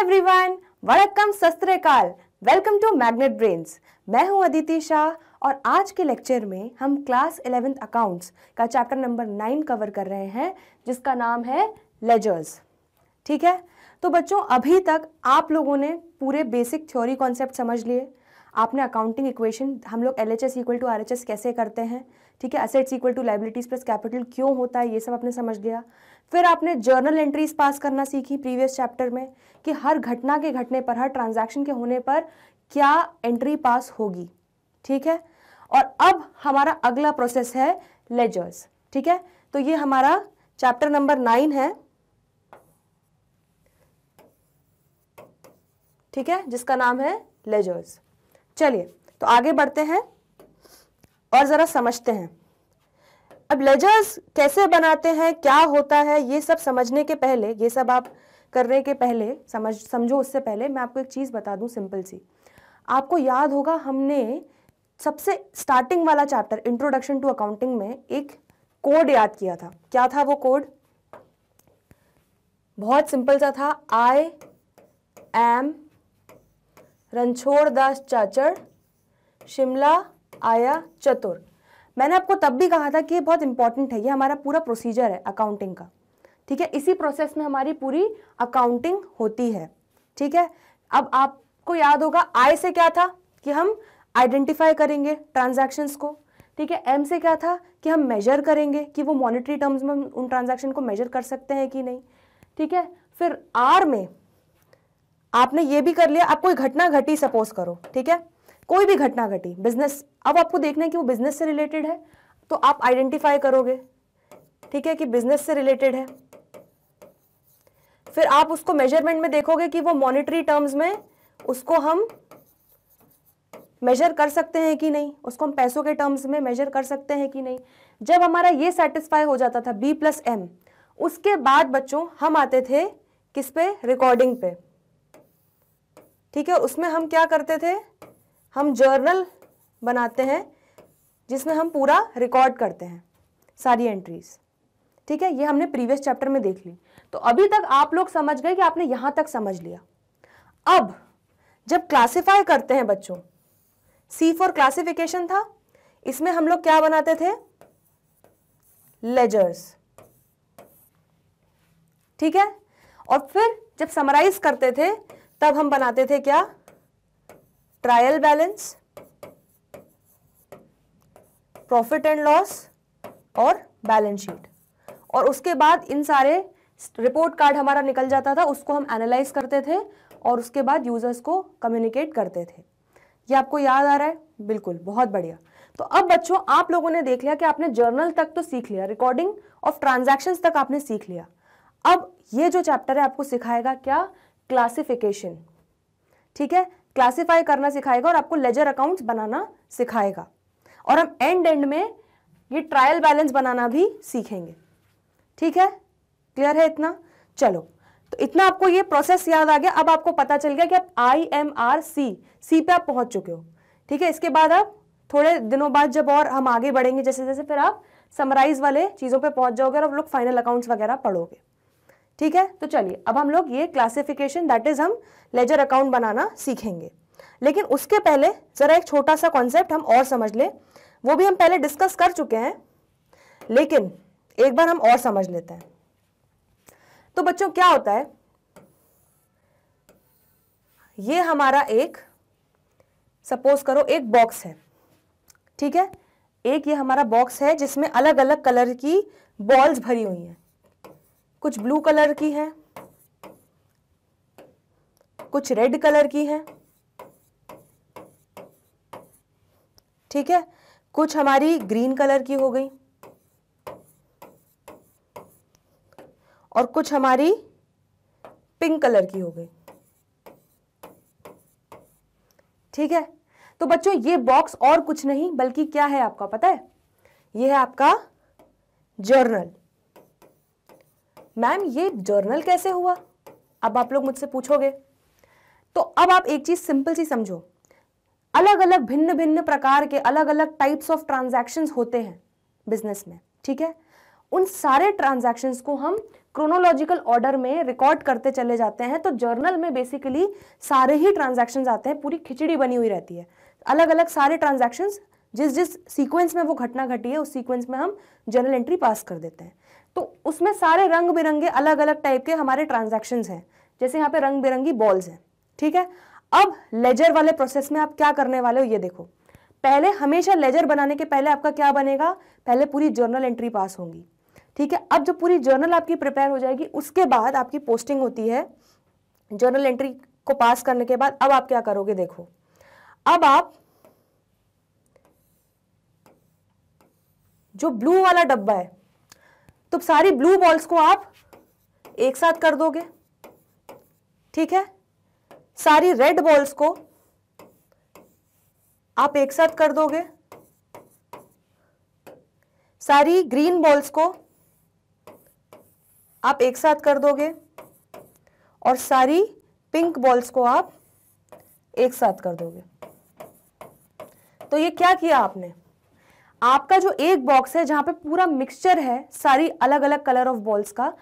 Everyone welcome सस्त्रकाल welcome to Magnet Brains मैं हूं अदिति शाह और आज के लेक्चर में हम क्लास इलेवेंथ अकाउंट्स का चैप्टर नंबर नाइन कवर कर रहे हैं जिसका नाम है लेजर्स ठीक है तो बच्चों अभी तक आप लोगों ने पूरे बेसिक थ्योरी कॉन्सेप्ट समझ लिए आपने अकाउंटिंग इक्वेशन हम लोग एल इक्वल टू आर कैसे करते हैं ठीक है assets equal to liabilities plus capital क्यों होता है ये सब आपने समझ लिया फिर आपने जर्नल एंट्रीज पास करना सीखी प्रीवियस चैप्टर में कि हर घटना के घटने पर हर ट्रांजैक्शन के होने पर क्या एंट्री पास होगी ठीक है और अब हमारा अगला प्रोसेस है लेजर्स ठीक है तो ये हमारा चैप्टर नंबर नाइन है ठीक है जिसका नाम है लेजर्स चलिए तो आगे बढ़ते हैं और ज़रा समझते हैं अब लेजर्स कैसे बनाते हैं क्या होता है ये सब समझने के पहले ये सब आप करने के पहले समझ समझो उससे पहले मैं आपको एक चीज़ बता दूं सिंपल सी आपको याद होगा हमने सबसे स्टार्टिंग वाला चैप्टर इंट्रोडक्शन टू अकाउंटिंग में एक कोड याद किया था क्या था वो कोड बहुत सिंपल सा था आई एम रनछोड़ दास चाचड़ शिमला आया चतुर मैंने आपको तब भी कहा था कि ये बहुत इंपॉर्टेंट है ये हमारा पूरा प्रोसीजर है अकाउंटिंग का ठीक है इसी प्रोसेस में हमारी पूरी अकाउंटिंग होती है ठीक है अब आपको याद होगा आय से क्या था कि हम आइडेंटिफाई करेंगे ट्रांजैक्शंस को ठीक है एम से क्या था कि हम मेजर करेंगे कि वो मॉनिटरी टर्म्स में उन ट्रांजैक्शन को मेजर कर सकते हैं कि नहीं ठीक है फिर आर में आपने ये भी कर लिया आप कोई घटना घटी सपोज करो ठीक है कोई भी घटना घटी बिजनेस अब आपको देखना है कि वो बिजनेस से रिलेटेड है तो आप आइडेंटिफाई करोगे ठीक है कि बिजनेस से रिलेटेड है फिर आप उसको मेजरमेंट में देखोगे कि वो मॉनिटरी टर्म्स में उसको हम मेजर कर सकते हैं कि नहीं उसको हम पैसों के टर्म्स में मेजर कर सकते हैं कि नहीं जब हमारा ये सेटिस्फाई हो जाता था बी प्लस एम उसके बाद बच्चों हम आते थे किस पे रिकॉर्डिंग पे ठीक है उसमें हम क्या करते थे हम जर्नल बनाते हैं जिसमें हम पूरा रिकॉर्ड करते हैं सारी एंट्रीज ठीक है ये हमने प्रीवियस चैप्टर में देख ली तो अभी तक आप लोग समझ गए कि आपने यहां तक समझ लिया अब जब क्लासिफाई करते हैं बच्चों सी फॉर क्लासिफिकेशन था इसमें हम लोग क्या बनाते थे लेजर्स ठीक है और फिर जब समराइज करते थे तब हम बनाते थे क्या trial balance profit and loss और बैलेंस शीट और उसके बाद इन सारे रिपोर्ट कार्ड हमारा निकल जाता था उसको हम एनालाइज करते थे और उसके बाद यूज़र्स को कम्युनिकेट करते थे ये आपको याद आ रहा है बिल्कुल बहुत बढ़िया तो अब बच्चों आप लोगों ने देख लिया कि आपने जर्नल तक तो सीख लिया रिकॉर्डिंग ऑफ ट्रांजेक्शन तक आपने सीख लिया अब ये जो चैप्टर है आपको सिखाएगा क्या क्लासिफिकेशन ठीक है क्लासीफाई करना सिखाएगा और आपको लेजर अकाउंट्स बनाना सिखाएगा और हम एंड एंड में ये ट्रायल बैलेंस बनाना भी सीखेंगे ठीक है क्लियर है इतना चलो तो इतना आपको ये प्रोसेस याद आ गया अब आपको पता चल गया कि आप आई एम आर सी सी पे आप पहुंच चुके हो ठीक है इसके बाद आप थोड़े दिनों बाद जब और हम आगे बढ़ेंगे जैसे जैसे फिर आप समराइज वाले चीज़ों पे पहुंच जाओगे और आप लोग फाइनल अकाउंट्स वगैरह पढ़ोगे ठीक है तो चलिए अब हम लोग ये क्लासिफिकेशन दैट इज हम लेजर अकाउंट बनाना सीखेंगे लेकिन उसके पहले ज़रा एक छोटा सा कॉन्सेप्ट हम और समझ लें वो भी हम पहले डिस्कस कर चुके हैं लेकिन एक बार हम और समझ लेते हैं तो बच्चों क्या होता है ये हमारा एक सपोज करो एक बॉक्स है ठीक है एक ये हमारा बॉक्स है जिसमें अलग अलग कलर की बॉल्स भरी हुई हैं कुछ ब्लू कलर की है कुछ रेड कलर की है ठीक है कुछ हमारी ग्रीन कलर की हो गई और कुछ हमारी पिंक कलर की हो गई ठीक है तो बच्चों ये बॉक्स और कुछ नहीं बल्कि क्या है आपका पता है ये है आपका जर्नल मैम ये जर्नल कैसे हुआ अब आप लोग मुझसे पूछोगे तो अब आप एक चीज़ सिंपल सी समझो अलग अलग भिन्न भिन्न प्रकार के अलग अलग टाइप्स ऑफ ट्रांजेक्शन होते हैं बिजनेस में ठीक है उन सारे ट्रांजेक्शन को हम क्रोनोलॉजिकल ऑर्डर में रिकॉर्ड करते चले जाते हैं तो जर्नल में बेसिकली सारे ही ट्रांजेक्शन आते हैं पूरी खिचड़ी बनी हुई रहती है अलग अलग सारे ट्रांजेक्शन जिस जिस सीक्वेंस में वो घटना घटी है उस सीक्वेंस में हम जर्नल एंट्री पास कर देते हैं तो उसमें सारे रंग बिरंगे अलग अलग टाइप के हमारे ट्रांजेक्शन हैं जैसे यहाँ पे रंग बिरंगी बॉल्स हैं ठीक है अब लेजर वाले प्रोसेस में आप क्या करने वाले हो ये देखो पहले हमेशा लेजर बनाने के पहले आपका क्या बनेगा पहले पूरी जर्नल एंट्री पास होगी ठीक है अब जो पूरी जर्नल आपकी प्रिपेयर हो जाएगी उसके बाद आपकी पोस्टिंग होती है जर्नल एंट्री को पास करने के बाद अब आप क्या करोगे देखो अब आप जो ब्लू वाला डब्बा है तो सारी ब्लू बॉल्स को आप एक साथ कर दोगे ठीक है सारी रेड बॉल्स को आप एक साथ कर दोगे सारी ग्रीन बॉल्स को आप एक साथ कर दोगे और सारी पिंक बॉल्स को आप एक साथ कर दोगे तो ये क्या किया आपने आपका जो एक बॉक्स है जहां पे पूरा मिक्सचर है सारी अलग अलग कलर ऑफ बॉल्स का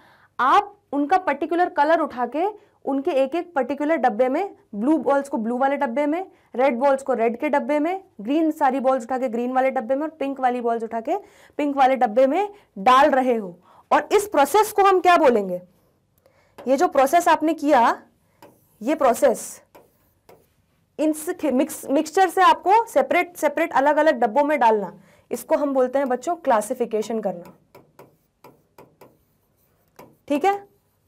आप उनका पर्टिकुलर कलर उठा के उनके एक एक पर्टिकुलर डब्बे में ब्लू बॉल्स को ब्लू वाले डब्बे में रेड बॉल्स को रेड के डब्बे में ग्रीन सारी बॉल्स उठा के ग्रीन वाले डब्बे में और पिंक वाली बॉल्स उठा के पिंक वाले डब्बे में डाल रहे हो और इस प्रोसेस को हम क्या बोलेंगे ये जो प्रोसेस आपने किया ये प्रोसेस इन मिक्स मिक्सचर से आपको सेपरेट सेपरेट अलग अलग डब्बों में डालना इसको हम बोलते हैं बच्चों क्लासिफिकेशन करना ठीक है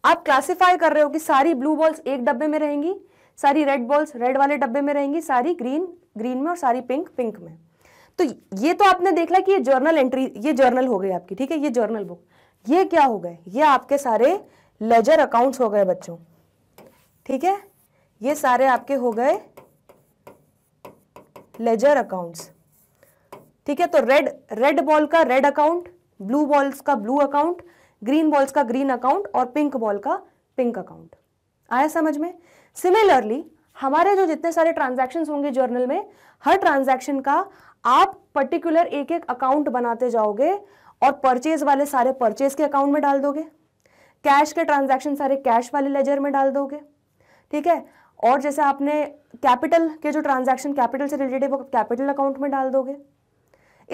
आप क्लासिफाई कर रहे हो कि सारी ब्लू बॉल्स एक डब्बे में रहेंगी सारी रेड बॉल्स रेड वाले डब्बे में रहेंगी सारी ग्रीन ग्रीन में और सारी पिंक पिंक में तो ये तो आपने देख ला कि ये जर्नल एंट्री ये जर्नल हो गई आपकी ठीक है ये जर्नल बुक ये क्या हो गए ये आपके सारे लेजर अकाउंट्स हो गए बच्चों ठीक है ये सारे आपके हो गए लेजर अकाउंट्स ठीक है तो रेड रेड बॉल का रेड अकाउंट ब्लू बॉल्स का ब्लू अकाउंट ग्रीन बॉल्स का ग्रीन अकाउंट और पिंक बॉल का पिंक अकाउंट आया समझ में सिमिलरली हमारे जो जितने सारे ट्रांजेक्शन होंगे जर्नल में हर ट्रांजेक्शन का आप पर्टिकुलर एक एक अकाउंट बनाते जाओगे और परचेज वाले सारे परचेज के अकाउंट में डाल दोगे कैश के ट्रांजेक्शन सारे कैश वाले लेजर में डाल दोगे ठीक है और जैसे आपने कैपिटल के जो ट्रांजेक्शन कैपिटल से रिलेटेड वो कैपिटल अकाउंट में डाल दोगे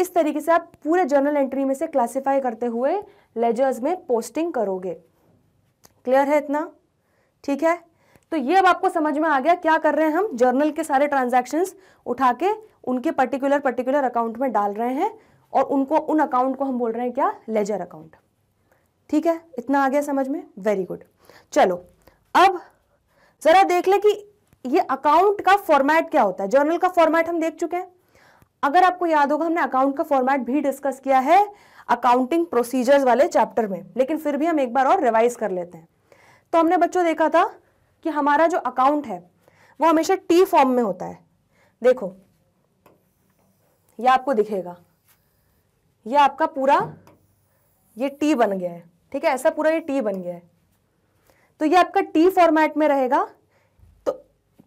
इस तरीके से आप पूरे जर्नल एंट्री में से क्लासीफाई करते हुए लेजर्स में पोस्टिंग करोगे क्लियर है इतना ठीक है तो ये अब आपको समझ में आ गया क्या कर रहे हैं हम जर्नल के सारे ट्रांजेक्शन उठा के उनके पर्टिकुलर पर्टिकुलर अकाउंट में डाल रहे हैं और उनको उन अकाउंट को हम बोल रहे हैं क्या लेजर अकाउंट ठीक है इतना आ गया समझ में वेरी गुड चलो अब ज़रा देख ले कि ये अकाउंट का फॉर्मेट क्या होता है जर्नल का फॉर्मेट हम देख चुके हैं अगर आपको याद होगा हमने अकाउंट का फॉर्मेट भी डिस्कस किया है अकाउंटिंग प्रोसीजर्स वाले चैप्टर में लेकिन फिर भी हम एक बार और रिवाइज कर लेते हैं तो हमने बच्चों देखा था कि हमारा जो अकाउंट है वो हमेशा टी फॉर्म में होता है देखो ये आपको दिखेगा ये आपका पूरा ये टी बन गया है ठीक है ऐसा पूरा ये टी बन गया है तो ये आपका टी फॉर्मेट में रहेगा तो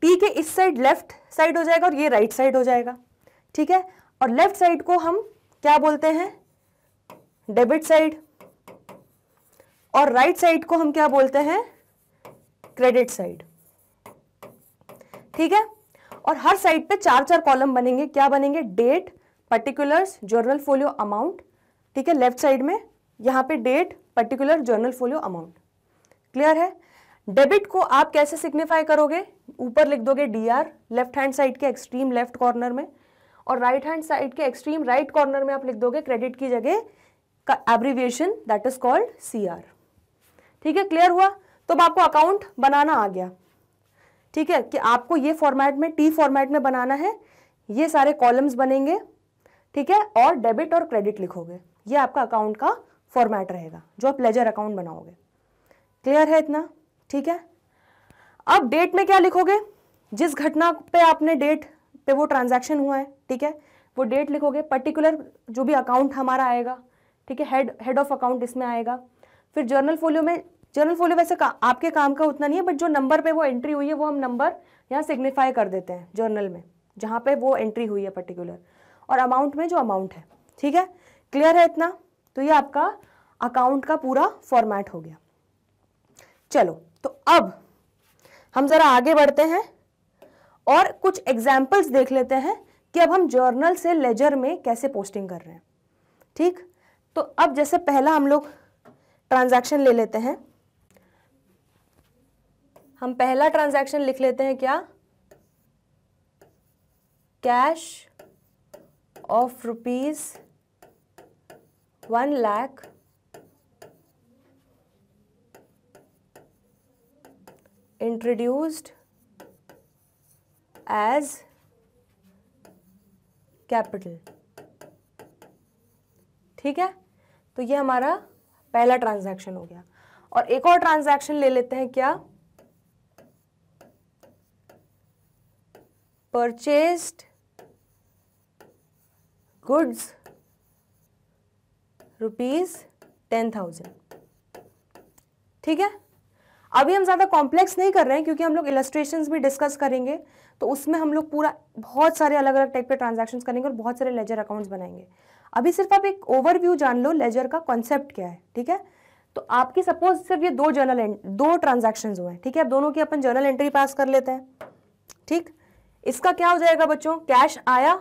टी के इस साइड लेफ्ट साइड हो जाएगा और ये राइट साइड हो जाएगा ठीक है और लेफ्ट साइड को हम क्या बोलते हैं डेबिट साइड और राइट right साइड को हम क्या बोलते हैं क्रेडिट साइड ठीक है और हर साइड पे चार चार कॉलम बनेंगे क्या बनेंगे date particulars journal folio amount ठीक है लेफ्ट साइड में यहां पे date particular journal folio amount clear है डेबिट को आप कैसे सिग्निफाई करोगे ऊपर लिख दोगे D R left hand side के एक्सट्रीम लेफ्ट कॉर्नर में और राइट हैंड साइड के एक्सट्रीम राइट कॉर्नर में आप लिख दोगे क्रेडिट की जगह का abbreviation that is called C ठीक है क्लियर हुआ तो अब आपको अकाउंट बनाना आ गया ठीक है कि आपको ये फॉर्मेट में टी फॉर्मेट में बनाना है ये सारे कॉलम्स बनेंगे ठीक है और डेबिट और क्रेडिट लिखोगे ये आपका अकाउंट का फॉर्मेट रहेगा जो आप लेजर अकाउंट बनाओगे क्लियर है इतना ठीक है अब डेट में क्या लिखोगे जिस घटना पे आपने डेट पे वो ट्रांजैक्शन हुआ है ठीक है वो डेट लिखोगे पर्टिकुलर जो भी अकाउंट हमारा आएगा ठीक है हेड हेड ऑफ अकाउंट इसमें आएगा फिर जर्नल फोलियो में जर्नल फोलियो वैसे का, आपके काम का उतना नहीं है बट जो नंबर पे वो एंट्री हुई है वो हम नंबर यहाँ सिग्निफाई कर देते हैं जर्नल में जहाँ पे वो एंट्री हुई है पर्टिकुलर और अमाउंट में जो अमाउंट है ठीक है क्लियर है इतना तो ये आपका अकाउंट का पूरा फॉर्मेट हो गया चलो तो अब हम ज़रा आगे बढ़ते हैं और कुछ एग्जाम्पल्स देख लेते हैं कि अब हम जर्नल से लेजर में कैसे पोस्टिंग कर रहे हैं ठीक तो अब जैसे पहला हम लोग ट्रांजैक्शन ले लेते हैं हम पहला ट्रांजैक्शन लिख लेते हैं क्या cash of rupees one lakh introduced as capital ठीक है तो ये हमारा पहला ट्रांजैक्शन हो गया और एक और ट्रांजैक्शन ले लेते हैं क्या purchased goods rupees ten thousand ठीक है अभी हम ज़्यादा कॉम्प्लेक्स नहीं कर रहे हैं क्योंकि हम लोग इलेस्ट्रेशन भी डिस्कस करेंगे तो उसमें हम लोग पूरा बहुत सारे अलग अलग टाइप के ट्रांजेक्शन करेंगे और बहुत सारे लेजर अकाउंट्स बनाएंगे अभी सिर्फ आप एक ओवरव्यू जान लो लेजर का कॉन्सेप्ट क्या है ठीक है तो आपकी सपोज सिर्फ ये दो जर्नल दो ट्रांजेक्शन हुए हैं ठीक है अब दोनों की अपन जर्नल एंट्री पास कर लेते हैं ठीक इसका क्या हो जाएगा बच्चों कैश आया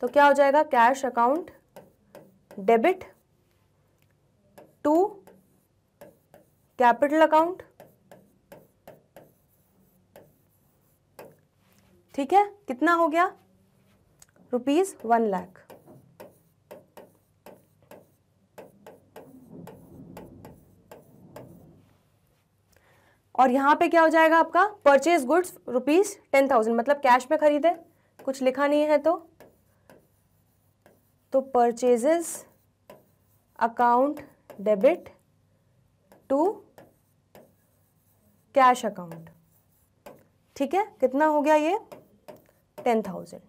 तो क्या हो जाएगा cash account debit to capital account ठीक है कितना हो गया रुपीज वन लाख और यहां पे क्या हो जाएगा आपका purchase goods rupees ten thousand मतलब कैश में खरीदे कुछ लिखा नहीं है तो तो purchases account debit to cash account ठीक है कितना हो गया ये टेन थाउजेंड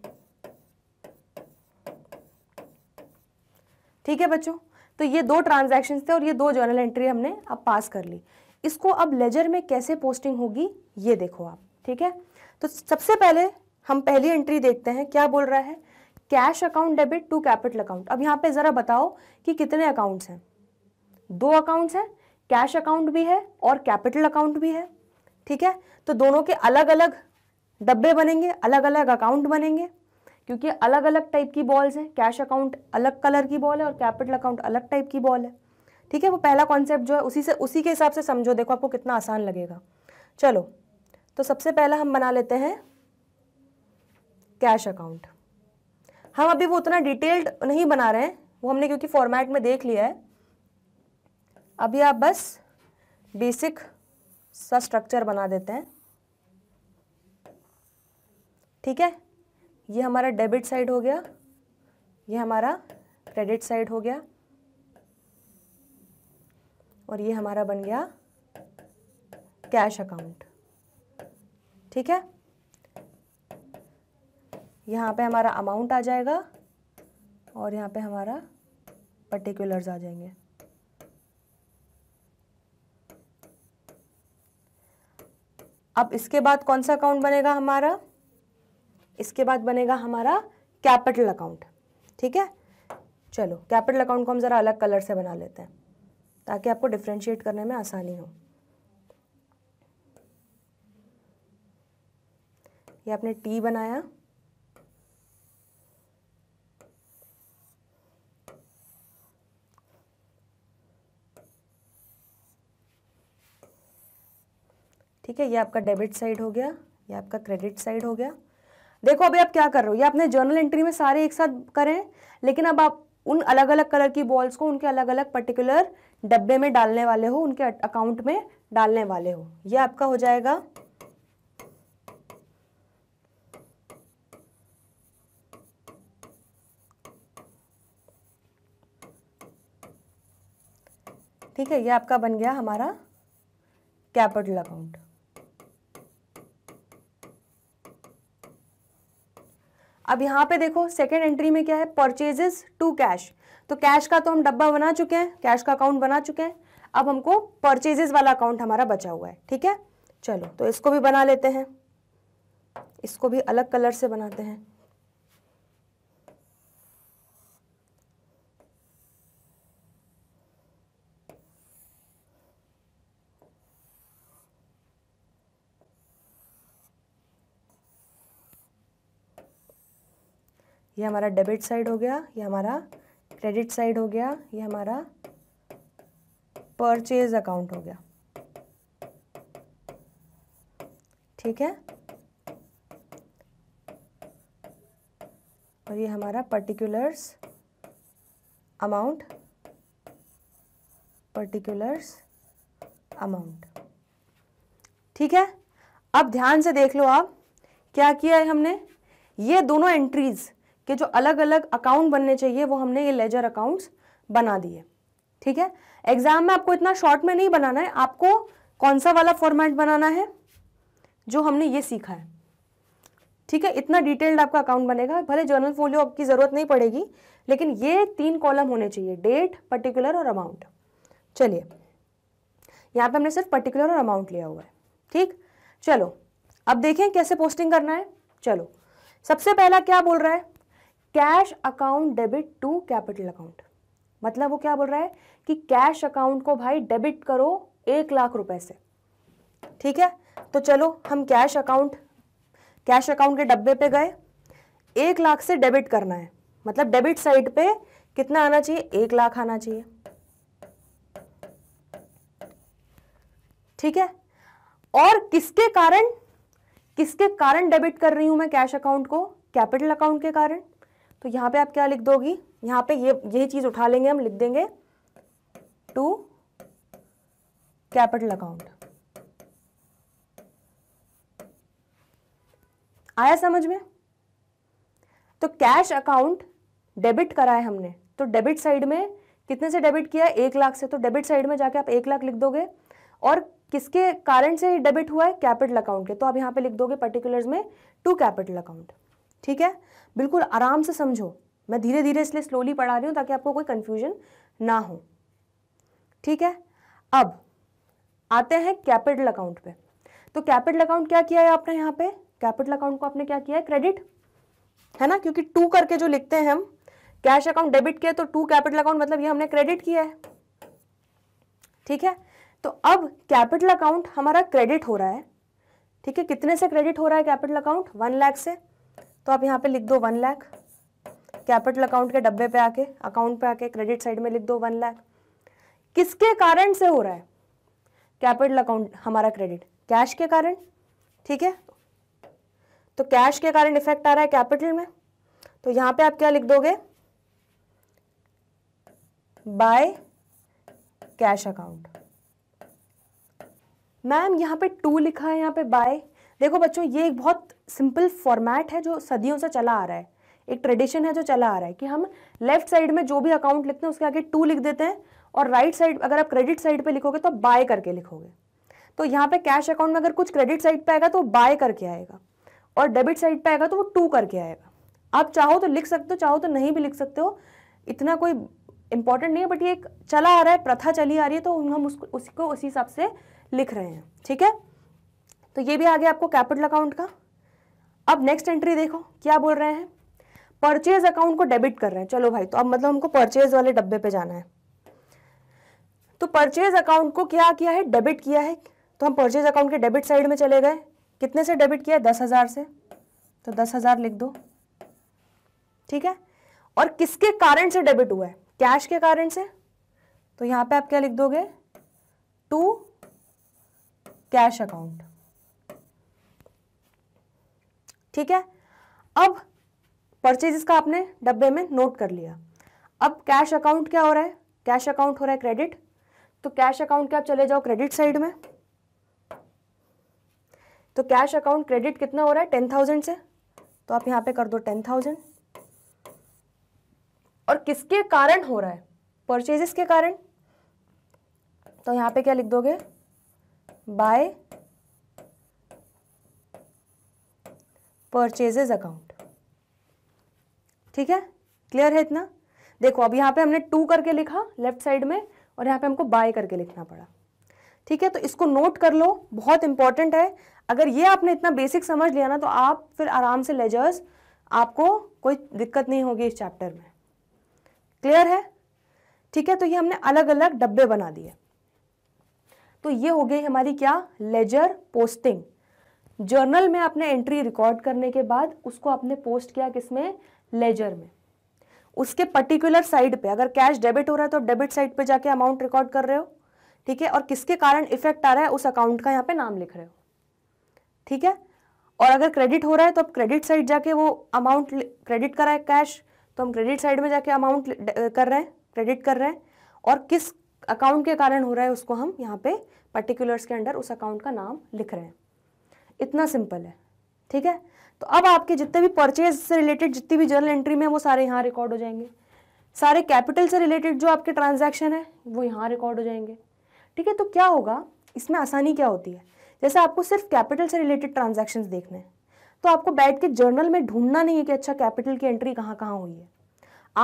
ठीक है बच्चों तो ये दो ट्रांजेक्शन थे और ये दो जर्नल एंट्री हमने अब पास कर ली इसको अब लेजर में कैसे पोस्टिंग होगी ये देखो आप ठीक है तो सबसे पहले हम पहली एंट्री देखते हैं क्या बोल रहा है cash account debit to capital account अब यहां पे ज़रा बताओ कि कितने अकाउंट्स हैं दो अकाउंट्स हैं कैश अकाउंट भी है और कैपिटल अकाउंट भी है ठीक है तो दोनों के अलग अलग डब्बे बनेंगे अलग अलग अकाउंट बनेंगे क्योंकि अलग अलग टाइप की बॉल्स हैं कैश अकाउंट अलग कलर की बॉल है और कैपिटल अकाउंट अलग टाइप की बॉल है ठीक है वो पहला कॉन्सेप्ट जो है उसी से उसी के हिसाब से समझो देखो आपको कितना आसान लगेगा चलो तो सबसे पहला हम बना लेते हैं कैश अकाउंट हम अभी वो उतना डिटेल्ड नहीं बना रहे हैं वो हमने क्योंकि फॉर्मेट में देख लिया है अभी आप बस बेसिक सा स्ट्रक्चर बना देते हैं ठीक है ये हमारा डेबिट साइड हो गया ये हमारा क्रेडिट साइड हो गया और ये हमारा बन गया कैश अकाउंट ठीक है यहाँ पे हमारा अमाउंट आ जाएगा और यहाँ पे हमारा पर्टिकुलर्स आ जाएंगे अब इसके बाद कौन सा अकाउंट बनेगा हमारा इसके बाद बनेगा हमारा कैपिटल अकाउंट ठीक है चलो कैपिटल अकाउंट को हम ज़रा अलग कलर से बना लेते हैं ताकि आपको डिफ्रेंशिएट करने में आसानी हो ये आपने टी बनाया ठीक है ये आपका डेबिट साइड हो गया ये आपका क्रेडिट साइड हो गया देखो अभी आप क्या कर रहे हो ये आपने जर्नल एंट्री में सारे एक साथ करें लेकिन अब आप उन अलग अलग कलर की बॉल्स को उनके अलग अलग पर्टिकुलर डब्बे में डालने वाले हो उनके अकाउंट में डालने वाले हो ये आपका हो जाएगा ठीक है ये आपका बन गया हमारा कैपिटल अकाउंट अब यहाँ पे देखो सेकेंड एंट्री में क्या है परचेजेस टू कैश तो कैश का तो हम डब्बा बना चुके हैं कैश का अकाउंट बना चुके हैं अब हमको परचेजेस वाला अकाउंट हमारा बचा हुआ है ठीक है चलो तो इसको भी बना लेते हैं इसको भी अलग कलर से बनाते हैं ये हमारा डेबिट साइड हो गया ये हमारा क्रेडिट साइड हो गया ये हमारा परचेज अकाउंट हो गया ठीक है और ये हमारा पर्टिकुलर्स अमाउंट पर्टिकुलर्स अमाउंट ठीक है अब ध्यान से देख लो आप क्या किया है हमने ये दोनों एंट्रीज़ के जो अलग अलग अकाउंट बनने चाहिए वो हमने ये लेजर अकाउंट्स बना दिए ठीक है एग्जाम में आपको इतना शॉर्ट में नहीं बनाना है आपको कौन सा वाला फॉर्मेट बनाना है जो हमने ये सीखा है ठीक है इतना डिटेल्ड आपका अकाउंट बनेगा भले जर्नल फोलियो आपकी ज़रूरत नहीं पड़ेगी लेकिन ये तीन कॉलम होने चाहिए डेट पर्टिकुलर और अमाउंट चलिए यहाँ पे हमने सिर्फ पर्टिकुलर और अमाउंट लिया हुआ है ठीक चलो अब देखें कैसे पोस्टिंग करना है चलो सबसे पहला क्या बोल रहा है cash account debit to capital account मतलब वो क्या बोल रहा है कि कैश अकाउंट को भाई डेबिट करो एक लाख रुपए से ठीक है तो चलो हम कैश अकाउंट कैश अकाउंट के डब्बे पे गए एक लाख से डेबिट करना है मतलब डेबिट साइड पे कितना आना चाहिए एक लाख आना चाहिए ठीक है और किसके कारण किसके कारण डेबिट कर रही हूं मैं कैश अकाउंट को कैपिटल अकाउंट के कारण तो यहाँ पे आप क्या लिख दोगी यहाँ पे ये यही चीज़ उठा लेंगे हम लिख देंगे टू कैपिटल अकाउंट आया समझ में तो कैश अकाउंट डेबिट करा है हमने तो डेबिट साइड में कितने से डेबिट किया एक लाख से तो डेबिट साइड में जाके आप एक लाख लिख दोगे और किसके कारण से डेबिट हुआ है कैपिटल अकाउंट के तो आप यहाँ पे लिख दोगे पर्टिकुलर्स में टू कैपिटल अकाउंट ठीक है बिल्कुल आराम से समझो मैं धीरे धीरे इसलिए स्लोली पढ़ा रही हूँ ताकि आपको कोई कन्फ्यूजन ना हो ठीक है अब आते हैं कैपिटल अकाउंट पे तो कैपिटल अकाउंट क्या किया है आपने यहाँ पे कैपिटल अकाउंट को आपने क्या किया है क्रेडिट है ना क्योंकि टू करके जो लिखते हैं हम कैश अकाउंट डेबिट किया तो टू कैपिटल अकाउंट मतलब ये हमने क्रेडिट किया है ठीक है तो अब कैपिटल अकाउंट हमारा क्रेडिट हो रहा है ठीक है कितने से क्रेडिट हो रहा है कैपिटल अकाउंट वन लाख से तो आप यहाँ पे लिख दो वन लाख कैपिटल अकाउंट के डब्बे पे आके अकाउंट पे आके क्रेडिट साइड में लिख दो वन लाख किसके कारण से हो रहा है कैपिटल अकाउंट हमारा क्रेडिट कैश के कारण ठीक है तो कैश के कारण इफेक्ट आ रहा है कैपिटल में तो यहां पे आप क्या लिख दोगे बाय कैश अकाउंट मैम यहाँ पे टू लिखा है यहां पे बाय देखो बच्चों ये एक बहुत सिंपल फॉर्मेट है जो सदियों से चला आ रहा है एक ट्रेडिशन है जो चला आ रहा है कि हम लेफ्ट साइड में जो भी अकाउंट लिखते हैं उसके आगे टू लिख देते हैं और राइट right साइड अगर आप क्रेडिट साइड पे लिखोगे तो बाय करके लिखोगे तो यहाँ पे कैश अकाउंट में अगर कुछ क्रेडिट साइड पे आएगा तो बाय करके आएगा और डेबिट साइड पे आएगा तो वो टू करके आएगा आप चाहो तो लिख सकते हो चाहो तो नहीं भी लिख सकते हो इतना कोई इंपॉर्टेंट नहीं है बट ये एक चला आ रहा है प्रथा चली आ रही है तो हम उसको उसको उसी हिसाब से लिख रहे हैं ठीक है तो ये भी आ गया आपको कैपिटल अकाउंट का अब नेक्स्ट एंट्री देखो क्या बोल रहे हैं परचेज अकाउंट को डेबिट कर रहे हैं चलो भाई तो अब मतलब हमको परचेज वाले डब्बे पे जाना है तो परचेज अकाउंट को क्या किया है डेबिट किया है तो हम परचेज अकाउंट के डेबिट साइड में चले गए कितने से डेबिट किया है दस हज़ार से तो दस हज़ार लिख दो ठीक है और किसके कारण से डेबिट हुआ है कैश के कारण से तो यहां पे आप क्या लिख दोगे टू कैश अकाउंट ठीक है अब परचेजेस का आपने डब्बे में नोट कर लिया अब कैश अकाउंट क्या हो रहा है कैश अकाउंट हो रहा है क्रेडिट तो कैश अकाउंट के आप चले जाओ क्रेडिट साइड में तो कैश अकाउंट क्रेडिट कितना हो रहा है टेन थाउजेंड से तो आप यहां पे कर दो टेन थाउजेंड और किसके कारण हो रहा है परचेजेस के कारण तो यहां पे क्या लिख दोगे बाय परचेजेज अकाउंट ठीक है क्लियर है इतना देखो अब यहाँ पे हमने टू करके लिखा लेफ्ट साइड में और यहाँ पे हमको बाय करके लिखना पड़ा ठीक है तो इसको नोट कर लो बहुत इंपॉर्टेंट है अगर ये आपने इतना बेसिक समझ लिया ना तो आप फिर आराम से लेजर्स आपको कोई दिक्कत नहीं होगी इस चैप्टर में क्लियर है ठीक है तो ये हमने अलग अलग डब्बे बना दिए तो ये हो गई हमारी क्या लेजर पोस्टिंग जर्नल में आपने एंट्री रिकॉर्ड करने के बाद उसको आपने पोस्ट किया किसमें लेजर में उसके पर्टिकुलर साइड पे अगर कैश डेबिट हो रहा है तो आप डेबिट साइड पे जाके अमाउंट रिकॉर्ड कर रहे हो ठीक है और किसके कारण इफेक्ट आ रहा है उस अकाउंट का यहाँ पे नाम लिख रहे हो ठीक है और अगर क्रेडिट हो रहा है तो आप क्रेडिट साइड जाके वो अमाउंट क्रेडिट करा है कैश तो हम क्रेडिट साइड में जाके अमाउंट कर रहे हैं क्रेडिट कर रहे हैं और किस अकाउंट के कारण हो रहा है उसको हम यहाँ पे पर्टिकुलर्स के अंडर उस अकाउंट का नाम लिख रहे हैं इतना सिंपल है ठीक है तो अब आपके जितने भी परचेज से रिलेटेड जितनी भी जर्नल एंट्री में वो सारे यहाँ रिकॉर्ड हो जाएंगे सारे कैपिटल से रिलेटेड जो आपके ट्रांजैक्शन है वो यहाँ रिकॉर्ड हो जाएंगे ठीक है तो क्या होगा इसमें आसानी क्या होती है जैसे आपको सिर्फ कैपिटल से रिलेटेड ट्रांजेक्शन देखने हैं तो आपको बैठ के जर्नल में ढूंढना नहीं है कि अच्छा कैपिटल की एंट्री कहाँ कहाँ हुई है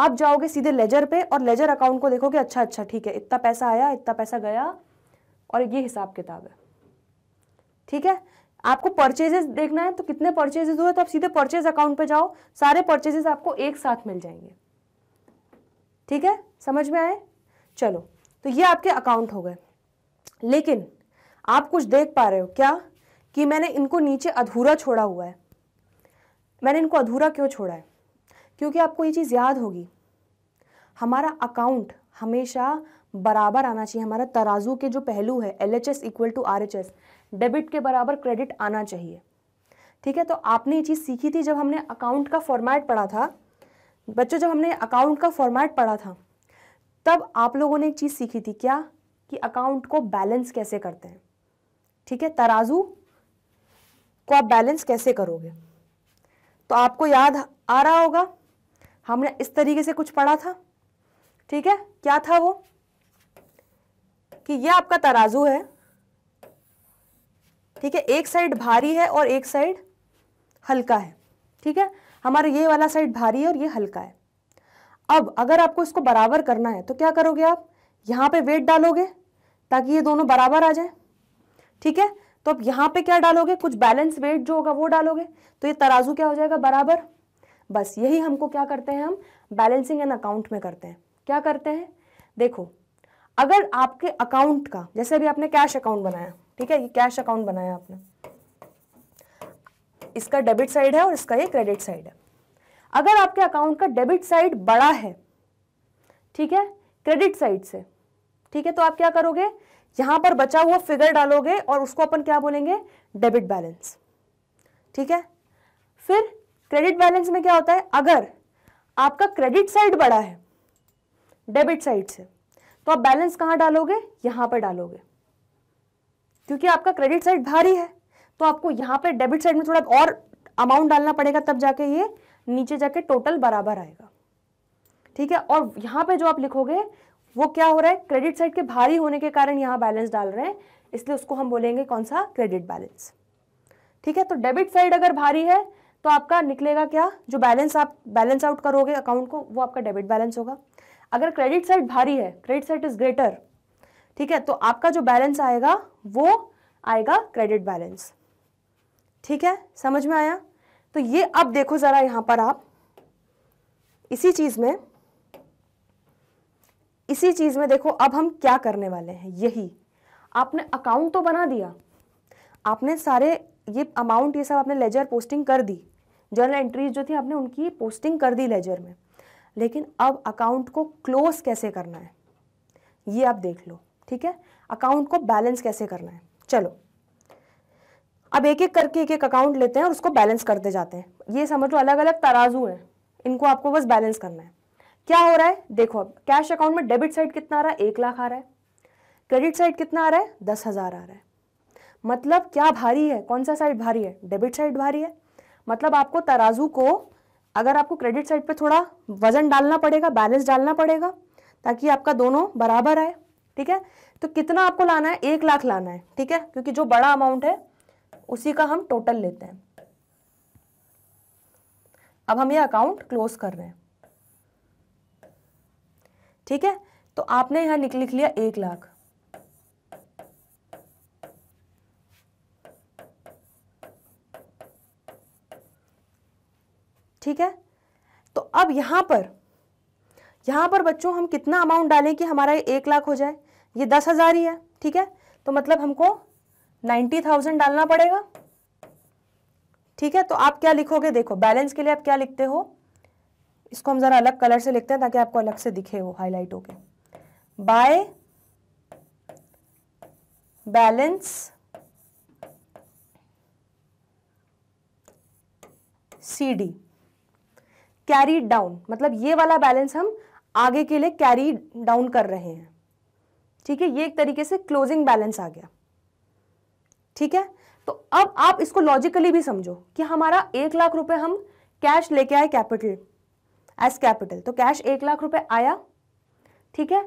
आप जाओगे सीधे लेजर पे और लेजर अकाउंट को देखोगे अच्छा अच्छा ठीक है इतना पैसा आया इतना पैसा गया और ये हिसाब किताब है ठीक है आपको परचेजेस देखना है तो कितने परचेजेस हुए तो आप सीधे परचेज अकाउंट पे जाओ सारे परचेजेस आपको एक साथ मिल जाएंगे ठीक है समझ में आए चलो तो ये आपके अकाउंट हो गए लेकिन आप कुछ देख पा रहे हो क्या कि मैंने इनको नीचे अधूरा छोड़ा हुआ है मैंने इनको अधूरा क्यों छोड़ा है क्योंकि आपको ये चीज़ याद होगी हमारा अकाउंट हमेशा बराबर आना चाहिए हमारा तराजू के जो पहलू है L H S equal to R H S debit के बराबर क्रेडिट आना चाहिए ठीक है तो आपने ये चीज़ सीखी थी जब हमने अकाउंट का फॉर्मेट पढ़ा था बच्चों जब हमने अकाउंट का फॉर्मेट पढ़ा था तब आप लोगों ने एक चीज़ सीखी थी क्या कि अकाउंट को बैलेंस कैसे करते हैं ठीक है तराजू को आप बैलेंस कैसे करोगे तो आपको याद आ रहा होगा हमने इस तरीके से कुछ पढ़ा था ठीक है क्या था वो कि ये आपका तराजू है ठीक है एक साइड भारी है और एक साइड हल्का है ठीक है हमारा ये वाला साइड भारी है और ये हल्का है अब अगर आपको इसको बराबर करना है तो क्या करोगे आप यहाँ पे वेट डालोगे ताकि ये दोनों बराबर आ जाए ठीक है तो अब यहाँ पे क्या डालोगे कुछ बैलेंस वेट जो होगा वो डालोगे तो ये तराजू क्या हो जाएगा बराबर बस यही हमको क्या करते हैं हम बैलेंसिंग एंड अकाउंट में करते हैं क्या करते हैं देखो अगर आपके अकाउंट का जैसे अभी आपने कैश अकाउंट बनाया ठीक है ये कैश अकाउंट बनाया आपने इसका डेबिट साइड है और इसका ये क्रेडिट साइड है अगर आपके अकाउंट का डेबिट साइड बड़ा है ठीक है क्रेडिट साइड से ठीक है तो आप क्या करोगे यहां पर बचा हुआ फिगर डालोगे और उसको अपन क्या बोलेंगे डेबिट बैलेंस ठीक है फिर क्रेडिट बैलेंस में क्या होता है अगर आपका क्रेडिट साइड बड़ा है डेबिट साइड से तो आप बैलेंस कहां डालोगे यहां पर डालोगे क्योंकि आपका क्रेडिट साइड भारी है तो आपको यहाँ पे डेबिट साइड में थोड़ा और अमाउंट डालना पड़ेगा तब जाके ये नीचे जाके टोटल बराबर आएगा ठीक है और यहाँ पे जो आप लिखोगे वो क्या हो रहा है क्रेडिट साइड के भारी होने के कारण यहाँ बैलेंस डाल रहे हैं इसलिए उसको हम बोलेंगे कौन सा क्रेडिट बैलेंस ठीक है तो डेबिट साइड अगर भारी है तो आपका निकलेगा क्या जो बैलेंस आप बैलेंस आउट करोगे अकाउंट को वो आपका डेबिट बैलेंस होगा अगर क्रेडिट साइड भारी है क्रेडिट साइड इज ग्रेटर ठीक है तो आपका जो बैलेंस आएगा वो आएगा क्रेडिट बैलेंस ठीक है समझ में आया तो ये अब देखो ज़रा यहां पर आप इसी चीज़ में इसी चीज़ में देखो अब हम क्या करने वाले हैं यही आपने अकाउंट तो बना दिया आपने सारे ये अमाउंट ये सब आपने लेजर पोस्टिंग कर दी जर्नल एंट्रीज जो थी आपने उनकी पोस्टिंग कर दी लेजर में लेकिन अब अकाउंट को क्लोज कैसे करना है ये आप देख लो ठीक है अकाउंट को बैलेंस कैसे करना है चलो अब एक एक करके एक एक अकाउंट लेते हैं और उसको बैलेंस करते जाते हैं ये समझ लो अलग अलग तराजू हैं इनको आपको बस बैलेंस करना है क्या हो रहा है देखो अब कैश अकाउंट में डेबिट साइड कितना आ रहा है एक लाख आ रहा है क्रेडिट साइड कितना आ रहा है दस हज़ार आ रहा है मतलब क्या भारी है कौन सा साइड भारी है डेबिट साइड भारी है मतलब आपको तराजू को अगर आपको क्रेडिट साइड पे थोड़ा वजन डालना पड़ेगा बैलेंस डालना पड़ेगा ताकि आपका दोनों बराबर आए ठीक है तो कितना आपको लाना है एक लाख लाना है ठीक है क्योंकि जो बड़ा अमाउंट है उसी का हम टोटल लेते हैं अब हम ये अकाउंट क्लोज कर रहे हैं ठीक है तो आपने यहां लिख लिख लिया एक लाख ठीक है तो अब यहां पर यहां पर बच्चों हम कितना अमाउंट डालें कि हमारा ये एक लाख हो जाए ये दस हज़ार ही है ठीक है तो मतलब हमको नाइन्टी थाउजेंड डालना पड़ेगा ठीक है तो आप क्या लिखोगे देखो बैलेंस के लिए आप क्या लिखते हो इसको हम ज़रा अलग कलर से लिखते हैं ताकि आपको अलग से दिखे वो हाईलाइट होके by balance C D carry down मतलब ये वाला बैलेंस हम आगे के लिए कैरी डाउन कर रहे हैं ठीक है ये एक तरीके से क्लोजिंग बैलेंस आ गया ठीक है तो अब आप इसको लॉजिकली भी समझो कि हमारा एक लाख रुपए हम कैश लेके आए कैपिटल एज कैपिटल तो कैश एक लाख रुपए आया ठीक है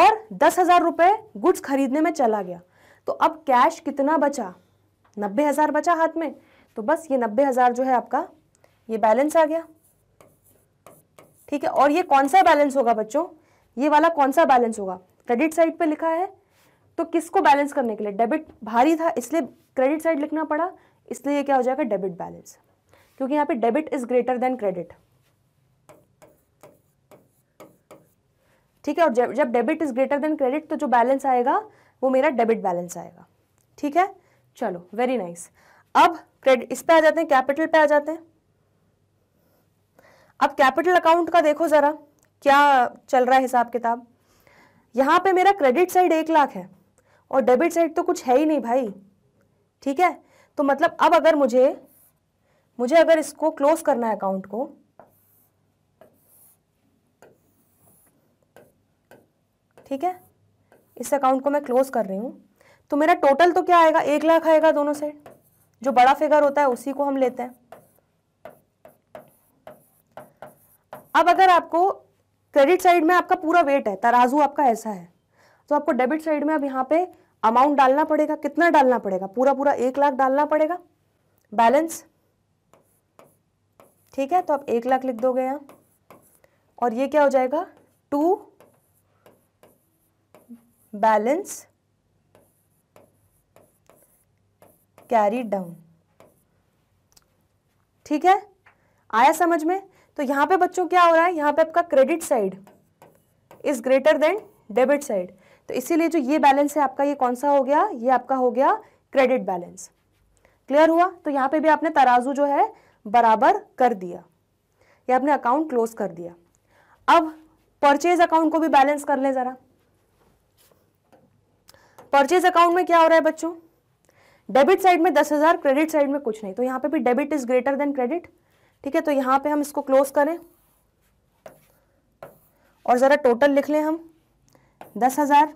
और दस हजार रुपए गुड्स खरीदने में चला गया तो अब कैश कितना बचा नब्बे हजार बचा हाथ में तो बस ये नब्बे हजार जो है आपका ये बैलेंस आ गया ठीक है और ये कौन सा बैलेंस होगा बच्चों ये वाला कौन सा बैलेंस होगा क्रेडिट साइड पे लिखा है तो किसको बैलेंस करने के लिए डेबिट भारी था इसलिए क्रेडिट साइड लिखना पड़ा इसलिए क्या हो जाएगा डेबिट बैलेंस क्योंकि यहाँ पे debit is greater than credit ठीक है और जब जब debit is greater than credit तो जो बैलेंस आएगा वो मेरा डेबिट बैलेंस आएगा ठीक है चलो वेरी नाइस nice. अब क्रेडिट इस पे आ जाते हैं कैपिटल पे आ जाते हैं अब कैपिटल अकाउंट का देखो ज़रा क्या चल रहा है हिसाब किताब यहाँ पे मेरा क्रेडिट साइड एक लाख है और डेबिट साइड तो कुछ है ही नहीं भाई ठीक है तो मतलब अब अगर मुझे मुझे अगर इसको क्लोज करना है अकाउंट को ठीक है इस अकाउंट को मैं क्लोज कर रही हूँ तो मेरा टोटल तो क्या आएगा एक लाख आएगा दोनों साइड जो बड़ा फिगर होता है उसी को हम लेते हैं अब अगर आपको क्रेडिट साइड में आपका पूरा वेट है तराजू आपका ऐसा है तो आपको डेबिट साइड में अब यहाँ पे अमाउंट डालना पड़ेगा कितना डालना पड़ेगा पूरा पूरा एक लाख डालना पड़ेगा बैलेंस ठीक है तो आप एक लाख लिख दोगे यहाँ और ये क्या हो जाएगा टू बैलेंस कैरी डाउन ठीक है आया समझ में तो यहां पे बच्चों क्या हो रहा है यहां पे आपका credit side is greater than debit side तो इसीलिए जो ये बैलेंस है आपका ये कौन सा हो गया ये आपका हो गया क्रेडिट बैलेंस क्लियर हुआ तो यहां पे भी आपने तराजू जो है बराबर कर दिया या आपने अकाउंट क्लोज कर दिया अब परचेज अकाउंट को भी बैलेंस कर ले ज़रा परचेज अकाउंट में क्या हो रहा है बच्चों डेबिट साइड में दस हज़ार क्रेडिट साइड में कुछ नहीं तो यहां पे भी debit is greater than credit ठीक है तो यहां पे हम इसको क्लोज करें और ज़रा टोटल लिख लें हम दस हज़ार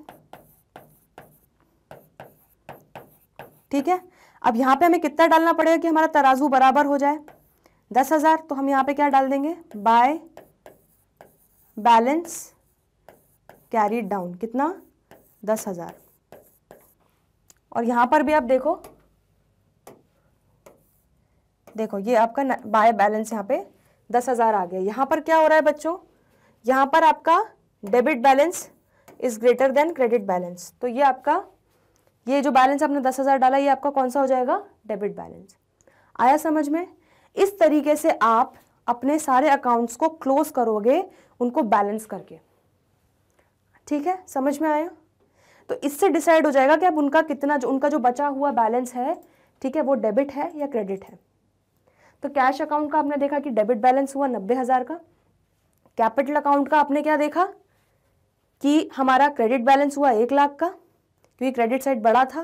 ठीक है अब यहां पे हमें कितना डालना पड़ेगा कि हमारा तराजू बराबर हो जाए दस हज़ार तो हम यहां पे क्या डाल देंगे बाय बैलेंस कैरी डाउन कितना दस हज़ार और यहां पर भी आप देखो देखो ये आपका बाय बैलेंस यहाँ पे दस हज़ार आ गया यहाँ पर क्या हो रहा है बच्चों यहाँ पर आपका debit balance is greater than credit balance तो ये आपका ये जो बैलेंस आपने दस हज़ार डाला ये आपका कौन सा हो जाएगा डेबिट बैलेंस आया समझ में इस तरीके से आप अपने सारे अकाउंट्स को क्लोज करोगे उनको बैलेंस करके ठीक है समझ में आया तो इससे डिसाइड हो जाएगा कि अब उनका कितना जो उनका जो बचा हुआ बैलेंस है ठीक है वो डेबिट है या क्रेडिट है तो कैश अकाउंट का आपने देखा कि डेबिट बैलेंस हुआ नब्बे हज़ार का कैपिटल अकाउंट का आपने क्या देखा कि हमारा क्रेडिट बैलेंस हुआ एक लाख का क्योंकि क्रेडिट साइड बड़ा था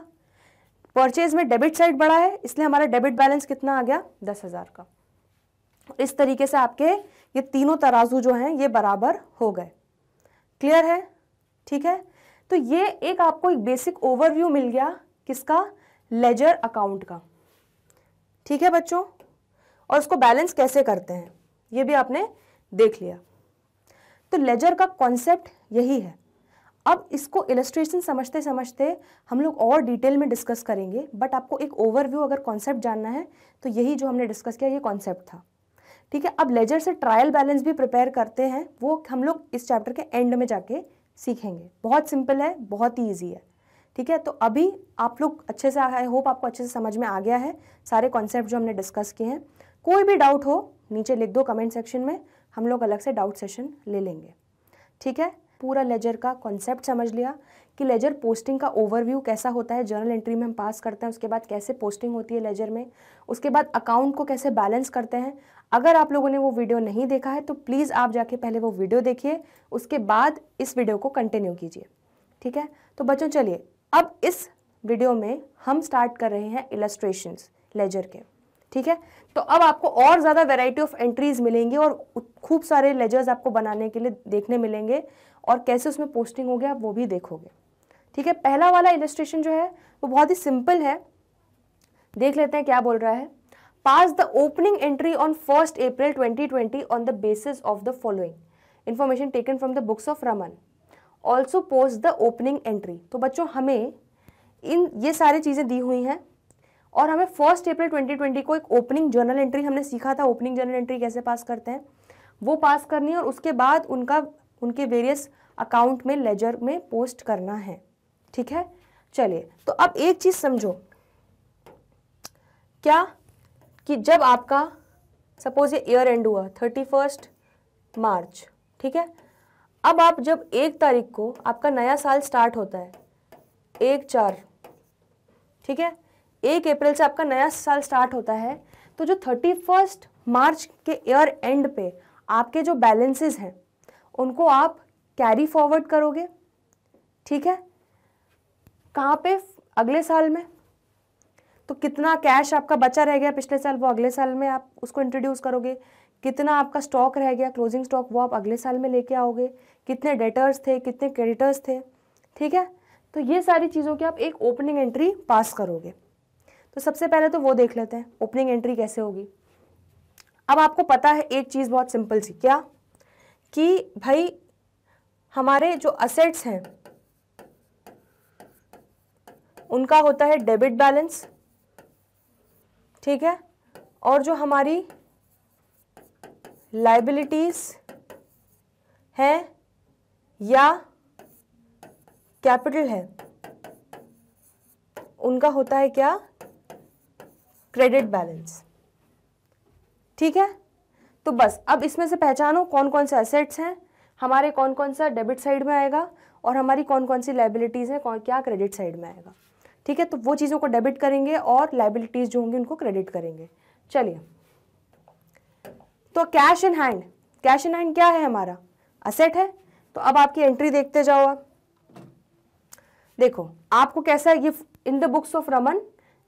परचेज में डेबिट साइड बड़ा है इसलिए हमारा डेबिट बैलेंस कितना आ गया दस हज़ार का इस तरीके से आपके ये तीनों तराजू जो हैं ये बराबर हो गए क्लियर है ठीक है तो ये एक आपको एक बेसिक ओवरव्यू मिल गया किसका लेजर अकाउंट का ठीक है बच्चों और उसको बैलेंस कैसे करते हैं ये भी आपने देख लिया तो लेजर का कॉन्सेप्ट यही है अब इसको इलस्ट्रेशन समझते समझते हम लोग और डिटेल में डिस्कस करेंगे बट आपको एक ओवरव्यू अगर कॉन्सेप्ट जानना है तो यही जो हमने डिस्कस किया ये कॉन्सेप्ट था ठीक है अब लेजर से ट्रायल बैलेंस भी प्रिपेयर करते हैं वो हम लोग इस चैप्टर के एंड में जाके सीखेंगे बहुत सिंपल है बहुत ही ईजी है ठीक है तो अभी आप लोग अच्छे से आई होप आपको अच्छे से समझ में आ गया है सारे कॉन्सेप्ट जो हमने डिस्कस किए हैं कोई भी डाउट हो नीचे लिख दो कमेंट सेक्शन में हम लोग अलग से डाउट सेशन ले लेंगे ठीक है पूरा लेजर का कॉन्सेप्ट समझ लिया कि लेजर पोस्टिंग का ओवरव्यू कैसा होता है जर्नल एंट्री में हम पास करते हैं उसके बाद कैसे पोस्टिंग होती है लेजर में उसके बाद अकाउंट को कैसे बैलेंस करते हैं अगर आप लोगों ने वो वीडियो नहीं देखा है तो प्लीज़ आप जाके पहले वो वीडियो देखिए उसके बाद इस वीडियो को कंटिन्यू कीजिए ठीक है तो बच्चों चलिए अब इस वीडियो में हम स्टार्ट कर रहे हैं इलस्ट्रेशंस लेजर के ठीक है तो अब आपको और ज़्यादा वेराइटी ऑफ एंट्रीज मिलेंगी और खूब सारे लेजर्स आपको बनाने के लिए देखने मिलेंगे और कैसे उसमें पोस्टिंग गया आप वो भी देखोगे ठीक है पहला वाला इलस्ट्रेशन जो है वो बहुत ही सिंपल है देख लेते हैं क्या बोल रहा है pass the opening entry on first April 2020 on the basis of the following information taken from the books of Raman also post the opening entry तो बच्चों हमें इन ये सारी चीज़ें दी हुई हैं और हमें फर्स्ट अप्रैल 2020 को एक ओपनिंग जर्नल एंट्री हमने सीखा था ओपनिंग जर्नल एंट्री कैसे पास करते हैं वो पास करनी है और उसके बाद उनका उनके वेरियस अकाउंट में लेजर में पोस्ट करना है ठीक है चलिए तो अब एक चीज़ समझो क्या कि जब आपका सपोज ये ईयर एंड हुआ थर्टी फर्स्ट मार्च ठीक है अब आप जब एक तारीख को आपका नया साल स्टार्ट होता है एक चार ठीक है एक अप्रैल से आपका नया साल स्टार्ट होता है तो जो थर्टी फर्स्ट मार्च के ईयर एंड पे आपके जो बैलेंसेस हैं उनको आप कैरी फॉरवर्ड करोगे ठीक है कहाँ पे अगले साल में तो कितना कैश आपका बचा रह गया पिछले साल वो अगले साल में आप उसको इंट्रोड्यूस करोगे कितना आपका स्टॉक रह गया क्लोजिंग स्टॉक वो आप अगले साल में लेके आओगे कितने डेटर्स थे कितने क्रेडिटर्स थे ठीक है तो ये सारी चीज़ों की आप एक ओपनिंग एंट्री पास करोगे तो सबसे पहले तो वो देख लेते हैं ओपनिंग एंट्री कैसे होगी अब आपको पता है एक चीज़ बहुत सिंपल सी क्या कि भाई हमारे जो असेट्स हैं उनका होता है डेबिट बैलेंस ठीक है और जो हमारी लाइबिलिटीज़ हैं या कैपिटल है उनका होता है क्या क्रेडिट बैलेंस ठीक है तो बस अब इसमें से पहचानो कौन कौन से असेट्स हैं हमारे कौन कौन सा डेबिट साइड में आएगा और हमारी कौन कौन सी लाइबिलिटीज़ हैं कौन क्या क्रेडिट साइड में आएगा ठीक है तो वो चीज़ों को डेबिट करेंगे और लाइबिलिटीज़ जो होंगी उनको क्रेडिट करेंगे चलिए तो cash in hand cash in hand क्या है हमारा असेट है तो अब आपकी एंट्री देखते जाओ आप देखो आपको कैसा है ये in the books of Raman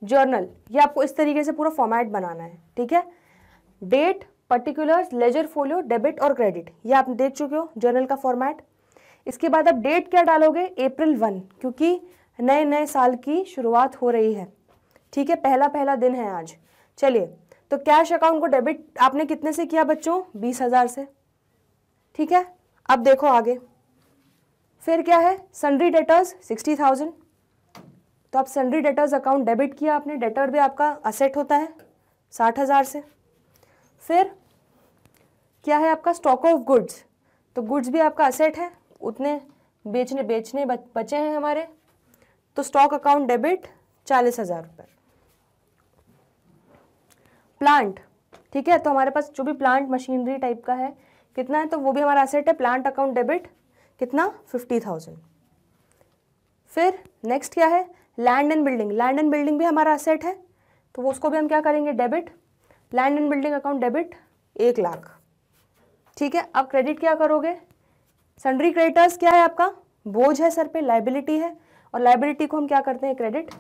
journal ये आपको इस तरीके से पूरा फॉर्मेट बनाना है ठीक है date particulars ledger folio debit और क्रेडिट ये आप देख चुके हो जर्नल का फॉर्मेट इसके बाद आप डेट क्या डालोगे अप्रैल वन क्योंकि नए नए साल की शुरुआत हो रही है ठीक है पहला पहला दिन है आज चलिए तो कैश अकाउंट को डेबिट आपने कितने से किया बच्चों बीस हज़ार से ठीक है अब देखो आगे फिर क्या है सन्ड्री डेटर्स सिक्सटी थाउजेंड तो आप सैलरी डेटर्स अकाउंट डेबिट किया आपने डेटर भी आपका असेट होता है साठ हज़ार से फिर क्या है आपका स्टॉक ऑफ गुड्स तो गुड्स भी आपका असेट है उतने बेचने बेचने बचे हैं हमारे तो स्टॉक अकाउंट डेबिट चालीस हज़ार रुपये प्लांट ठीक है तो हमारे पास जो भी प्लांट मशीनरी टाइप का है कितना है तो वो भी हमारा असेट है प्लांट अकाउंट डेबिट कितना फिफ्टी थाउजेंड फिर नेक्स्ट क्या है land and building land and building भी हमारा असेट है तो वो उसको भी हम क्या करेंगे debit land and building account debit एक लाख ठीक है अब क्रेडिट क्या करोगे सन्ड्री क्रेडिटर्स क्या है आपका बोझ है सर पे लाइबिलिटी है और लाइबिलिटी को हम क्या करते हैं क्रेडिट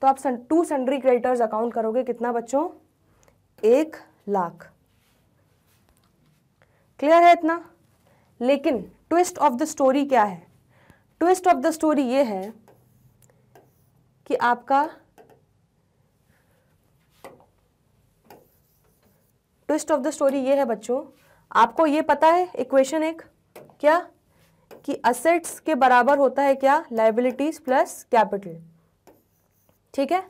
तो आप टू सन्ड्री क्रेडिटर्स अकाउंट करोगे कितना बच्चों एक लाख क्लियर है इतना लेकिन ट्विस्ट ऑफ द स्टोरी क्या है ट्विस्ट ऑफ द स्टोरी ये है कि आपका ट्विस्ट ऑफ द स्टोरी ये है बच्चों आपको ये पता है इक्वेशन एक क्या कि असेट्स के बराबर होता है क्या लाइबिलिटीज प्लस कैपिटल ठीक है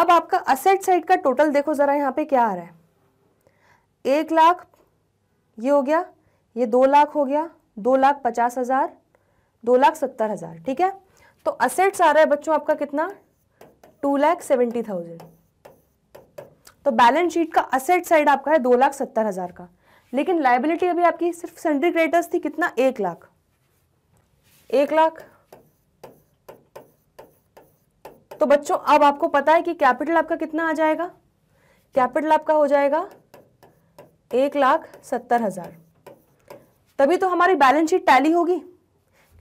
अब आपका असेट साइड का टोटल देखो ज़रा यहाँ पे क्या आ रहा है एक लाख ये हो गया ये दो लाख हो गया दो लाख पचास हज़ार दो लाख सत्तर हज़ार ठीक है तो असेट्स आ रहा है बच्चों आपका कितना टू लैख सेवेंटी थाउजेंड तो बैलेंस शीट का असेट साइड आपका है दो लाख सत्तर हज़ार का लेकिन लाइबिलिटी अभी आपकी सिर्फ सेंड्री क्रेडिटर्स थी कितना एक लाख एक लाख तो बच्चों अब आपको पता है कि कैपिटल आपका कितना आ जाएगा कैपिटल आपका हो जाएगा एक लाख सत्तर हज़ार तभी तो हमारी बैलेंस शीट टैली होगी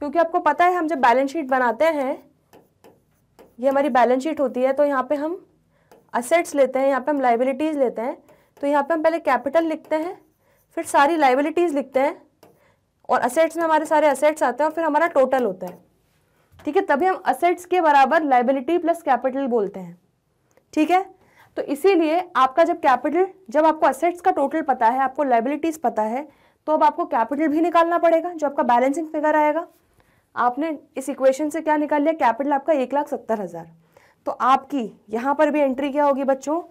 क्योंकि आपको पता है हम जब बैलेंस शीट बनाते हैं ये हमारी बैलेंस शीट होती है तो यहाँ पे हम असेट्स लेते हैं यहाँ पे हम लाइबिलिटीज़ लेते हैं तो यहाँ पे हम पहले कैपिटल लिखते हैं फिर सारी लाइबिलिटीज़ लिखते हैं और असेट्स में हमारे सारे असेट्स आते हैं और फिर हमारा टोटल होता है ठीक है तभी हम असेट्स के बराबर लाइबिलिटी प्लस कैपिटल बोलते हैं ठीक है तो इसीलिए आपका जब कैपिटल जब आपको असेट्स का टोटल पता है आपको लाइबिलिटीज़ पता है तो अब आपको कैपिटल भी निकालना पड़ेगा जो आपका बैलेंसिंग फिगर आएगा आपने इस इक्वेशन से क्या निकाल लिया कैपिटल आपका एक लाख सत्तर हज़ार तो आपकी यहाँ पर भी एंट्री क्या होगी बच्चों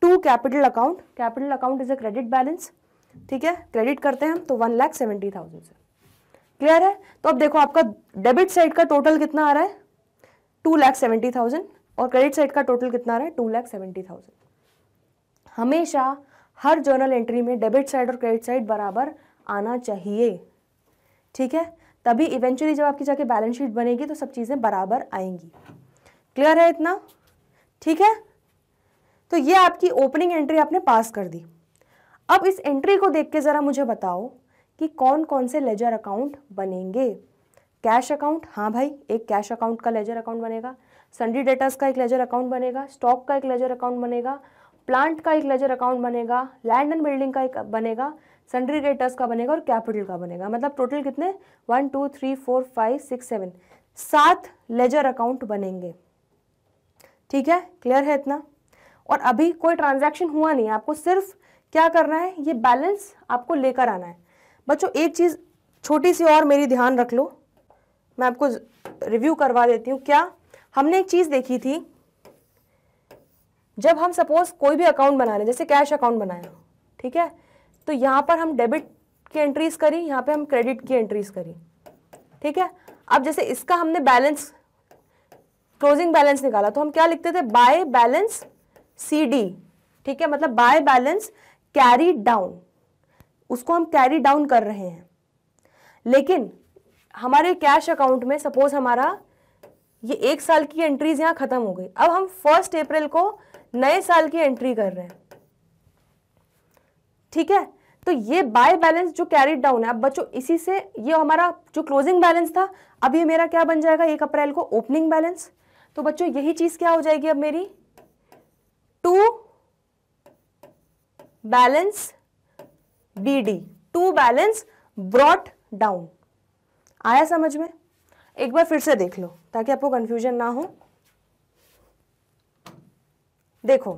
to capital account capital account is a credit balance ठीक है क्रेडिट करते हैं हम तो वन लाख सेवेंटी थाउजेंड से क्लियर है तो अब देखो आपका डेबिट साइड का टोटल कितना आ रहा है टू लाख सेवेंटी थाउजेंड और क्रेडिट साइड का टोटल कितना आ रहा है टू लाख सेवेंटी थाउजेंड हमेशा हर जर्नल एंट्री में डेबिट साइड और क्रेडिट साइड बराबर आना चाहिए ठीक है तभी इवेंचुअली जब आपकी जाके बैलेंस शीट बनेगी तो सब चीज़ें बराबर आएंगी क्लियर है इतना ठीक है तो ये आपकी ओपनिंग एंट्री आपने पास कर दी अब इस एंट्री को देख के ज़रा मुझे बताओ कि कौन कौन से लेजर अकाउंट बनेंगे कैश अकाउंट हाँ भाई एक कैश अकाउंट का लेजर अकाउंट बनेगा सन्डी डेटर्स का एक लेजर अकाउंट बनेगा स्टॉक का एक लेजर अकाउंट बनेगा प्लांट का एक लेजर अकाउंट बनेगा लैंड एंड बिल्डिंग का एक बनेगा सन्ड्री डेटर्स का बनेगा और कैपिटल का बनेगा मतलब टोटल कितने one two three four five six seven सात लेजर अकाउंट बनेंगे ठीक है क्लियर है इतना और अभी कोई ट्रांजैक्शन हुआ नहीं आपको सिर्फ क्या करना है ये बैलेंस आपको लेकर आना है बच्चों एक चीज़ छोटी सी और मेरी ध्यान रख लो मैं आपको रिव्यू करवा देती हूँ क्या हमने एक चीज़ देखी थी जब हम सपोज कोई भी अकाउंट बना रहे जैसे कैश अकाउंट बनाया ठीक है तो यहाँ पर हम डेबिट की एंट्रीज करी यहाँ पे हम क्रेडिट की एंट्रीज करी ठीक है अब जैसे इसका हमने बैलेंस क्लोजिंग बैलेंस निकाला तो हम क्या लिखते थे बाय बैलेंस सी डी ठीक है मतलब बाय बैलेंस कैरी डाउन उसको हम कैरी डाउन कर रहे हैं लेकिन हमारे कैश अकाउंट में सपोज हमारा ये एक साल की एंट्रीज यहाँ खत्म हो गई अब हम फर्स्ट अप्रैल को नए साल की एंट्री कर रहे हैं ठीक है तो ये बाय बैलेंस जो कैरिड डाउन है अब बच्चों इसी से ये हमारा जो क्लोजिंग बैलेंस था अब ये मेरा क्या बन जाएगा एक अप्रैल को ओपनिंग बैलेंस तो बच्चों यही चीज क्या हो जाएगी अब मेरी to balance B D to balance brought down आया समझ में एक बार फिर से देख लो ताकि आपको कंफ्यूजन ना हो देखो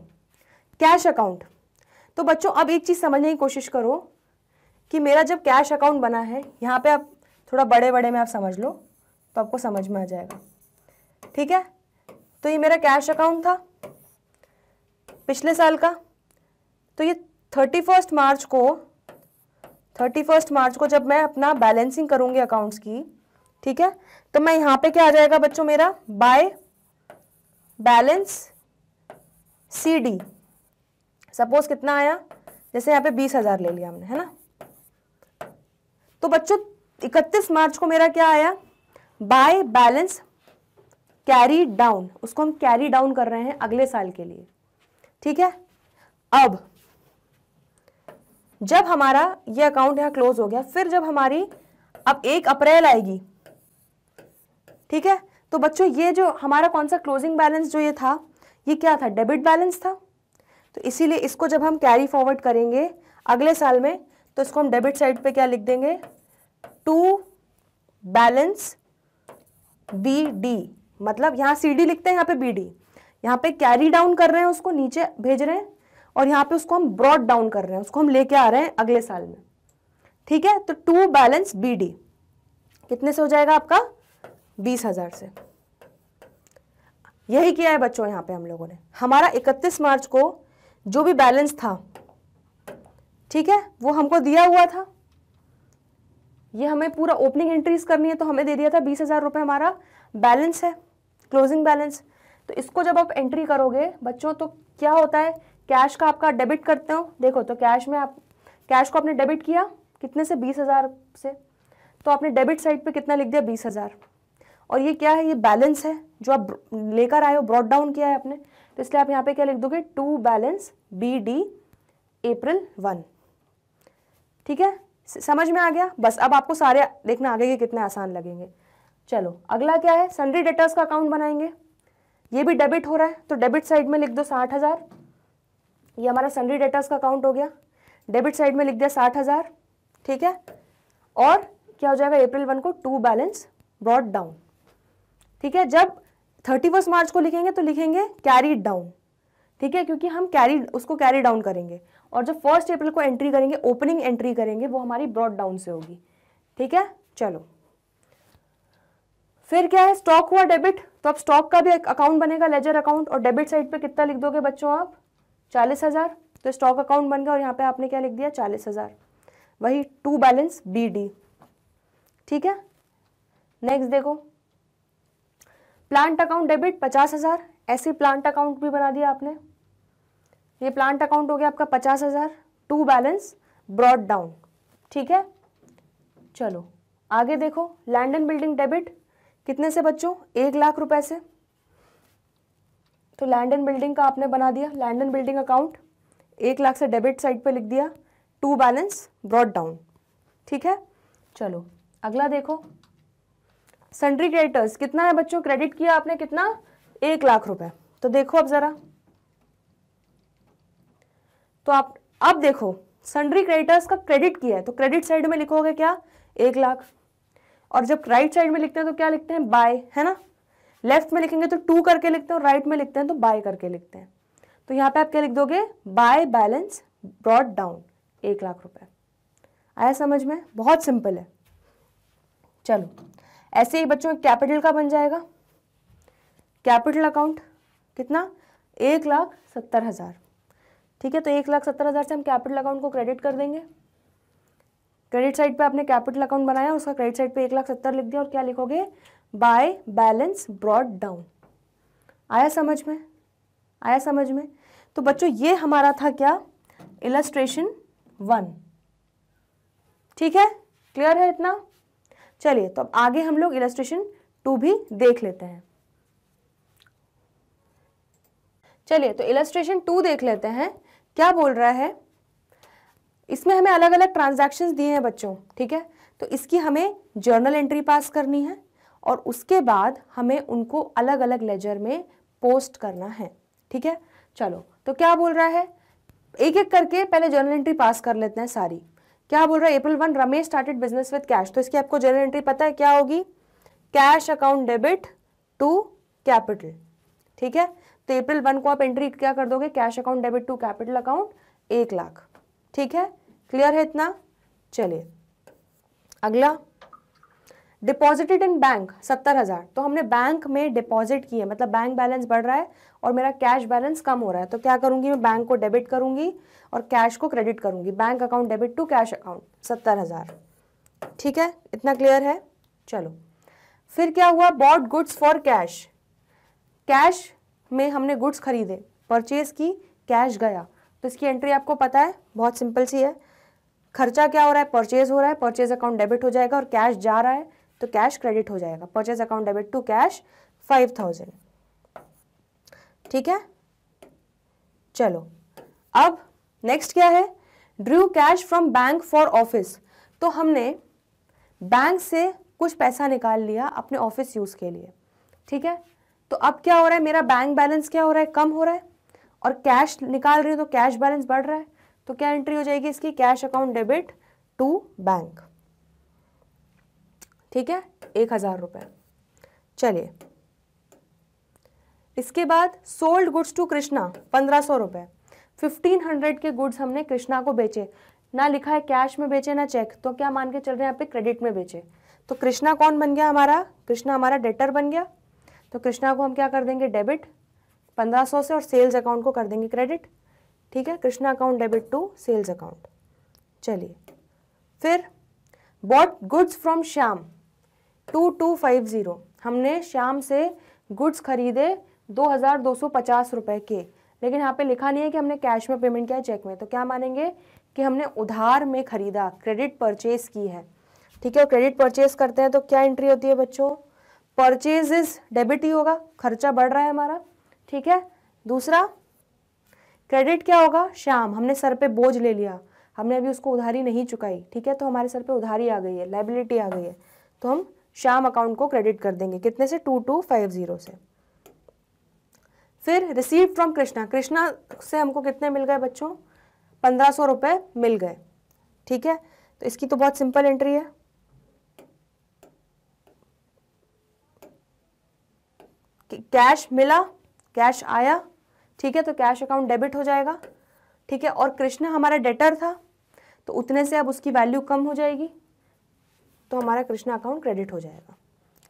कैश अकाउंट तो बच्चों अब एक चीज़ समझने की कोशिश करो कि मेरा जब कैश अकाउंट बना है यहाँ पे आप थोड़ा बड़े बड़े में आप समझ लो तो आपको समझ में आ जाएगा ठीक है तो ये मेरा कैश अकाउंट था पिछले साल का तो ये थर्टी फर्स्ट मार्च को थर्टी फर्स्ट मार्च को जब मैं अपना बैलेंसिंग करूँगी अकाउंट्स की ठीक है तो मैं यहाँ पे क्या आ जाएगा बच्चों मेरा by balance C D suppose कितना आया जैसे यहाँ पे बीस हजार ले लिया हमने है ना तो बच्चों इकतीस मार्च को मेरा क्या आया बाय बैलेंस कैरी डाउन उसको हम कैरी डाउन कर रहे हैं अगले साल के लिए ठीक है अब जब हमारा ये अकाउंट यहाँ क्लोज हो गया फिर जब हमारी अब एक अप्रैल आएगी ठीक है तो बच्चों ये जो हमारा कौन सा क्लोजिंग बैलेंस जो ये था ये क्या था डेबिट बैलेंस था तो इसीलिए इसको जब हम कैरी फॉरवर्ड करेंगे अगले साल में तो इसको हम डेबिट साइड पे क्या लिख देंगे टू बैलेंस बी डी मतलब यहाँ सी डी लिखते हैं यहाँ पे बी डी यहाँ पे कैरी डाउन कर रहे हैं उसको नीचे भेज रहे हैं और यहाँ पे उसको हम ब्रॉड डाउन कर रहे हैं उसको हम लेके आ रहे हैं अगले साल में ठीक है तो टू बैलेंस बी डी कितने से हो जाएगा आपका बीस हजार से यही किया है बच्चों यहाँ पे हम लोगों ने हमारा इकतीस मार्च को जो भी बैलेंस था ठीक है वो हमको दिया हुआ था ये हमें पूरा ओपनिंग एंट्रीज करनी है तो हमें दे दिया था बीस हज़ार रुपये हमारा बैलेंस है क्लोजिंग बैलेंस तो इसको जब आप एंट्री करोगे बच्चों तो क्या होता है कैश का आपका डेबिट करते हो देखो तो कैश में आप कैश को आपने डेबिट किया कितने से बीस हज़ार से तो आपने डेबिट साइड पे कितना लिख दिया बीस हज़ार और ये क्या है ये बैलेंस है जो आप लेकर आए हो ब्रॉड डाउन किया है आपने तो इसलिए आप यहाँ पे क्या लिख दोगे to balance B D April one ठीक है समझ में आ गया बस अब आपको सारे देखना आगे के कितने आसान लगेंगे चलो अगला क्या है सन्ड्री डेटर्स का अकाउंट बनाएंगे ये भी डेबिट हो रहा है तो डेबिट साइड में लिख दो साठ हज़ार ये हमारा सन्ड्री डेटर्स का अकाउंट हो गया डेबिट साइड में लिख दिया साठ हज़ार ठीक है और क्या हो जाएगा अप्रैल वन को टू बैलेंस ब्रॉड डाउन ठीक है जब थर्टी फर्स्ट मार्च को लिखेंगे तो लिखेंगे कैरी डाउन ठीक है क्योंकि हम कैरी उसको कैरी डाउन करेंगे और जब फर्स्ट अप्रैल को एंट्री करेंगे ओपनिंग एंट्री करेंगे वो हमारी ब्रॉड डाउन से होगी ठीक है चलो फिर क्या है स्टॉक हुआ डेबिट तो अब स्टॉक का भी एक अकाउंट बनेगा लेजर अकाउंट और डेबिट साइड पे कितना लिख दोगे बच्चों आप चालीस हज़ार तो स्टॉक अकाउंट बन गया और यहाँ पे आपने क्या लिख दिया चालीस हज़ार वही टू बैलेंस बी डी ठीक है नेक्स्ट देखो प्लांट अकाउंट डेबिट पचास हज़ार ऐसे प्लांट अकाउंट भी बना दिया आपने ये प्लांट अकाउंट हो गया आपका पचास हज़ार टू बैलेंस ब्रॉड डाउन ठीक है चलो आगे देखो लैंड एंड बिल्डिंग डेबिट कितने से बच्चों एक लाख रुपए से तो लैंड एंड बिल्डिंग का आपने बना दिया लैंड एंड बिल्डिंग अकाउंट एक लाख से डेबिट साइड पे लिख दिया टू बैलेंस ब्रॉड डाउन ठीक है चलो अगला देखो सन्ड्री क्रेडिटर्स कितना है बच्चों क्रेडिट किया आपने कितना एक लाख रुपए तो देखो अब जरा तो आप अब देखो सन्ड्री क्रेडिटर्स का क्रेडिट किया है तो क्रेडिट साइड में लिखोगे क्या एक लाख और जब राइट साइड में लिखते हैं तो क्या लिखते हैं बाय है ना लेफ्ट में लिखेंगे तो टू करके लिखते हैं और राइट में लिखते हैं तो बाय करके लिखते हैं तो यहाँ पे आप क्या लिख दोगे बाय बैलेंस ब्रॉड डाउन एक लाख रुपए आया समझ में बहुत सिंपल है चलो ऐसे ही बच्चों कैपिटल का बन जाएगा कैपिटल अकाउंट कितना एक लाख सत्तर हज़ार ठीक है तो एक लाख सत्तर हज़ार से हम कैपिटल अकाउंट को क्रेडिट कर देंगे क्रेडिट साइड पे आपने कैपिटल अकाउंट बनाया उसका क्रेडिट साइड पे एक लाख सत्तर लिख दिया और क्या लिखोगे बाय बैलेंस ब्रॉड डाउन आया समझ में आया समझ में तो बच्चों ये हमारा था क्या इलस्ट्रेशन वन ठीक है क्लियर है इतना चलिए तो अब आगे हम लोग इलेस्ट्रेशन टू भी देख लेते हैं चलिए तो इलेस्ट्रेशन टू देख लेते हैं क्या बोल रहा है इसमें हमें अलग अलग ट्रांजैक्शंस दिए हैं बच्चों ठीक है तो इसकी हमें जर्नल एंट्री पास करनी है और उसके बाद हमें उनको अलग अलग लेजर में पोस्ट करना है ठीक है चलो तो क्या बोल रहा है एक एक करके पहले जर्नल एंट्री पास कर लेते हैं सारी क्या बोल रहा है April one Ramesh started business with cash तो इसकी आपको जनरल एंट्री पता है क्या होगी cash account debit to capital ठीक है तो अप्रैल वन को आप एंट्री क्या कर दोगे cash account debit to capital account एक लाख ठीक है क्लियर है इतना चलिए अगला डिपॉजिटेड इन बैंक सत्तर हज़ार तो हमने बैंक में डिपॉजिट किए मतलब बैंक बैलेंस बढ़ रहा है और मेरा कैश बैलेंस कम हो रहा है तो क्या करूंगी मैं बैंक को डेबिट करूंगी और कैश को क्रेडिट करूंगी bank account debit to cash account सत्तर हज़ार ठीक है इतना क्लियर है चलो फिर क्या हुआ bought goods for cash cash में हमने गुड्स खरीदे परचेज की कैश गया तो इसकी एंट्री आपको पता है बहुत सिंपल सी है खर्चा क्या हो रहा है परचेज हो रहा है परचेज अकाउंट डेबिट हो जाएगा और कैश जा रहा है तो कैश क्रेडिट हो जाएगा purchase account debit to cash five thousand ठीक है चलो अब नेक्स्ट क्या है drew cash from bank for office तो हमने बैंक से कुछ पैसा निकाल लिया अपने ऑफिस यूज़ के लिए ठीक है तो अब क्या हो रहा है मेरा बैंक बैलेंस क्या हो रहा है कम हो रहा है और कैश निकाल रही हूँ तो कैश बैलेंस बढ़ रहा है तो क्या एंट्री हो जाएगी इसकी cash account debit to bank ठीक है एक हज़ार रुपए चलिए इसके बाद सोल्ड गुड्स टू कृष्णा पंद्रह सौ रुपए फिफ्टीन हंड्रेड के गुड्स हमने कृष्णा को बेचे ना लिखा है कैश में बेचे ना चेक तो क्या मान के चल रहे हैं यहाँ पे क्रेडिट में बेचे तो कृष्णा कौन बन गया हमारा कृष्णा हमारा डेटर बन गया तो कृष्णा को हम क्या कर देंगे डेबिट पंद्रह सौ से और सेल्स अकाउंट को कर देंगे क्रेडिट ठीक है Krishna account debit to sales account चलिए फिर bought goods from Shyam two two five zero हमने श्याम से गुड्स खरीदे दो हज़ार दो सौ पचास रुपये के लेकिन यहाँ पे लिखा नहीं है कि हमने कैश में पेमेंट किया है चेक में तो क्या मानेंगे कि हमने उधार में खरीदा क्रेडिट परचेज की है ठीक है और क्रेडिट परचेज करते हैं तो क्या एंट्री होती है बच्चों परचेज इज डेबिट ही होगा खर्चा बढ़ रहा है हमारा ठीक है दूसरा क्रेडिट क्या होगा श्याम हमने सर पे बोझ ले लिया हमने अभी उसको उधारी नहीं चुकाई ठीक है तो हमारे सर पे उधारी आ गई है लाइबिलिटी आ गई है तो हम श्याम अकाउंट को क्रेडिट कर देंगे कितने से टू टू फाइव जीरो से फिर रिसीव फ्रॉम कृष्णा कृष्णा से हमको कितने मिल गए बच्चों पंद्रह सौ रुपये मिल गए ठीक है तो इसकी तो बहुत सिंपल एंट्री है कैश मिला कैश आया ठीक है तो कैश अकाउंट डेबिट हो जाएगा ठीक है और कृष्णा हमारा डेटर था तो उतने से अब उसकी वैल्यू कम हो जाएगी तो हमारा कृष्णा अकाउंट क्रेडिट हो जाएगा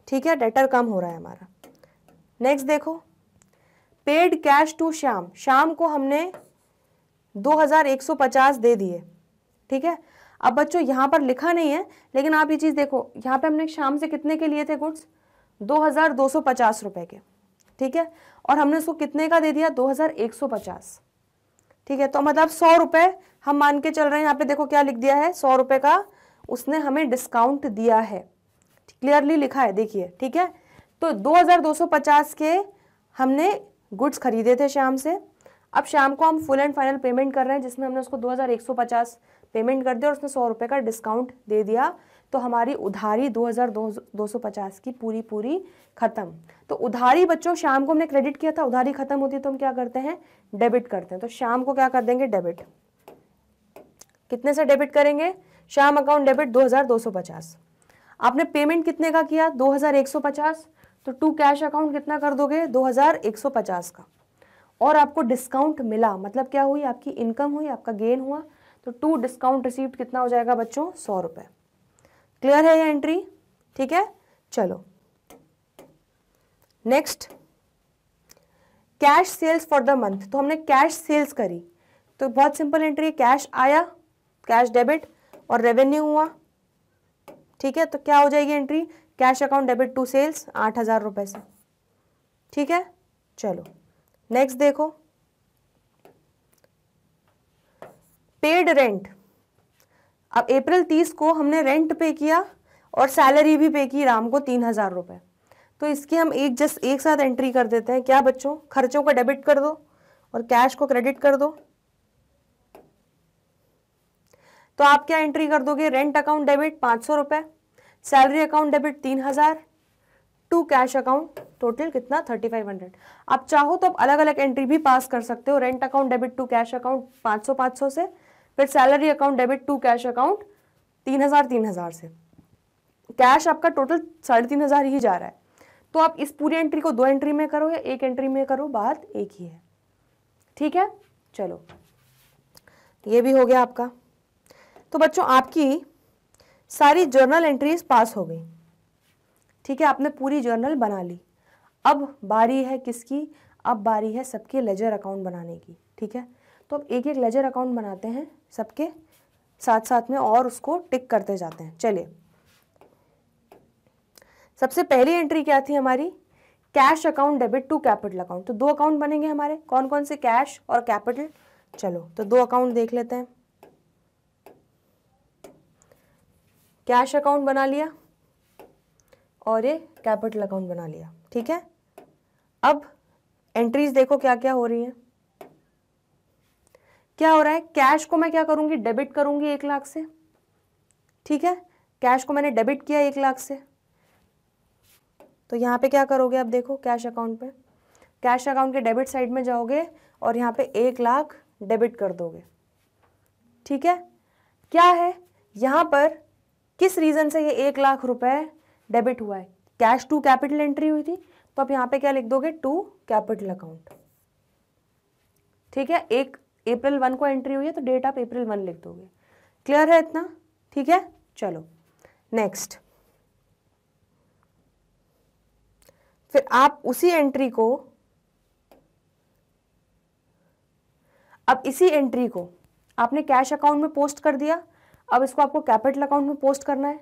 ठीक है डेटर कम हो रहा है हमारा नेक्स्ट देखो paid cash to Shyam Shyam को हमने 2150 दे दिए ठीक है अब बच्चों यहाँ पर लिखा नहीं है लेकिन आप ये चीज़ देखो यहाँ पे हमने शाम से कितने के लिए थे गुड्स 2250 रुपए के ठीक है और हमने उसको कितने का दे दिया 2150 ठीक है तो मतलब सौ रुपये हम मान के चल रहे हैं यहाँ पे देखो क्या लिख दिया है सौ रुपये का उसने हमें डिस्काउंट दिया है क्लियरली लिखा है देखिए ठीक है तो 2250 के हमने गुड्स खरीदे थे शाम से अब शाम को हम फुल एंड फाइनल पेमेंट कर रहे हैं जिसमें हमने उसको 2150 पेमेंट कर दिया और उसने सौ रुपये का डिस्काउंट दे दिया तो हमारी उधारी 2250 की पूरी पूरी ख़त्म तो उधारी बच्चों शाम को हमने क्रेडिट किया था उधारी ख़त्म होती है तो हम क्या करते हैं डेबिट करते हैं तो शाम को क्या कर देंगे डेबिट कितने से डेबिट करेंगे श्याम अकाउंट डेबिट 2250 आपने पेमेंट कितने का किया 2150 तो टू कैश अकाउंट कितना कर दोगे 2150 का और आपको डिस्काउंट मिला मतलब क्या हुई आपकी इनकम हुई आपका गेन हुआ तो टू डिस्काउंट रिसीव कितना हो जाएगा बच्चों सौ रुपये क्लियर है ये एंट्री ठीक है चलो next cash sales for the month तो हमने कैश सेल्स करी तो बहुत सिंपल एंट्री है कैश आया कैश डेबिट और रेवेन्यू हुआ ठीक है तो क्या हो जाएगी entry cash account debit to sales आठ हज़ार रुपए से ठीक है चलो नेक्स्ट देखो पेड रेंट अब अप्रैल तीस को हमने रेंट पे किया और सैलरी भी पे की राम को तीन हज़ार रुपए तो इसकी हम एक जस्ट एक साथ एंट्री कर देते हैं क्या बच्चों खर्चों का डेबिट कर दो और कैश को क्रेडिट कर दो तो आप क्या एंट्री कर दोगे रेंट अकाउंट डेबिट पाँच सौ रुपये सैलरी अकाउंट डेबिट तीन हज़ार टू कैश अकाउंट टोटल कितना थर्टी फाइव हंड्रेड आप चाहो तो आप अलग अलग एंट्री भी पास कर सकते हो rent account debit to cash account पाँच सौ पाँच सौ से फिर salary account debit to cash account तीन हज़ार तीन हज़ार से कैश आपका टोटल साढ़े तीन हज़ार ही जा रहा है तो आप इस पूरी एंट्री को दो एंट्री में करो या एक एंट्री में करो बात एक ही है ठीक है चलो ये भी हो गया आपका तो बच्चों आपकी सारी जर्नल एंट्रीज पास हो गई ठीक है आपने पूरी जर्नल बना ली अब बारी है किसकी अब बारी है सबके लेजर अकाउंट बनाने की ठीक है तो अब एक एक लेजर अकाउंट बनाते हैं सबके साथ साथ में और उसको टिक करते जाते हैं चलिए सबसे पहली एंट्री क्या थी हमारी cash account debit to capital account तो दो अकाउंट बनेंगे हमारे कौन कौन से कैश और कैपिटल चलो तो दो अकाउंट देख लेते हैं कैश अकाउंट बना लिया और ये कैपिटल अकाउंट बना लिया ठीक है अब एंट्रीज देखो क्या क्या हो रही हैं क्या हो रहा है कैश को मैं क्या करूंगी डेबिट करूंगी एक लाख से ठीक है कैश को मैंने डेबिट किया एक लाख से तो यहां पे क्या करोगे आप देखो कैश अकाउंट पे कैश अकाउंट के डेबिट साइड में जाओगे और यहां पे एक लाख डेबिट कर दोगे ठीक है क्या है यहां पर किस रीज़न से ये एक लाख रुपए डेबिट हुआ है कैश टू कैपिटल एंट्री हुई थी तो आप यहां पे क्या लिख दोगे टू कैपिटल अकाउंट ठीक है एक अप्रैल वन को एंट्री हुई है तो डेट आप अप्रैल वन लिख दोगे क्लियर है इतना ठीक है चलो नेक्स्ट फिर आप उसी एंट्री को अब इसी एंट्री को आपने कैश अकाउंट में पोस्ट कर दिया अब इसको आपको कैपिटल अकाउंट में पोस्ट करना है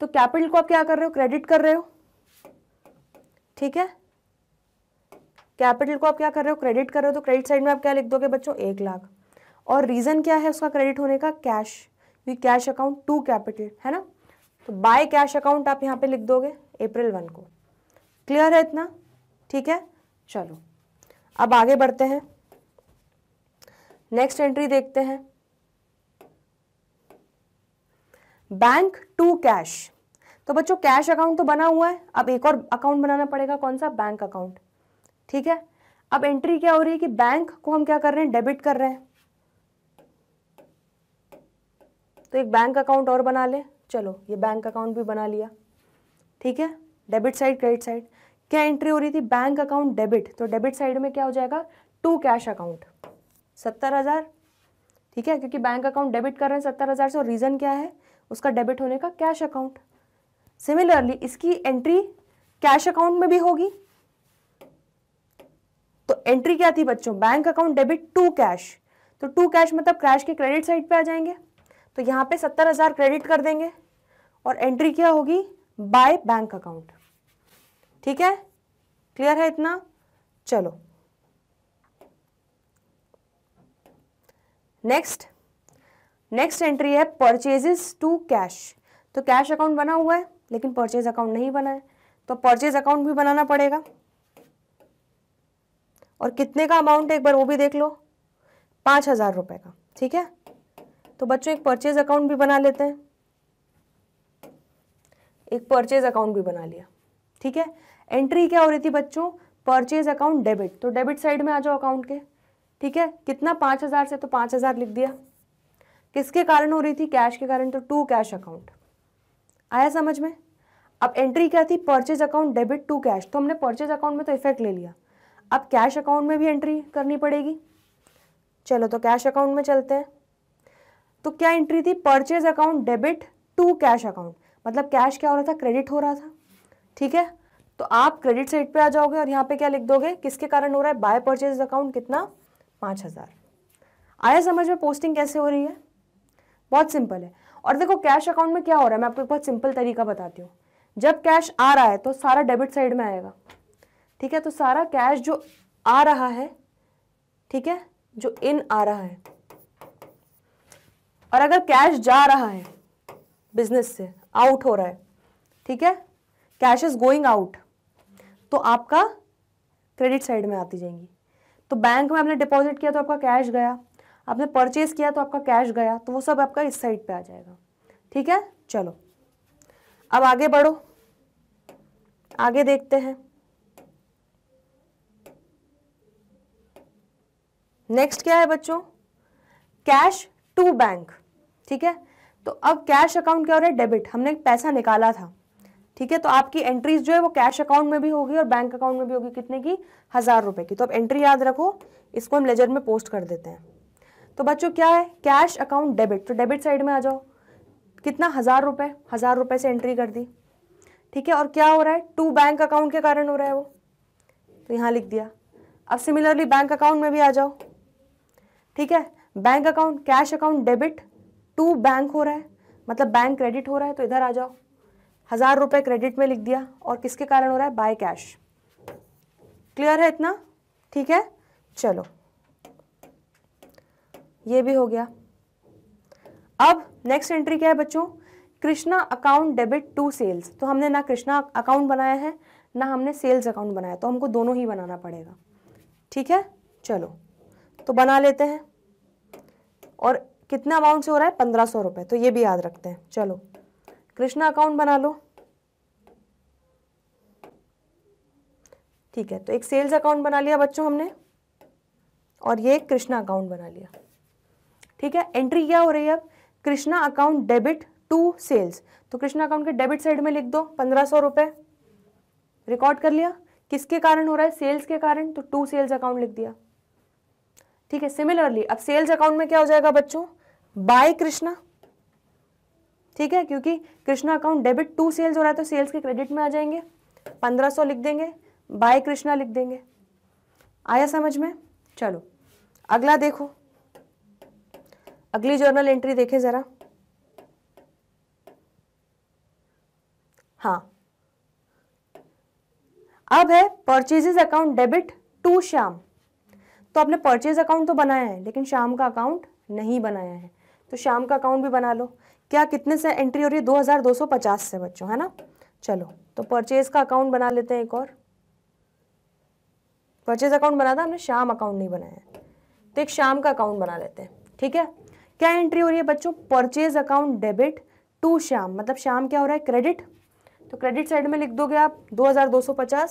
तो कैपिटल को आप क्या कर रहे हो क्रेडिट कर रहे हो ठीक है कैपिटल को आप क्या कर रहे हो क्रेडिट कर रहे हो तो क्रेडिट साइड में आप क्या लिख दोगे बच्चों एक लाख और रीज़न क्या है उसका क्रेडिट होने का cash we cash account to capital है ना तो बाय कैश अकाउंट आप यहाँ पे लिख दोगे अप्रैल वन को क्लियर है इतना ठीक है चलो अब आगे बढ़ते हैं नेक्स्ट एंट्री देखते हैं बैंक टू कैश तो बच्चों कैश अकाउंट तो बना हुआ है अब एक और अकाउंट बनाना पड़ेगा कौन सा बैंक अकाउंट ठीक है अब एंट्री क्या हो रही है कि बैंक को हम क्या कर रहे हैं डेबिट कर रहे हैं तो एक बैंक अकाउंट और बना ले चलो ये बैंक अकाउंट भी बना लिया ठीक है डेबिट साइड क्रेडिट साइड क्या एंट्री हो रही थी बैंक अकाउंट डेबिट तो डेबिट साइड में क्या हो जाएगा टू कैश अकाउंट सत्तर हज़ार ठीक है क्योंकि बैंक अकाउंट डेबिट कर रहे हैं सत्तर हज़ार और रीज़न क्या है उसका डेबिट होने का कैश अकाउंट सिमिलरली इसकी एंट्री कैश अकाउंट में भी होगी तो एंट्री क्या थी बच्चों bank account debit to cash तो टू कैश मतलब कैश के क्रेडिट साइड पे आ जाएंगे तो यहां पे सत्तर हज़ार क्रेडिट कर देंगे और एंट्री क्या होगी बाय बैंक अकाउंट ठीक है क्लियर है इतना चलो नेक्स्ट नेक्स्ट एंट्री है परचेजेस टू कैश तो कैश अकाउंट बना हुआ है लेकिन परचेज अकाउंट नहीं बना है तो परचेज अकाउंट भी बनाना पड़ेगा और कितने का अमाउंट है एक बार वो भी देख लो पाँच हज़ार रुपये का ठीक है तो बच्चों एक परचेज अकाउंट भी बना लेते हैं एक परचेज अकाउंट भी बना लिया ठीक है एंट्री क्या हो रही थी बच्चों परचेज अकाउंट डेबिट तो डेबिट साइड में आ जाओ अकाउंट के ठीक है कितना पाँच हज़ार से तो पाँच हज़ार लिख दिया किसके कारण हो रही थी कैश के कारण तो टू कैश अकाउंट आया समझ में अब एंट्री क्या थी purchase account debit to cash तो हमने परचेज अकाउंट में तो इफेक्ट ले लिया अब कैश अकाउंट में भी एंट्री करनी पड़ेगी चलो तो कैश अकाउंट में चलते हैं तो क्या एंट्री थी purchase account debit to cash account मतलब कैश क्या हो रहा था क्रेडिट हो रहा था ठीक है तो आप क्रेडिट साइड पे आ जाओगे और यहाँ पे क्या लिख दोगे किसके कारण हो रहा है बाय परचेज अकाउंट कितना पाँच हज़ार आया समझ में पोस्टिंग कैसे हो रही है बहुत सिंपल है और देखो कैश अकाउंट में क्या हो रहा है मैं आपको एक बहुत सिंपल तरीका बताती हूँ जब कैश आ रहा है तो सारा डेबिट साइड में आएगा ठीक है तो सारा कैश जो आ रहा है ठीक है जो इन आ रहा है और अगर कैश जा रहा है बिजनेस से आउट हो रहा है ठीक है कैश इज गोइंग आउट तो आपका क्रेडिट साइड में आती जाएंगी तो बैंक में आपने डिपॉजिट किया तो आपका कैश गया आपने परचेज किया तो आपका कैश गया तो वो सब आपका इस साइड पे आ जाएगा ठीक है चलो अब आगे बढ़ो आगे देखते हैं नेक्स्ट क्या है बच्चों कैश टू बैंक ठीक है तो अब कैश अकाउंट क्या हो रहा है डेबिट हमने पैसा निकाला था ठीक है तो आपकी एंट्रीज जो है वो कैश अकाउंट में भी होगी और बैंक अकाउंट में भी होगी कितने की हज़ार रुपए की तो अब एंट्री याद रखो इसको हम लेजर में पोस्ट कर देते हैं तो बच्चों क्या है कैश अकाउंट डेबिट तो डेबिट साइड में आ जाओ कितना हज़ार रुपये हज़ार रुपये से एंट्री कर दी ठीक है और क्या हो रहा है टू बैंक अकाउंट के कारण हो रहा है वो तो यहाँ लिख दिया अब सिमिलरली बैंक अकाउंट में भी आ जाओ ठीक है bank account cash account debit to bank हो रहा है मतलब बैंक क्रेडिट हो रहा है तो इधर आ जाओ हज़ार रुपये क्रेडिट में लिख दिया और किसके कारण हो रहा है बाय कैश क्लियर है इतना ठीक है चलो ये भी हो गया अब नेक्स्ट एंट्री क्या है बच्चों Krishna account debit to sales तो हमने ना कृष्णा अकाउंट बनाया है ना हमने सेल्स अकाउंट बनाया तो हमको दोनों ही बनाना पड़ेगा ठीक है चलो तो बना लेते हैं और कितना अमाउंट से हो रहा है पंद्रह सौ रुपये तो ये भी याद रखते हैं चलो कृष्णा अकाउंट बना लो ठीक है तो एक सेल्स अकाउंट बना लिया बच्चों हमने और ये कृष्णा अकाउंट बना लिया ठीक है एंट्री क्या हो रही है अब Krishna account debit to sales तो कृष्णा अकाउंट के डेबिट साइड में लिख दो पंद्रह सौ रुपए रिकॉर्ड कर लिया किसके कारण हो रहा है सेल्स के कारण तो टू सेल्स अकाउंट लिख दिया ठीक है सिमिलरली अब सेल्स अकाउंट में क्या हो जाएगा बच्चों बाय कृष्णा ठीक है क्योंकि Krishna account debit to sales हो रहा है तो सेल्स के क्रेडिट में आ जाएंगे पंद्रह सौ लिख देंगे बाय कृष्णा लिख देंगे आया समझ में चलो अगला देखो अगली जर्नल एंट्री देखें ज़रा हाँ अब है purchases account debit to Shyam तो आपने परचेज अकाउंट तो बनाया है लेकिन शाम का अकाउंट नहीं बनाया है तो शाम का अकाउंट भी बना लो क्या कितने से एंट्री हो रही है 2250 से बच्चों है ना चलो तो परचेज का अकाउंट बना लेते हैं एक और परचेज अकाउंट बना था हमने शाम अकाउंट नहीं बनाया है तो एक शाम का अकाउंट बना लेते हैं ठीक है क्या एंट्री हो रही है बच्चों purchase account debit to Shyam मतलब श्याम क्या हो रहा है क्रेडिट तो क्रेडिट साइड में लिख दोगे आप 2250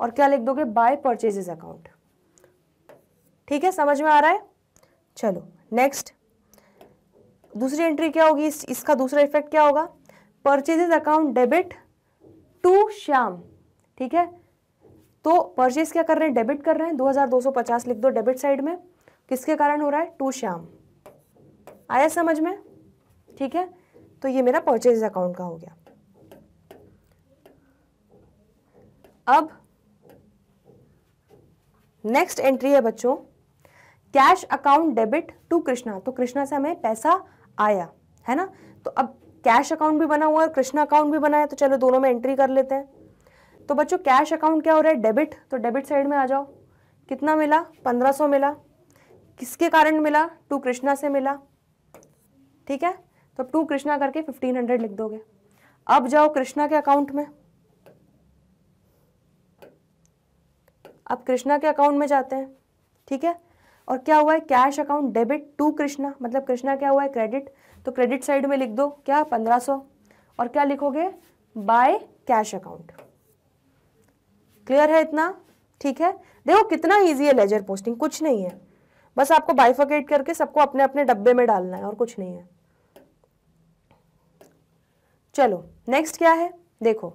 और क्या लिख दोगे बाय परचेजेज अकाउंट ठीक है समझ में आ रहा है चलो नेक्स्ट दूसरी एंट्री क्या होगी इस, इसका दूसरा इफेक्ट क्या होगा purchases account debit to Shyam ठीक है तो परचेज क्या कर रहे हैं डेबिट कर रहे हैं 2250 लिख दो डेबिट साइड में किसके कारण हो रहा है टू श्याम आया समझ में ठीक है तो ये मेरा परचेज अकाउंट का हो गया अब नेक्स्ट एंट्री है बच्चों cash account debit to Krishna तो कृष्णा से हमें पैसा आया है ना तो अब कैश अकाउंट भी बना हुआ है कृष्णा अकाउंट भी बना है तो चलो दोनों में एंट्री कर लेते हैं तो बच्चों कैश अकाउंट क्या हो रहा है डेबिट तो डेबिट साइड में आ जाओ कितना मिला पंद्रह सौ मिला किसके कारण मिला टू कृष्णा से मिला ठीक है तो टू कृष्णा करके फिफ्टीन हंड्रेड लिख दोगे अब जाओ कृष्णा के अकाउंट में अब कृष्णा के अकाउंट में जाते हैं ठीक है और क्या हुआ है cash account debit to Krishna मतलब कृष्णा क्या हुआ है क्रेडिट तो क्रेडिट साइड में लिख दो क्या पंद्रह सौ और क्या लिखोगे बाय कैश अकाउंट क्लियर है इतना ठीक है देखो कितना ईजी है लेजर पोस्टिंग कुछ नहीं है बस आपको बाइफोकेट करके सबको अपने अपने डब्बे में डालना है और कुछ नहीं है चलो नेक्स्ट क्या है देखो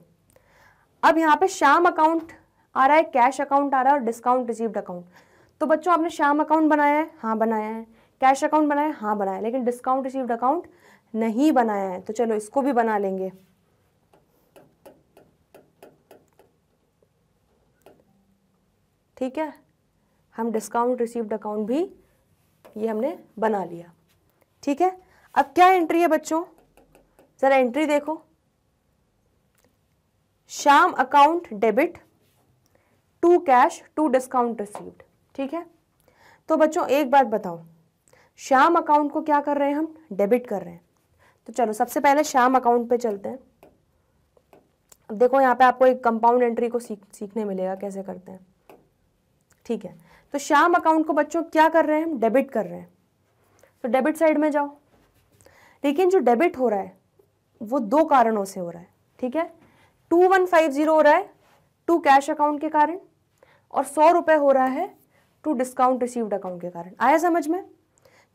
अब यहाँ पे शाम अकाउंट आ रहा है कैश अकाउंट आ रहा है और डिस्काउंट रिसीव्ड अकाउंट तो बच्चों आपने शाम अकाउंट बनाया है हाँ बनाया है कैश अकाउंट बनाया है हाँ बनाया है लेकिन डिस्काउंट रिसीव्ड अकाउंट नहीं बनाया है तो चलो इसको भी बना लेंगे ठीक है हम डिस्काउंट रिसीव्ड अकाउंट भी ये हमने बना लिया ठीक है अब क्या एंट्री है बच्चों ज़रा एंट्री देखो Shyam account debit to cash to discount received ठीक है तो बच्चों एक बात बताओ शाम अकाउंट को क्या कर रहे हैं हम डेबिट कर रहे हैं तो चलो सबसे पहले शाम अकाउंट पे चलते हैं अब देखो यहाँ पे आपको एक कंपाउंड एंट्री को सीख सीखने मिलेगा कैसे करते हैं ठीक है तो श्याम अकाउंट को बच्चों क्या कर रहे हैं हम डेबिट कर रहे हैं तो डेबिट साइड में जाओ लेकिन जो डेबिट हो रहा है वो दो कारणों से हो रहा है ठीक है टू वन फाइव जीरो हो रहा है टू कैश अकाउंट के कारण और सौ रुपए हो रहा है टू डिस्काउंट रिसीव्ड अकाउंट के कारण आया समझ में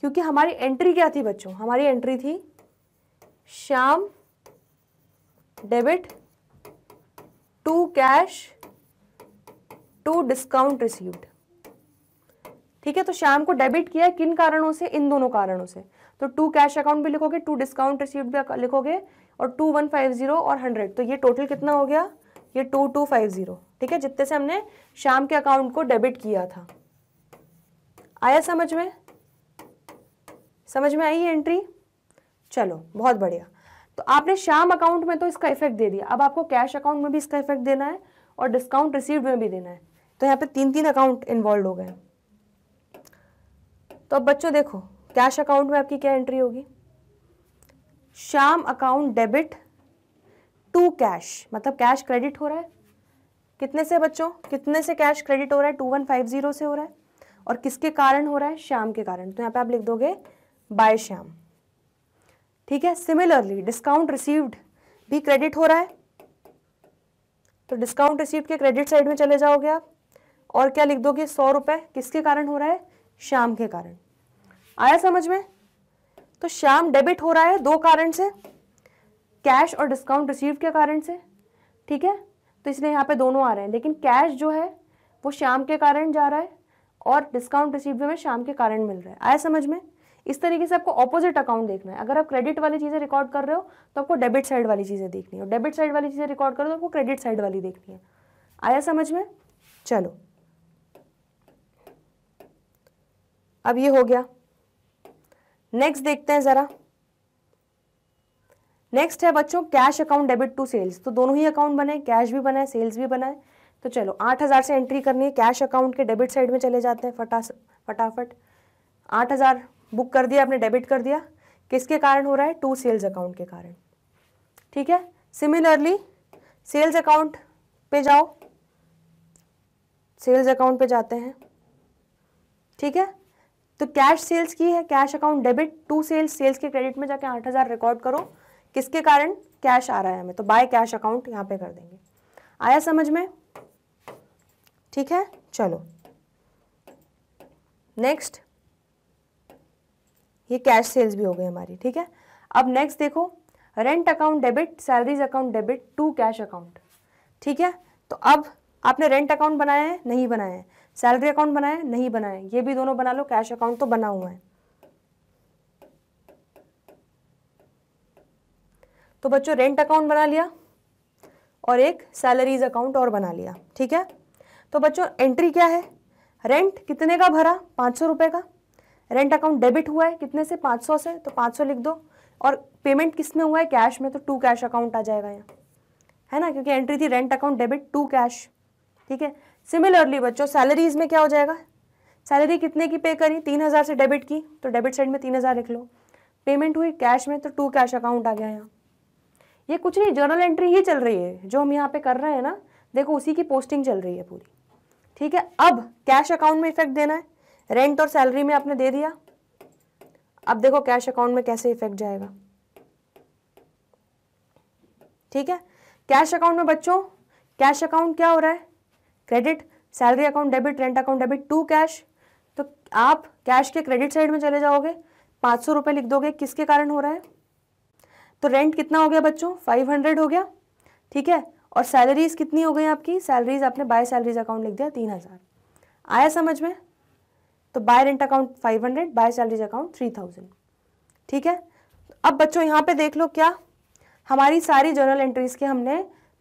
क्योंकि हमारी एंट्री क्या थी बच्चों हमारी एंट्री थी Shyam debit to cash to discount received ठीक है तो श्याम को डेबिट किया किन कारणों से इन दोनों कारणों से तो टू कैश अकाउंट भी लिखोगे टू डिस्काउंट रिसीव भी लिखोगे और टू वन फाइव जीरो और हंड्रेड तो ये टोटल कितना हो गया ये टू टू फाइव जीरो ठीक है जितने से हमने शाम के अकाउंट को डेबिट किया था आया समझ में समझ में आई एंट्री चलो बहुत बढ़िया तो आपने शाम अकाउंट में तो इसका इफेक्ट दे दिया अब आपको कैश अकाउंट में भी इसका इफेक्ट देना है और डिस्काउंट रिसीव में भी देना है तो यहाँ पे तीन तीन अकाउंट इन्वॉल्व हो गए तो अब बच्चों देखो कैश अकाउंट में आपकी क्या एंट्री होगी Shyam account debit to cash मतलब कैश क्रेडिट हो रहा है कितने से बच्चों कितने से कैश क्रेडिट हो रहा है टू वन फाइव जीरो से हो रहा है और किसके कारण हो रहा है श्याम के कारण तो यहाँ पे आप लिख दोगे बाय श्याम ठीक है सिमिलरली डिस्काउंट रिसीव्ड भी क्रेडिट हो रहा है तो डिस्काउंट रिसीव्ड के क्रेडिट साइड में चले जाओगे आप और क्या लिख दोगे सौ रुपये किसके कारण हो रहा है श्याम के कारण आया समझ में तो श्याम डेबिट हो रहा है दो कारण से कैश और डिस्काउंट रिसीव के कारण से ठीक है तो इसलिए यहाँ पे दोनों आ रहे हैं लेकिन कैश जो है वो श्याम के कारण जा रहा है और डिस्काउंट रिसीव में श्याम के कारण मिल रहा है आया समझ में इस तरीके से आपको ऑपोजिट अकाउंट देखना है अगर आप क्रेडिट वाली चीज़ें रिकॉर्ड कर रहे हो तो आपको डेबिट साइड वाली चीज़ें देखनी है और डेबिट साइड वाली चीज़ें रिकॉर्ड करो तो आपको क्रेडिट साइड वाली देखनी है आया समझ में चलो अब ये हो गया नेक्स्ट देखते हैं ज़रा नेक्स्ट है बच्चों cash account debit to sales तो दोनों ही अकाउंट बने कैश भी बना है सेल्स भी बना है तो चलो आठ हज़ार से एंट्री करनी है कैश अकाउंट के डेबिट साइड में चले जाते हैं फटा फटाफट आठ हज़ार बुक कर दिया आपने डेबिट कर दिया किसके कारण हो रहा है टू सेल्स अकाउंट के कारण ठीक है सिमिलरली सेल्स अकाउंट पे जाओ सेल्स अकाउंट पे जाते हैं ठीक है तो कैश सेल्स की है cash account debit to sales sales के क्रेडिट में जाके आठ हज़ार रिकॉर्ड करो किसके कारण कैश आ रहा है हमें तो बाय कैश अकाउंट यहाँ पे कर देंगे आया समझ में ठीक है चलो नेक्स्ट ये कैश सेल्स भी हो गई हमारी ठीक है अब नेक्स्ट देखो rent account debit salaries account debit to cash account ठीक है तो अब आपने रेंट अकाउंट बनाया है नहीं बनाया है सैलरी अकाउंट बनाए नहीं बनाए ये भी दोनों बना लो कैश अकाउंट तो बना हुआ है तो बच्चों रेंट अकाउंट बना लिया और एक सैलरीज अकाउंट और बना लिया ठीक है तो बच्चों एंट्री क्या है रेंट कितने का भरा पाँच सौ रुपये का रेंट अकाउंट डेबिट हुआ है कितने से पाँच सौ से तो पाँच सौ लिख दो और पेमेंट किस में हुआ है कैश में तो टू कैश अकाउंट आ जाएगा यहाँ है ना क्योंकि एंट्री थी rent account debit to cash ठीक है सिमिलरली बच्चों सैलरीज में क्या हो जाएगा सैलरी कितने की पे करी तीन हज़ार से डेबिट की तो डेबिट साइड में तीन हज़ार लिख लो पेमेंट हुई कैश में तो टू कैश अकाउंट आ गया यहाँ ये कुछ नहीं जर्नल एंट्री ही चल रही है जो हम यहाँ पे कर रहे हैं ना देखो उसी की पोस्टिंग चल रही है पूरी ठीक है अब कैश अकाउंट में इफेक्ट देना है रेंट और सैलरी में आपने दे दिया अब देखो कैश अकाउंट में कैसे इफेक्ट जाएगा ठीक है कैश अकाउंट में बच्चों कैश अकाउंट क्या हो रहा है credit salary account debit rent account debit to cash तो आप कैश के क्रेडिट साइड में चले जाओगे पाँच सौ रुपये लिख दोगे किसके कारण हो रहा है तो रेंट कितना हो गया बच्चों फाइव हंड्रेड हो गया ठीक है और सैलरीज कितनी हो गई आपकी सैलरीज आपने बाय सैलरीज अकाउंट लिख दिया तीन हज़ार आया समझ में तो by rent account five hundred by salaries account three thousand ठीक है अब बच्चों यहाँ पे देख लो क्या हमारी सारी जर्नल एंट्रीज के हमने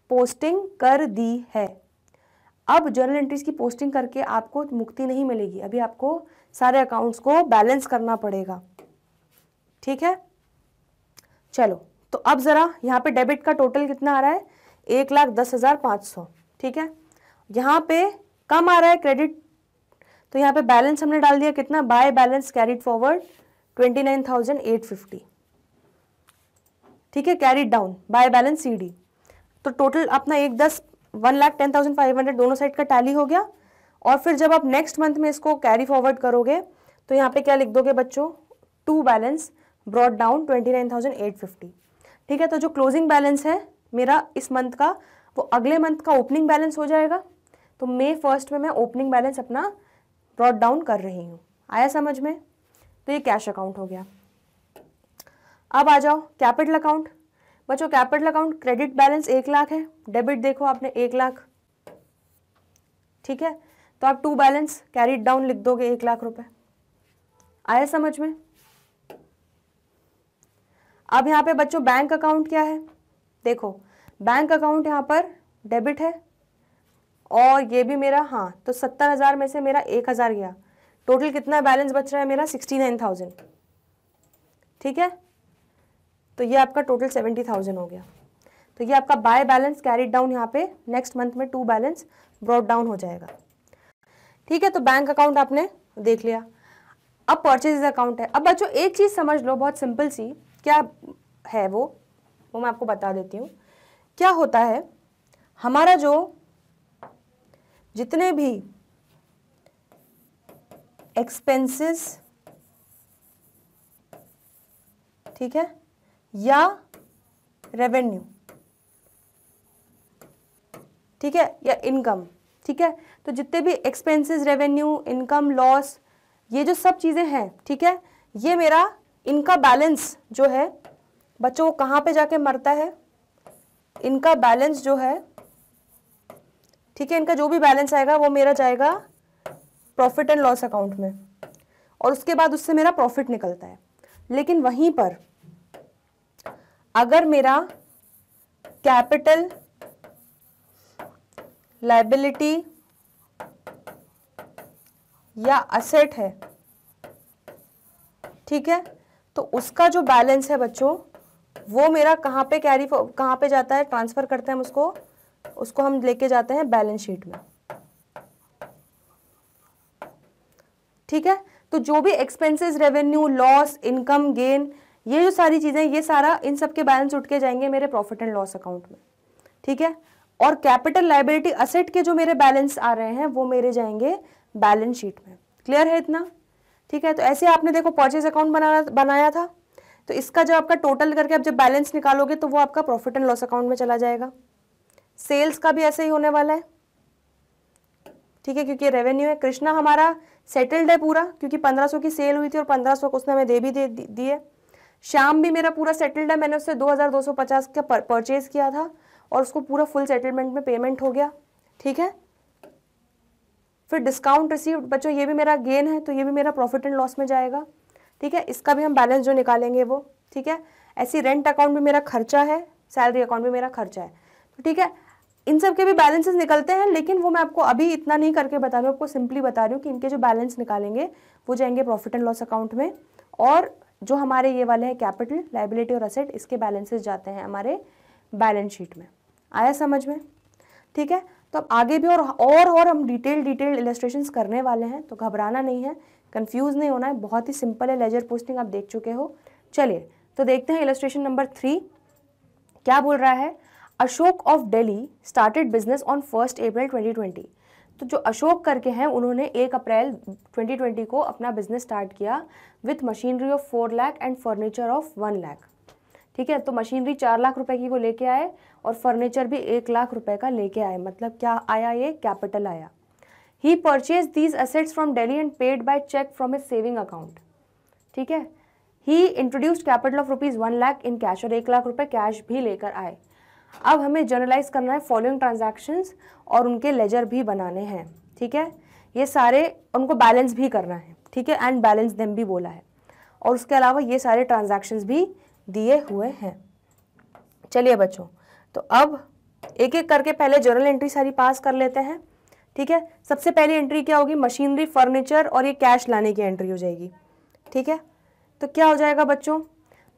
पोस्टिंग कर दी है अब जर्नल एंट्रीज की पोस्टिंग करके आपको मुक्ति नहीं मिलेगी अभी आपको सारे अकाउंट्स को बैलेंस करना पड़ेगा ठीक है चलो तो अब ज़रा यहाँ पे डेबिट का टोटल कितना आ रहा है एक लाख दस हज़ार पाँच सौ ठीक है यहाँ पे कम आ रहा है क्रेडिट तो यहाँ पे बैलेंस हमने डाल दिया कितना by balance carried forward twenty nine thousand eight fifty ठीक है carried down by balance C D तो टोटल अपना एक दस one lakh ten thousand five hundred दोनों साइड का टैली हो गया और फिर जब आप नेक्स्ट मंथ में इसको कैरी फॉरवर्ड करोगे तो यहाँ पे क्या लिख दोगे बच्चों to balance brought down twenty nine thousand eight fifty ठीक है तो जो क्लोजिंग बैलेंस है मेरा इस मंथ का वो अगले मंथ का ओपनिंग बैलेंस हो जाएगा तो मे फर्स्ट में मैं ओपनिंग बैलेंस अपना ब्रॉड डाउन कर रही हूँ आया समझ में तो ये कैश अकाउंट हो गया अब आ जाओ कैपिटल अकाउंट बच्चों कैपिटल अकाउंट क्रेडिट बैलेंस एक लाख है डेबिट देखो आपने एक लाख ठीक है तो आप टू बैलेंस कैरी डाउन लिख दोगे एक लाख रुपए आया समझ में अब यहां पे बच्चों बैंक अकाउंट क्या है देखो बैंक अकाउंट यहां पर डेबिट है और ये भी मेरा हाँ तो सत्तर हज़ार में से मेरा एक हज़ार गया टोटल कितना बैलेंस बच रहा है मेरा सिक्सटी नाइन थाउजेंड ठीक है तो ये आपका टोटल सेवेंटी थाउजेंड हो गया तो ये आपका बाय बैलेंस कैरीड डाउन यहाँ पे नेक्स्ट मंथ में टू बैलेंस ब्रॉड डाउन हो जाएगा ठीक है तो बैंक अकाउंट आपने देख लिया अब परचेज अकाउंट है अब बच्चों एक चीज़ समझ लो बहुत सिंपल सी क्या है वो वो मैं आपको बता देती हूँ क्या होता है हमारा जो जितने भी एक्सपेंसेस ठीक है या रेवेन्यू ठीक है या इनकम ठीक है तो जितने भी एक्सपेंसेस रेवेन्यू इनकम लॉस ये जो सब चीज़ें हैं ठीक है ये मेरा इनका बैलेंस जो है बच्चों वो कहाँ पर जाके मरता है इनका बैलेंस जो है ठीक है इनका जो भी बैलेंस आएगा वो मेरा जाएगा प्रॉफिट एंड लॉस अकाउंट में और उसके बाद उससे मेरा प्रॉफिट निकलता है लेकिन वहीं पर अगर मेरा कैपिटल लाइबिलिटी या असेट है ठीक है तो उसका जो बैलेंस है बच्चों वो मेरा कहाँ पे कैरी कहाँ पे जाता है ट्रांसफ़र करते हैं हम उसको उसको हम लेके जाते हैं बैलेंस शीट में ठीक है तो जो भी expenses revenue loss income gain ये जो सारी चीज़ें ये सारा इन सब के बैलेंस उठ के जाएंगे मेरे प्रॉफिट एंड लॉस अकाउंट में ठीक है और कैपिटल लाइबिलिटी असेट के जो मेरे बैलेंस आ रहे हैं वो मेरे जाएंगे बैलेंस शीट में क्लियर है इतना ठीक है तो ऐसे आपने देखो परचेज अकाउंट बनाया बनाया था तो इसका जब आपका टोटल करके आप जब बैलेंस निकालोगे तो वो आपका प्रॉफिट एंड लॉस अकाउंट में चला जाएगा सेल्स का भी ऐसे ही होने वाला है ठीक है क्योंकि रेवेन्यू है कृष्णा हमारा सेटल्ड है पूरा क्योंकि 1500 की सेल हुई थी और 1500 उसने हमें दे भी दे दिए शाम भी मेरा पूरा सेटल्ड है मैंने उससे 2250 का पर, परचेज किया था और उसको पूरा फुल सेटलमेंट में पेमेंट हो गया ठीक है फिर डिस्काउंट रिसीव्ड बच्चों ये भी मेरा गेन है तो ये भी मेरा प्रॉफिट एंड लॉस में जाएगा ठीक है इसका भी हम बैलेंस जो निकालेंगे वो ठीक है ऐसी रेंट अकाउंट भी मेरा खर्चा है सैलरी अकाउंट भी मेरा खर्चा है तो ठीक है इन सब के भी बैलेंसेस निकलते हैं लेकिन वो मैं आपको अभी इतना नहीं करके बता रही हूँ आपको सिंपली बता रही हूँ कि इनके जो बैलेंस निकालेंगे वो जाएंगे प्रॉफिट एंड लॉस अकाउंट में और जो हमारे ये वाले हैं कैपिटल लाइबिलिटी और असेट इसके बैलेंसेज जाते हैं हमारे बैलेंस शीट में आया समझ में ठीक है तो अब आगे भी और और और हम डिटेल डिटेल इलेस्ट्रेशन करने वाले हैं तो घबराना नहीं है कंफ्यूज नहीं होना है बहुत ही सिंपल है लेजर पोस्टिंग आप देख चुके हो चलिए तो देखते हैं इलेस्ट्रेशन नंबर थ्री क्या बोल रहा है Ashok of Delhi started business on first April twenty तो जो अशोक करके हैं उन्होंने एक अप्रैल 2020 को अपना बिजनेस स्टार्ट किया with machinery of four lakh and furniture of one lakh ठीक है तो मशीनरी चार लाख रुपए की वो लेके आए और फर्नीचर भी एक लाख रुपए का लेके आए मतलब क्या आया ये कैपिटल आया he purchase these assets from Delhi and paid by cheque from his saving account ठीक है he introduced capital of rupees one lakh in cash और एक लाख रुपए कैश भी लेकर आए अब हमें जर्नलाइज करना है फॉलोइंग ट्रांजैक्शंस और उनके लेजर भी बनाने हैं ठीक है ये सारे उनको बैलेंस भी करना है ठीक है एंड बैलेंस देम भी बोला है और उसके अलावा ये सारे ट्रांजैक्शंस भी दिए हुए हैं चलिए बच्चों तो अब एक एक करके पहले जर्नल एंट्री सारी पास कर लेते हैं ठीक है सबसे पहली एंट्री क्या होगी मशीनरी फर्नीचर और ये कैश लाने की एंट्री हो जाएगी ठीक है तो क्या हो जाएगा बच्चों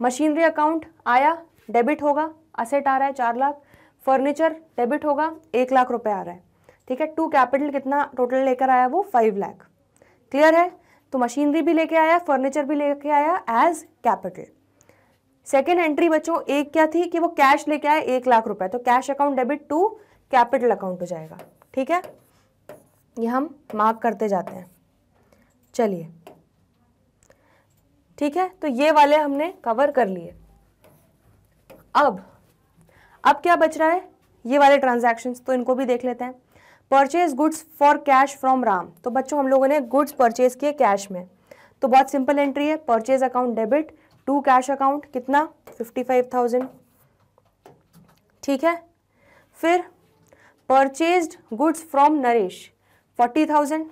मशीनरी अकाउंट आया डेबिट होगा असेट आ रहा है चार लाख फर्नीचर डेबिट होगा एक लाख रुपए आ रहा है ठीक है टू कैपिटल कितना टोटल लेकर आया वो फाइव लाख क्लियर है तो मशीनरी भी लेके आया फर्नीचर भी लेके आया एज कैपिटल सेकेंड एंट्री बच्चों एक क्या थी कि वो कैश लेके आए एक लाख रुपए तो cash account debit to capital account हो जाएगा ठीक है ये हम मार्क करते जाते हैं चलिए ठीक है तो ये वाले हमने कवर कर लिए अब अब क्या बच रहा है ये वाले ट्रांजेक्शन तो इनको भी देख लेते हैं purchase goods for cash from Ram तो बच्चों हम लोगों ने गुड्स परचेज किए कैश में तो बहुत सिंपल एंट्री है purchase account debit to cash account कितना फिफ्टी फाइव थाउजेंड ठीक है फिर purchase goods from Naresh forty thousand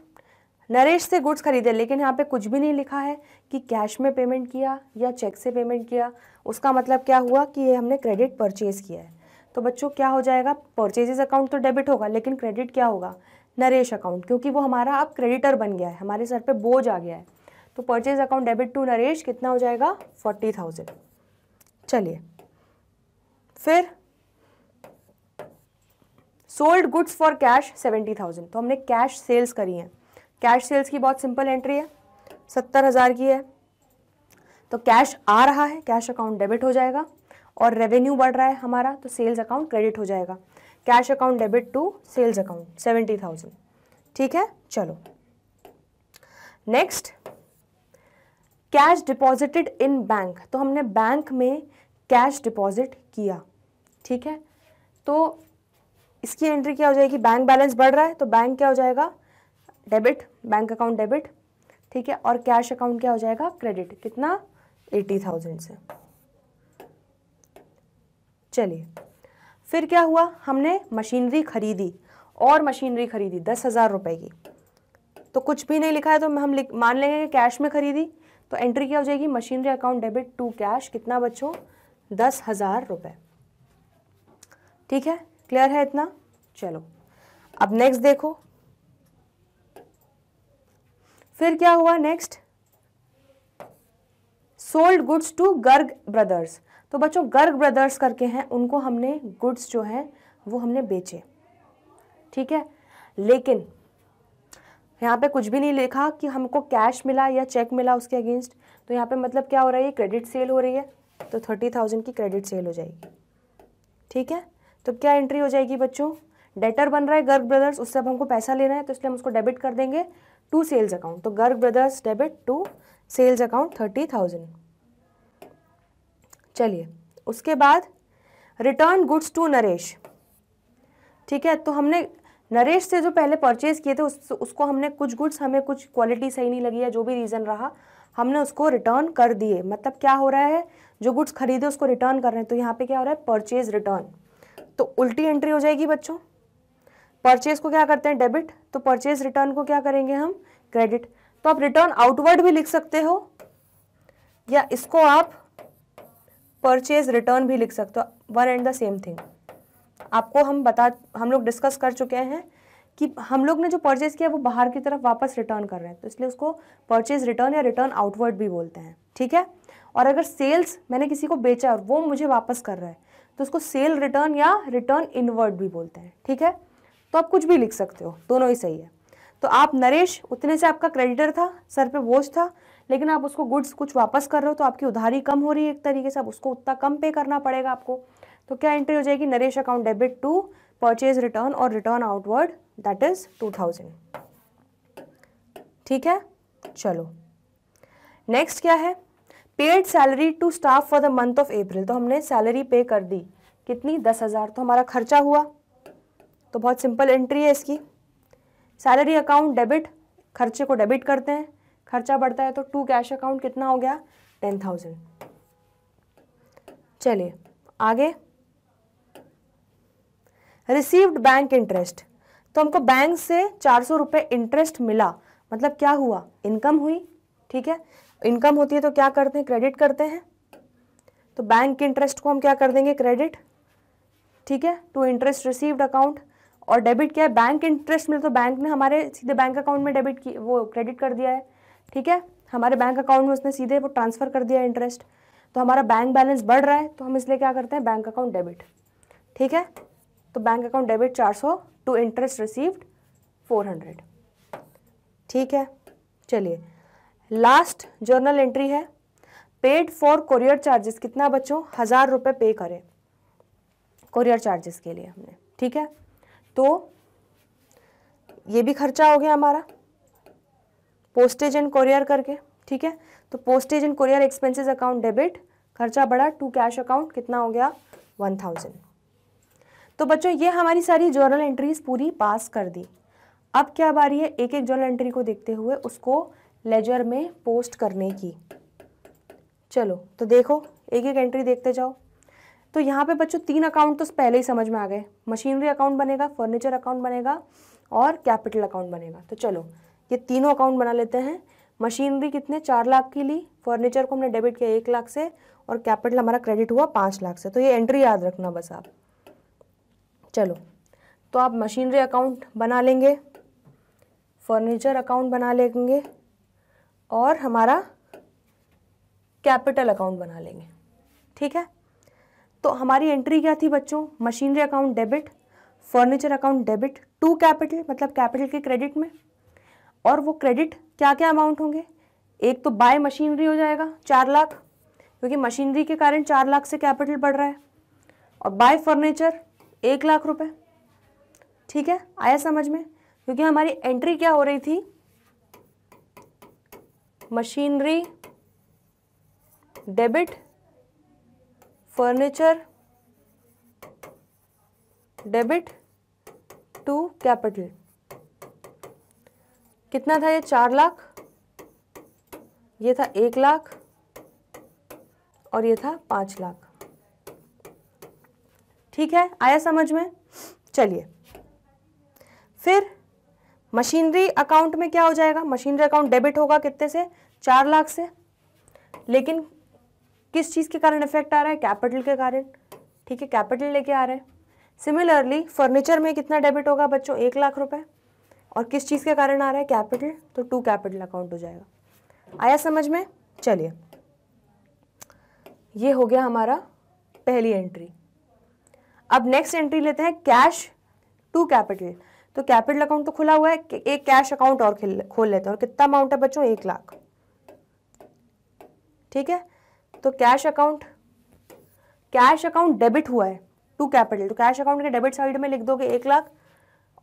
Naresh से गुड्स खरीदे लेकिन यहाँ पे कुछ भी नहीं लिखा है कि कैश में पेमेंट किया या चेक से पेमेंट किया उसका मतलब क्या हुआ कि ये हमने क्रेडिट परचेज किया है तो बच्चों क्या हो जाएगा परचेजेज अकाउंट तो डेबिट होगा लेकिन क्रेडिट क्या होगा नरेश अकाउंट क्योंकि वो हमारा अब क्रेडिटर बन गया है हमारे सर पे बोझ आ गया है तो purchase account debit to Naresh कितना हो जाएगा फोर्टी थाउजेंड चलिए फिर sold goods for cash seventy thousand तो हमने कैश सेल्स करी हैं कैश सेल्स की बहुत सिंपल एंट्री है सत्तर हज़ार की है तो कैश आ रहा है कैश अकाउंट डेबिट हो जाएगा और रेवेन्यू बढ़ रहा है हमारा तो सेल्स अकाउंट क्रेडिट हो जाएगा cash account debit to sales account seventy thousand ठीक है चलो next cash deposited in bank तो हमने बैंक में कैश डिपॉजिट किया ठीक है तो इसकी एंट्री क्या हो जाएगी बैंक बैलेंस बढ़ रहा है तो बैंक क्या हो जाएगा डेबिट बैंक अकाउंट डेबिट ठीक है और कैश अकाउंट क्या हो जाएगा क्रेडिट कितना एटी थाउजेंड से चलिए फिर क्या हुआ हमने मशीनरी खरीदी और मशीनरी खरीदी दस हज़ार रुपये की तो कुछ भी नहीं लिखा है तो हम मान लेंगे कि कैश में खरीदी तो एंट्री क्या हो जाएगी machinery account debit to cash कितना बच्चों दस हज़ार रुपये ठीक है क्लियर है इतना चलो अब नेक्स्ट देखो फिर क्या हुआ next sold goods to Garg brothers तो बच्चों गर्ग ब्रदर्स करके हैं उनको हमने गुड्स जो हैं वो हमने बेचे ठीक है लेकिन यहाँ पे कुछ भी नहीं लिखा कि हमको कैश मिला या चेक मिला उसके अगेंस्ट तो यहाँ पे मतलब क्या हो रहा है क्रेडिट सेल हो रही है तो थर्टी थाउजेंड की क्रेडिट सेल हो जाएगी ठीक है तो क्या एंट्री हो जाएगी बच्चों डेटर बन रहा है गर्ग ब्रदर्स उससे अब हमको पैसा लेना है तो इसलिए हम उसको डेबिट कर देंगे टू सेल्स अकाउंट तो Garg brothers debit to sales account thirty thousand चलिए उसके बाद रिटर्न गुड्स टू नरेश ठीक है तो हमने नरेश से जो पहले परचेज किए थे उस, उसको हमने कुछ गुड्स हमें कुछ क्वालिटी सही नहीं लगी या जो भी रीज़न रहा हमने उसको रिटर्न कर दिए मतलब क्या हो रहा है जो गुड्स खरीदे उसको रिटर्न कर रहे हैं तो यहाँ पे क्या हो रहा है परचेज रिटर्न तो उल्टी एंट्री हो जाएगी बच्चों परचेज को क्या करते हैं डेबिट तो परचेज रिटर्न को क्या करेंगे हम क्रेडिट तो आप रिटर्न आउटवर्ड भी लिख सकते हो या इसको आप परचेज रिटर्न भी लिख सकते हो one and the same thing आपको हम बता हम लोग डिस्कस कर चुके हैं कि हम लोग ने जो परचेज़ किया वो बाहर की तरफ वापस रिटर्न कर रहे हैं तो इसलिए उसको परचेज रिटर्न या रिटर्न आउटवर्ड भी बोलते हैं ठीक है और अगर सेल्स मैंने किसी को बेचा और वो मुझे वापस कर रहा है तो उसको सेल रिटर्न या रिटर्न इनवर्ड भी बोलते हैं ठीक है तो आप कुछ भी लिख सकते हो दोनों ही सही है तो आप नरेश उतने से आपका क्रेडिटर था सर पे बोझ था लेकिन आप उसको गुड्स कुछ वापस कर रहे हो तो आपकी उधारी कम हो रही है एक तरीके से अब उसको उतना कम पे करना पड़ेगा आपको तो क्या एंट्री हो जाएगी Naresh account debit to purchase return और return outward that is two thousand ठीक है चलो नेक्स्ट क्या है paid salary to staff for the month of April तो हमने सैलरी पे कर दी कितनी दस हज़ार तो हमारा खर्चा हुआ तो बहुत सिंपल एंट्री है इसकी सैलरी अकाउंट डेबिट खर्चे को डेबिट करते हैं खर्चा बढ़ता है तो टू कैश अकाउंट कितना हो गया टेन थाउजेंड चलिए आगे रिसीव्ड बैंक इंटरेस्ट तो हमको बैंक से चार सौ रुपये इंटरेस्ट मिला मतलब क्या हुआ इनकम हुई ठीक है इनकम होती है तो क्या करते हैं क्रेडिट करते हैं तो बैंक के इंटरेस्ट को हम क्या कर देंगे क्रेडिट ठीक है टू इंटरेस्ट रिसीव्ड अकाउंट और डेबिट क्या है बैंक इंटरेस्ट मिले तो बैंक ने हमारे सीधे बैंक अकाउंट में डेबिट की वो क्रेडिट कर दिया है ठीक है हमारे बैंक अकाउंट में उसने सीधे वो ट्रांसफ़र कर दिया इंटरेस्ट तो हमारा बैंक बैलेंस बढ़ रहा है तो हम इसलिए क्या करते हैं बैंक अकाउंट डेबिट ठीक है तो बैंक अकाउंट डेबिट चार सौ to interest received four hundred ठीक है चलिए लास्ट जर्नल एंट्री है पेड फॉर कोरियर चार्जेस कितना बच्चों हज़ार रुपये पे करें कोरियर चार्जेस के लिए हमने ठीक है तो ये भी खर्चा हो गया हमारा पोस्टेज एंड कोरियर करके ठीक है तो postage and courier expenses account debit खर्चा बढ़ा टू कैश अकाउंट कितना हो गया वन थाउजेंड तो बच्चों ये हमारी सारी जर्नल एंट्रीज पूरी पास कर दी अब क्या बारी है एक एक जर्नल एंट्री को देखते हुए उसको लेजर में पोस्ट करने की चलो तो देखो एक एक एंट्री देखते जाओ तो यहाँ पे बच्चों तीन अकाउंट तो पहले ही समझ में आ गए मशीनरी अकाउंट बनेगा फर्नीचर अकाउंट बनेगा और कैपिटल अकाउंट बनेगा तो चलो ये तीनों अकाउंट बना लेते हैं मशीनरी कितने चार लाख की ली फर्नीचर को हमने डेबिट किया एक लाख से और कैपिटल हमारा क्रेडिट हुआ पाँच लाख से तो ये एंट्री याद रखना बस आप चलो तो आप मशीनरी अकाउंट बना लेंगे फर्नीचर अकाउंट बना लेंगे और हमारा कैपिटल अकाउंट बना लेंगे ठीक है तो हमारी एंट्री क्या थी बच्चों machinery account debit furniture account debit to capital मतलब कैपिटल के क्रेडिट में और वो क्रेडिट क्या क्या अमाउंट होंगे एक तो बाय मशीनरी हो जाएगा चार लाख क्योंकि मशीनरी के कारण चार लाख से कैपिटल बढ़ रहा है और बाय फर्नीचर एक लाख रुपए ठीक है आया समझ में क्योंकि हमारी एंट्री क्या हो रही थी machinery debit furniture debit to capital कितना था ये चार लाख ये था एक लाख और ये था पांच लाख ठीक है आया समझ में चलिए फिर मशीनरी अकाउंट में क्या हो जाएगा मशीनरी अकाउंट डेबिट होगा कितने से चार लाख से लेकिन किस चीज़ के कारण इफेक्ट आ रहा है कैपिटल के कारण ठीक है कैपिटल लेके आ रहे हैं सिमिलरली फर्नीचर में कितना डेबिट होगा बच्चों एक लाख रुपए और किस चीज़ के कारण आ रहा है कैपिटल तो टू कैपिटल अकाउंट हो जाएगा आया समझ में चलिए ये हो गया हमारा पहली एंट्री अब नेक्स्ट एंट्री लेते हैं कैश टू कैपिटल तो कैपिटल अकाउंट तो खुला हुआ है एक कैश अकाउंट और खोल लेते हैं और कितना अमाउंट है बच्चों एक लाख ठीक है तो cash account cash account debit हुआ है टू कैपिटल तो कैश अकाउंट के डेबिट साइड में लिख दोगे एक लाख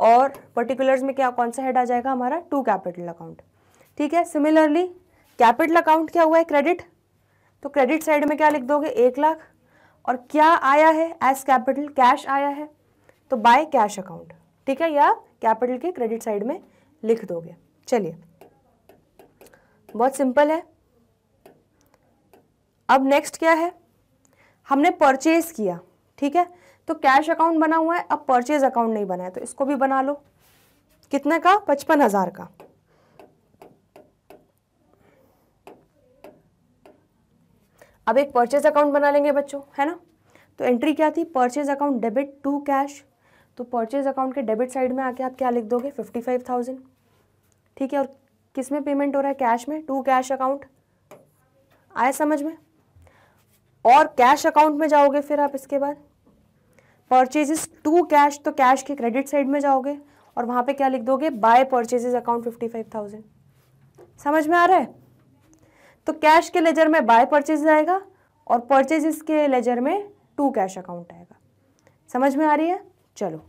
और पर्टिकुलर्स में क्या कौन सा हेड आ जाएगा हमारा टू कैपिटल अकाउंट ठीक है सिमिलरली कैपिटल अकाउंट क्या हुआ है क्रेडिट तो क्रेडिट साइड में क्या लिख दोगे एक लाख और क्या आया है एज कैपिटल कैश आया है तो बाय कैश अकाउंट ठीक है या कैपिटल के क्रेडिट साइड में लिख दोगे चलिए बहुत सिंपल है अब नेक्स्ट क्या है हमने परचेज किया ठीक है तो कैश अकाउंट बना हुआ है अब परचेज अकाउंट नहीं बना है तो इसको भी बना लो कितने का पचपन हज़ार का अब एक परचेज अकाउंट बना लेंगे बच्चों है ना तो एंट्री क्या थी purchase account debit to cash तो परचेज अकाउंट के डेबिट साइड में आके आप क्या लिख दोगे फिफ्टी फाइव थाउजेंड ठीक है और किस में पेमेंट हो रहा है कैश में टू कैश अकाउंट आया समझ में और कैश अकाउंट में जाओगे फिर आप इसके बाद परचेजेस टू कैश तो कैश के क्रेडिट साइड में जाओगे और वहां पे क्या लिख दोगे by purchase account fifty five thousand समझ में आ रहा है तो कैश के लेजर में बाय परचेज आएगा और परचेजेस के लेजर में टू कैश अकाउंट आएगा समझ में आ रही है चलो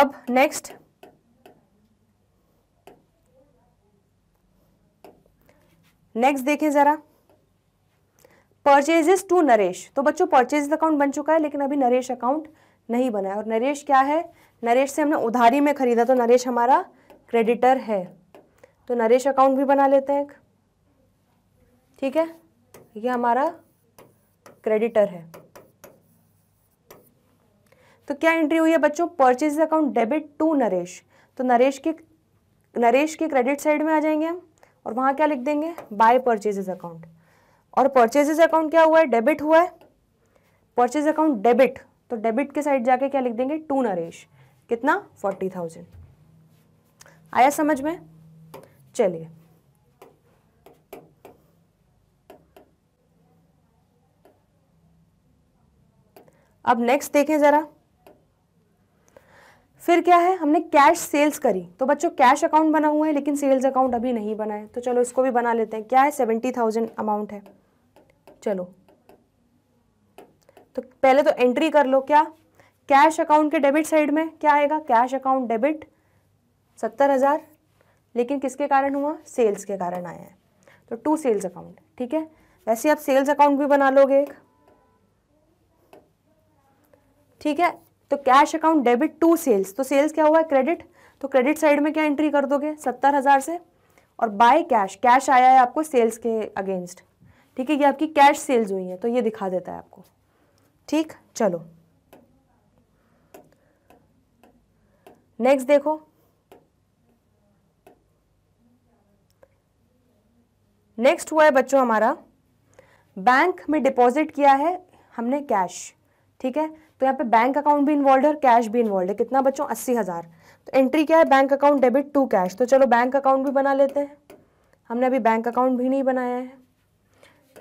अब नेक्स्ट नेक्स्ट देखें ज़रा परचेजेस टू नरेश तो बच्चों परचेज अकाउंट बन चुका है लेकिन अभी नरेश अकाउंट नहीं बना है और नरेश क्या है नरेश से हमने उधारी में खरीदा तो नरेश हमारा क्रेडिटर है तो नरेश अकाउंट भी बना लेते हैं ठीक है ये हमारा क्रेडिटर है तो क्या एंट्री हुई है बच्चों purchase account debit to Naresh तो नरेश के नरेश के क्रेडिट साइड में आ जाएंगे हम और वहां क्या लिख देंगे बाय परचेजेज अकाउंट और परचेजेज अकाउंट क्या हुआ है डेबिट हुआ है परचेज अकाउंट डेबिट तो डेबिट के साइड जाके क्या लिख देंगे टू नरेश कितना फोर्टी थाउजेंड आया समझ में चलिए अब नेक्स्ट देखें ज़रा फिर क्या है हमने कैश सेल्स करी तो बच्चों कैश अकाउंट बना हुआ है लेकिन सेल्स अकाउंट अभी नहीं बना है तो चलो इसको भी बना लेते हैं क्या है सेवेंटी थाउजेंड अमाउंट है चलो तो पहले तो एंट्री कर लो क्या कैश अकाउंट के डेबिट साइड में क्या आएगा कैश अकाउंट डेबिट सत्तर हज़ार लेकिन किसके कारण हुआ सेल्स के कारण आया है तो टू सेल्स अकाउंट ठीक है वैसे आप सेल्स अकाउंट भी बना लोगे एक ठीक है तो cash account debit to sales तो सेल्स क्या हुआ है क्रेडिट तो क्रेडिट साइड में क्या एंट्री कर दोगे सत्तर हज़ार से और बाय कैश कैश आया है आपको सेल्स के अगेंस्ट ठीक है ये आपकी कैश सेल्स हुई है तो ये दिखा देता है आपको ठीक चलो नेक्स्ट देखो नेक्स्ट हुआ है बच्चों हमारा बैंक में डिपॉजिट किया है हमने कैश ठीक है तो यहाँ पे बैंक अकाउंट भी इन्वॉल्व है और कैश भी इन्वॉल्व है कितना बच्चों अस्सी हज़ार तो एंट्री क्या है bank account debit to cash तो चलो बैंक अकाउंट भी बना लेते हैं हमने अभी बैंक अकाउंट भी नहीं बनाया है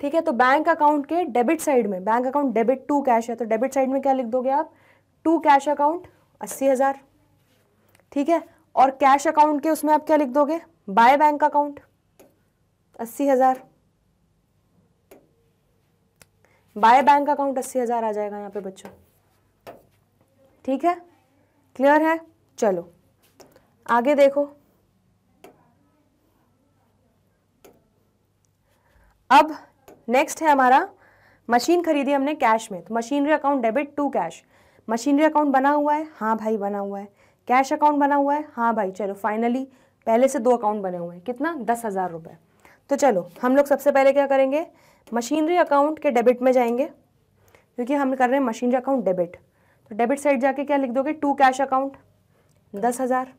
ठीक है तो बैंक अकाउंट के डेबिट साइड में bank account debit to cash है तो डेबिट साइड में क्या लिख दोगे आप टू कैश अकाउंट अस्सी हज़ार ठीक है और कैश अकाउंट के उसमें आप क्या लिख दोगे बाय बैंक अकाउंट अस्सी हज़ार बाय बैंक अकाउंट अस्सी हज़ार आ जाएगा यहां पे बच्चों ठीक है क्लियर है चलो आगे देखो अब नेक्स्ट है हमारा मशीन खरीदी हमने कैश में तो machinery account debit to cash machinery account बना हुआ है हाँ भाई बना हुआ है कैश अकाउंट बना हुआ है हाँ भाई चलो फाइनली पहले से दो अकाउंट बने हुए हैं कितना दस हज़ार रुपये तो चलो हम लोग सबसे पहले क्या करेंगे मशीनरी अकाउंट के डेबिट में जाएंगे क्योंकि हम कर रहे हैं मशीनरी अकाउंट डेबिट तो डेबिट साइड जाके क्या लिख दोगे टू कैश अकाउंट दस हज़ार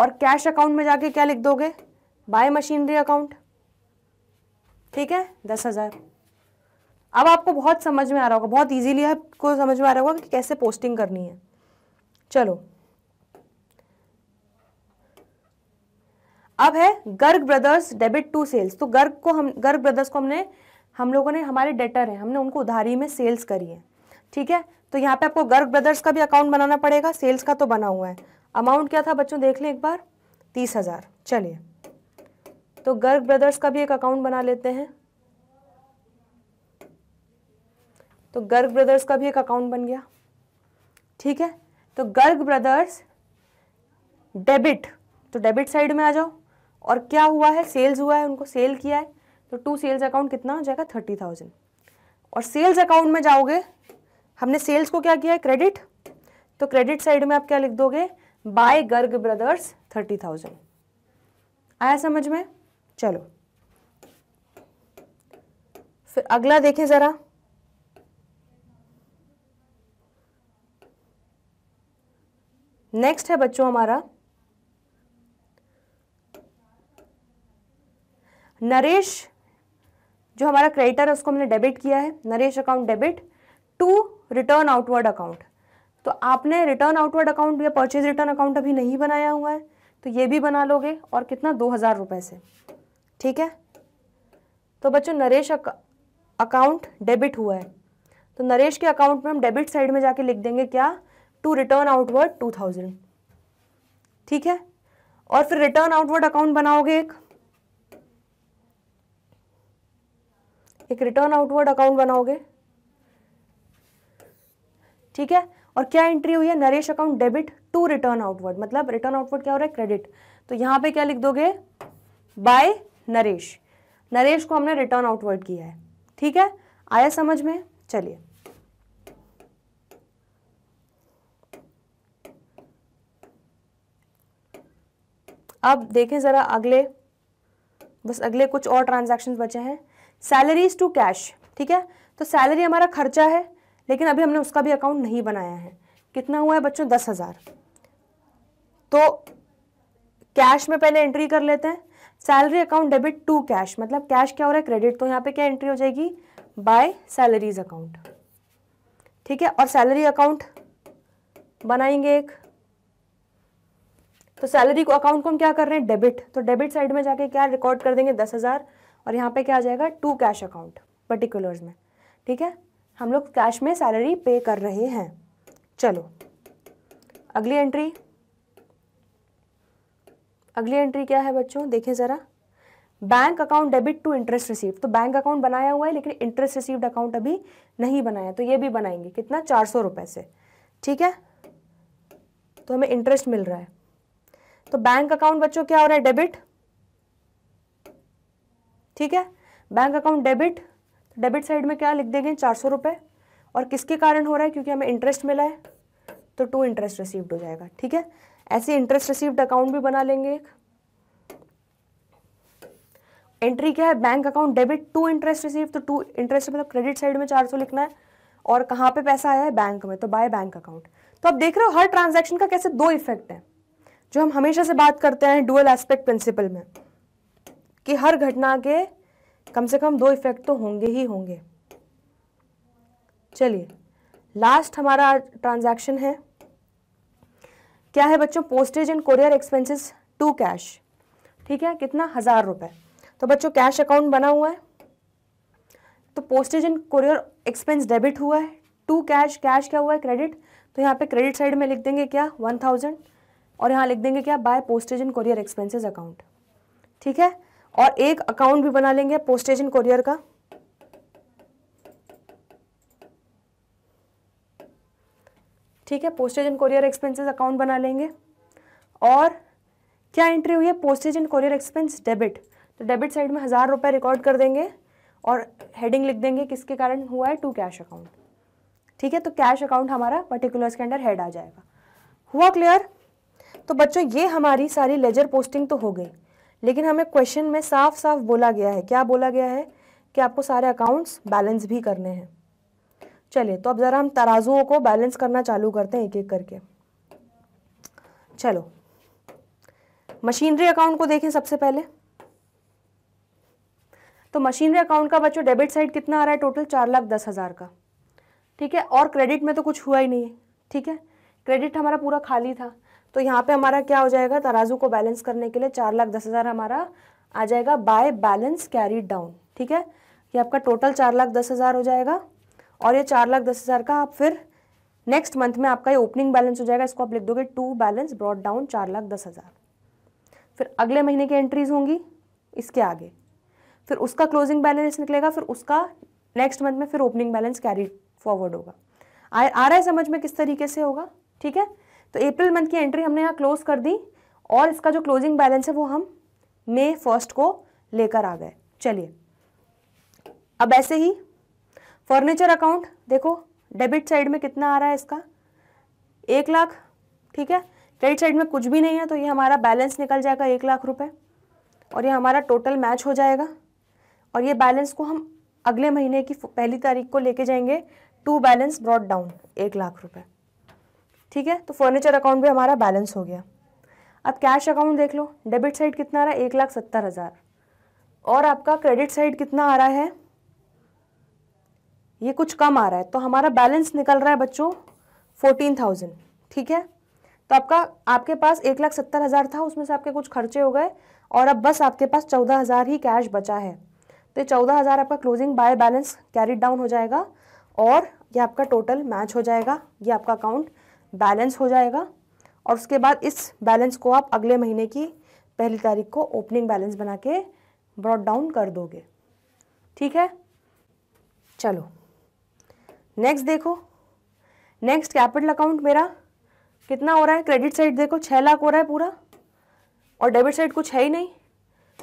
और कैश अकाउंट में जाके क्या लिख दोगे बाय मशीनरी अकाउंट ठीक है दस हज़ार अब आपको बहुत समझ में आ रहा होगा बहुत इजीली आपको समझ में आ रहा होगा कि कैसे पोस्टिंग करनी है चलो अब है Garg brothers debit to sales तो गर्ग को हम गर्ग ब्रदर्स को हमने हम लोगों ने हमारे डेटर हैं हमने उनको उधारी में सेल्स करी है ठीक है तो यहाँ पे आपको गर्ग ब्रदर्स का भी अकाउंट बनाना पड़ेगा सेल्स का तो बना हुआ है अमाउंट क्या था बच्चों देख लें एक बार तीस हज़ार चलिए तो गर्ग ब्रदर्स का भी एक अकाउंट बना लेते हैं तो गर्ग ब्रदर्स का भी एक अकाउंट बन गया ठीक है तो गर्ग ब्रदर्स डेबिट तो डेबिट साइड में आ जाओ और क्या हुआ है सेल्स हुआ है उनको सेल किया है तो टू सेल्स अकाउंट कितना हो जाएगा थर्टी थाउजेंड और सेल्स अकाउंट में जाओगे हमने सेल्स को क्या किया है क्रेडिट तो क्रेडिट साइड में आप क्या लिख दोगे by Garg brothers thirty thousand आया समझ में चलो फिर अगला देखें ज़रा नेक्स्ट है बच्चों हमारा नरेश जो हमारा क्रेडिटर है उसको हमने डेबिट किया है Naresh account debit to return outward account तो आपने रिटर्न आउटवर्ड अकाउंट या परचेज रिटर्न अकाउंट अभी नहीं बनाया हुआ है तो ये भी बना लोगे और कितना दो हज़ार रुपए से ठीक है तो बच्चों नरेश अकाउंट डेबिट हुआ है तो नरेश के अकाउंट में हम डेबिट साइड में जाके लिख देंगे क्या to return outward two thousand ठीक है और फिर रिटर्न आउटवर्ड अकाउंट बनाओगे एक एक रिटर्न आउटवर्ड अकाउंट बनाओगे ठीक है और क्या एंट्री हुई है Naresh account debit to return outward मतलब रिटर्न आउटवर्ड क्या हो रहा है क्रेडिट तो यहां पे क्या लिख दोगे बाय नरेश नरेश को हमने रिटर्न आउटवर्ड किया है ठीक है आया समझ में चलिए अब देखें ज़रा अगले बस अगले कुछ और ट्रांजेक्शन बचे हैं सैलरीज टू कैश ठीक है तो सैलरी हमारा खर्चा है लेकिन अभी हमने उसका भी अकाउंट नहीं बनाया है कितना हुआ है बच्चों दस हज़ार तो कैश में पहले एंट्री कर लेते हैं salary account debit to cash मतलब कैश क्या हो रहा है क्रेडिट तो यहाँ पे क्या एंट्री हो जाएगी बाय सैलरीज अकाउंट ठीक है और सैलरी अकाउंट बनाएंगे एक तो सैलरी को अकाउंट को हम क्या कर रहे हैं डेबिट तो डेबिट साइड में जाके क्या रिकॉर्ड कर देंगे दस हज़ार और यहाँ पे क्या आ जाएगा टू कैश अकाउंट पर्टिकुलर्स में ठीक है हम लोग कैश में सैलरी पे कर रहे हैं चलो अगली एंट्री अगली एंट्री क्या है बच्चों देखें ज़रा bank account debit to interest receive तो बैंक अकाउंट बनाया हुआ है लेकिन इंटरेस्ट रिसीव्ड अकाउंट अभी नहीं बनाया तो ये भी बनाएंगे कितना चार सौ रुपये से ठीक है तो हमें इंटरेस्ट मिल रहा है तो बैंक अकाउंट बच्चों क्या हो रहा है डेबिट ठीक है bank account debit debit side में क्या लिख देंगे चार सौ रुपये और किसके कारण हो रहा है क्योंकि हमें इंटरेस्ट मिला है तो टू इंटरेस्ट रिसीव्ड हो जाएगा ठीक है ऐसे इंटरेस्ट रिसीव्ड अकाउंट भी बना लेंगे एक एंट्री क्या है bank account debit to interest receive तो टू इंटरेस्ट मतलब क्रेडिट साइड में चार सौ लिखना है और कहाँ पे पैसा आया है बैंक में तो बाय बैंक अकाउंट तो आप देख रहे हो हर ट्रांजेक्शन का कैसे दो इफेक्ट है जो हम हमेशा से बात करते हैं डुअल एस्पेक्ट प्रिंसिपल में कि हर घटना के कम से कम दो इफेक्ट तो होंगे ही होंगे चलिए लास्ट हमारा ट्रांजैक्शन है क्या है बच्चों postage and courier expenses to cash ठीक है कितना हज़ार रुपए तो बच्चों कैश अकाउंट बना हुआ है तो postage and courier expense debit हुआ है टू कैश कैश क्या हुआ है क्रेडिट तो यहाँ पे क्रेडिट साइड में लिख देंगे क्या वन थाउजेंड और यहाँ लिख देंगे क्या by postage and courier expenses account ठीक है और एक अकाउंट भी बना लेंगे पोस्टेज एंड कोरियर का ठीक है postage and courier expenses account बना लेंगे और क्या एंट्री हुई है postage and courier expense debit तो डेबिट साइड में हज़ार रुपये रिकॉर्ड कर देंगे और हेडिंग लिख देंगे किसके कारण हुआ है टू कैश अकाउंट ठीक है तो कैश अकाउंट हमारा पर्टिकुलर के अंडर हेड आ जाएगा हुआ क्लियर तो बच्चों ये हमारी सारी लेजर पोस्टिंग तो हो गई लेकिन हमें क्वेश्चन में साफ साफ बोला गया है क्या बोला गया है कि आपको सारे अकाउंट्स बैलेंस भी करने हैं चलिए तो अब ज़रा हम तराजुओं को बैलेंस करना चालू करते हैं एक एक करके चलो मशीनरी अकाउंट को देखें सबसे पहले तो मशीनरी अकाउंट का बच्चों डेबिट साइड कितना आ रहा है टोटल चार लाख दस हज़ार का ठीक है और क्रेडिट में तो कुछ हुआ ही नहीं है ठीक है क्रेडिट हमारा पूरा खाली था तो यहाँ पे हमारा क्या हो जाएगा तराजू को बैलेंस करने के लिए चार लाख दस हज़ार हमारा आ जाएगा बाय बैलेंस कैरी डाउन ठीक है ये आपका टोटल चार लाख दस हज़ार हो जाएगा और ये चार लाख दस हज़ार का आप फिर नेक्स्ट मंथ में आपका ये ओपनिंग बैलेंस हो जाएगा इसको आप लिख दोगे टू बैलेंस ब्रॉड डाउन चार लाख दस हज़ार फिर अगले महीने की एंट्रीज होंगी इसके आगे फिर उसका क्लोजिंग बैलेंस निकलेगा फिर उसका नेक्स्ट मंथ में फिर ओपनिंग बैलेंस कैरी फॉरवर्ड होगा आ, आ रहा है समझ में किस तरीके से होगा ठीक है तो अप्रैल मंथ की एंट्री हमने यहाँ क्लोज कर दी और इसका जो क्लोजिंग बैलेंस है वो हम मई फर्स्ट को लेकर आ गए चलिए अब ऐसे ही फर्नीचर अकाउंट देखो डेबिट साइड में कितना आ रहा है इसका एक लाख ठीक है क्रेडिट साइड में कुछ भी नहीं है तो ये हमारा बैलेंस निकल जाएगा एक लाख रुपए और ये हमारा टोटल मैच हो जाएगा और ये बैलेंस को हम अगले महीने की पहली तारीख को लेके जाएंगे टू बैलेंस ब्रॉड डाउन एक लाख रुपए ठीक है तो फर्नीचर अकाउंट भी हमारा बैलेंस हो गया अब कैश अकाउंट देख लो डेबिट साइड कितना आ रहा है एक लाख सत्तर हज़ार और आपका क्रेडिट साइड कितना आ रहा है ये कुछ कम आ रहा है तो हमारा बैलेंस निकल रहा है बच्चों फोर्टीन थाउजेंड ठीक है तो आपका आपके पास एक लाख सत्तर हज़ार था उसमें से आपके कुछ खर्चे हो गए और अब बस आपके पास चौदह हज़ार ही कैश बचा है तो चौदह हज़ार आपका closing by balance carried down हो जाएगा और ये आपका टोटल मैच हो जाएगा ये आपका अकाउंट बैलेंस हो जाएगा और उसके बाद इस बैलेंस को आप अगले महीने की पहली तारीख को ओपनिंग बैलेंस बना के ब्रॉड डाउन कर दोगे ठीक है चलो नेक्स्ट देखो नेक्स्ट कैपिटल अकाउंट मेरा कितना हो रहा है क्रेडिट साइड देखो छः लाख हो रहा है पूरा और डेबिट साइड कुछ है ही नहीं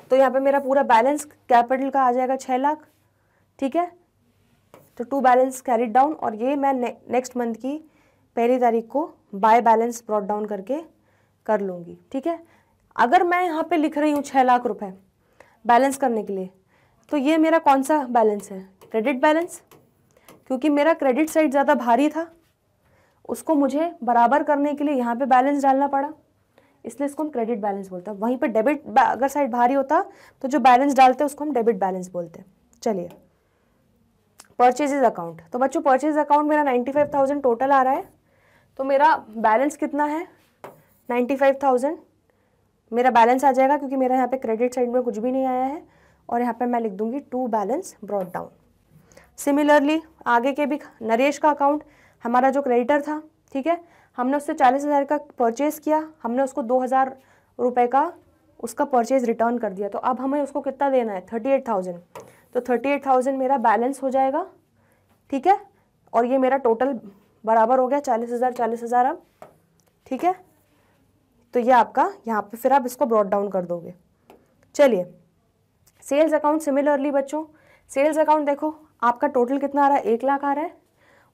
तो यहाँ पे मेरा पूरा बैलेंस कैपिटल का आ जाएगा छः लाख ठीक है तो टू बैलेंस कैरिड डाउन और ये मैं ने, नेक्स्ट मंथ की पहली तारीख को बाय बैलेंस ब्रॉड डाउन करके कर लूँगी ठीक है अगर मैं यहाँ पे लिख रही हूँ छः लाख रुपए बैलेंस करने के लिए तो ये मेरा कौन सा बैलेंस है क्रेडिट बैलेंस क्योंकि मेरा क्रेडिट साइड ज़्यादा भारी था उसको मुझे बराबर करने के लिए यहाँ पे बैलेंस डालना पड़ा इसलिए इसको हम क्रेडिट बैलेंस बोलते हैं वहीं पर डेबिट अगर साइड भारी होता तो जो बैलेंस डालते हैं उसको हम डेबिट बैलेंस बोलते हैं चलिए परचेजेज अकाउंट तो बच्चों परचेज अकाउंट मेरा नाइन्टी फाइव थाउजेंड टोटल आ रहा है तो मेरा बैलेंस कितना है नाइन्टी फाइव थाउजेंड मेरा बैलेंस आ जाएगा क्योंकि मेरा यहाँ पर क्रेडिट साइड में कुछ भी नहीं आया है और यहाँ पे मैं लिख दूंगी to balance brought down similarly आगे के भी नरेश का अकाउंट हमारा जो क्रेडिटर था ठीक है हमने उससे चालीस हज़ार का परचेज़ किया हमने उसको दो हज़ार रुपये का उसका परचेज़ रिटर्न कर दिया तो अब हमें उसको कितना देना है थर्टी एट थाउजेंड तो थर्टी एट थाउजेंड मेरा बैलेंस हो जाएगा ठीक है और ये मेरा टोटल बराबर हो गया चालीस हज़ार चालीस हज़ार अब ठीक है तो ये आपका यहाँ पे फिर आप इसको ब्रॉड डाउन कर दोगे चलिए सेल्स अकाउंट सिमिलरली बच्चों सेल्स अकाउंट देखो आपका टोटल कितना आ रहा है एक लाख आ रहा है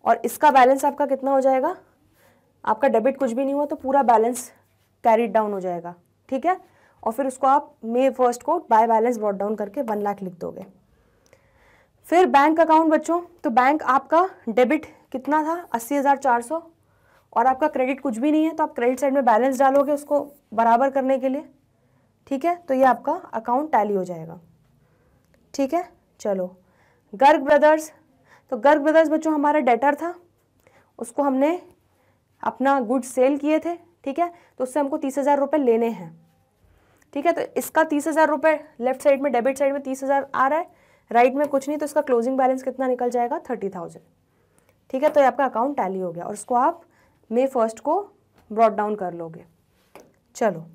और इसका बैलेंस आपका कितना हो जाएगा आपका डेबिट कुछ भी नहीं हुआ तो पूरा बैलेंस कैरीड डाउन हो जाएगा ठीक है और फिर उसको आप मे फर्स्ट को बाय बैलेंस ब्रॉड डाउन करके वन लाख लिख दोगे फिर बैंक अकाउंट बच्चों तो बैंक आपका डेबिट कितना था अस्सी हज़ार चार सौ और आपका क्रेडिट कुछ भी नहीं है तो आप क्रेडिट साइड में बैलेंस डालोगे उसको बराबर करने के लिए ठीक है तो ये आपका अकाउंट टैली हो जाएगा ठीक है चलो गर्ग ब्रदर्स तो गर्ग ब्रदर्स बच्चों हमारा डेटर था उसको हमने अपना गुड सेल किए थे ठीक है तो उससे हमको तीस हज़ार रुपये लेने हैं ठीक है तो इसका तीस हज़ार रुपये लेफ्ट साइड में डेबिट साइड में तीस हज़ार आ रहा है राइट में कुछ नहीं तो इसका क्लोजिंग बैलेंस कितना निकल जाएगा थर्टी थाउजेंड ठीक है तो ये आपका अकाउंट टैली हो गया और उसको आप मे फर्स्ट को ब्रॉड डाउन कर लोगे चलो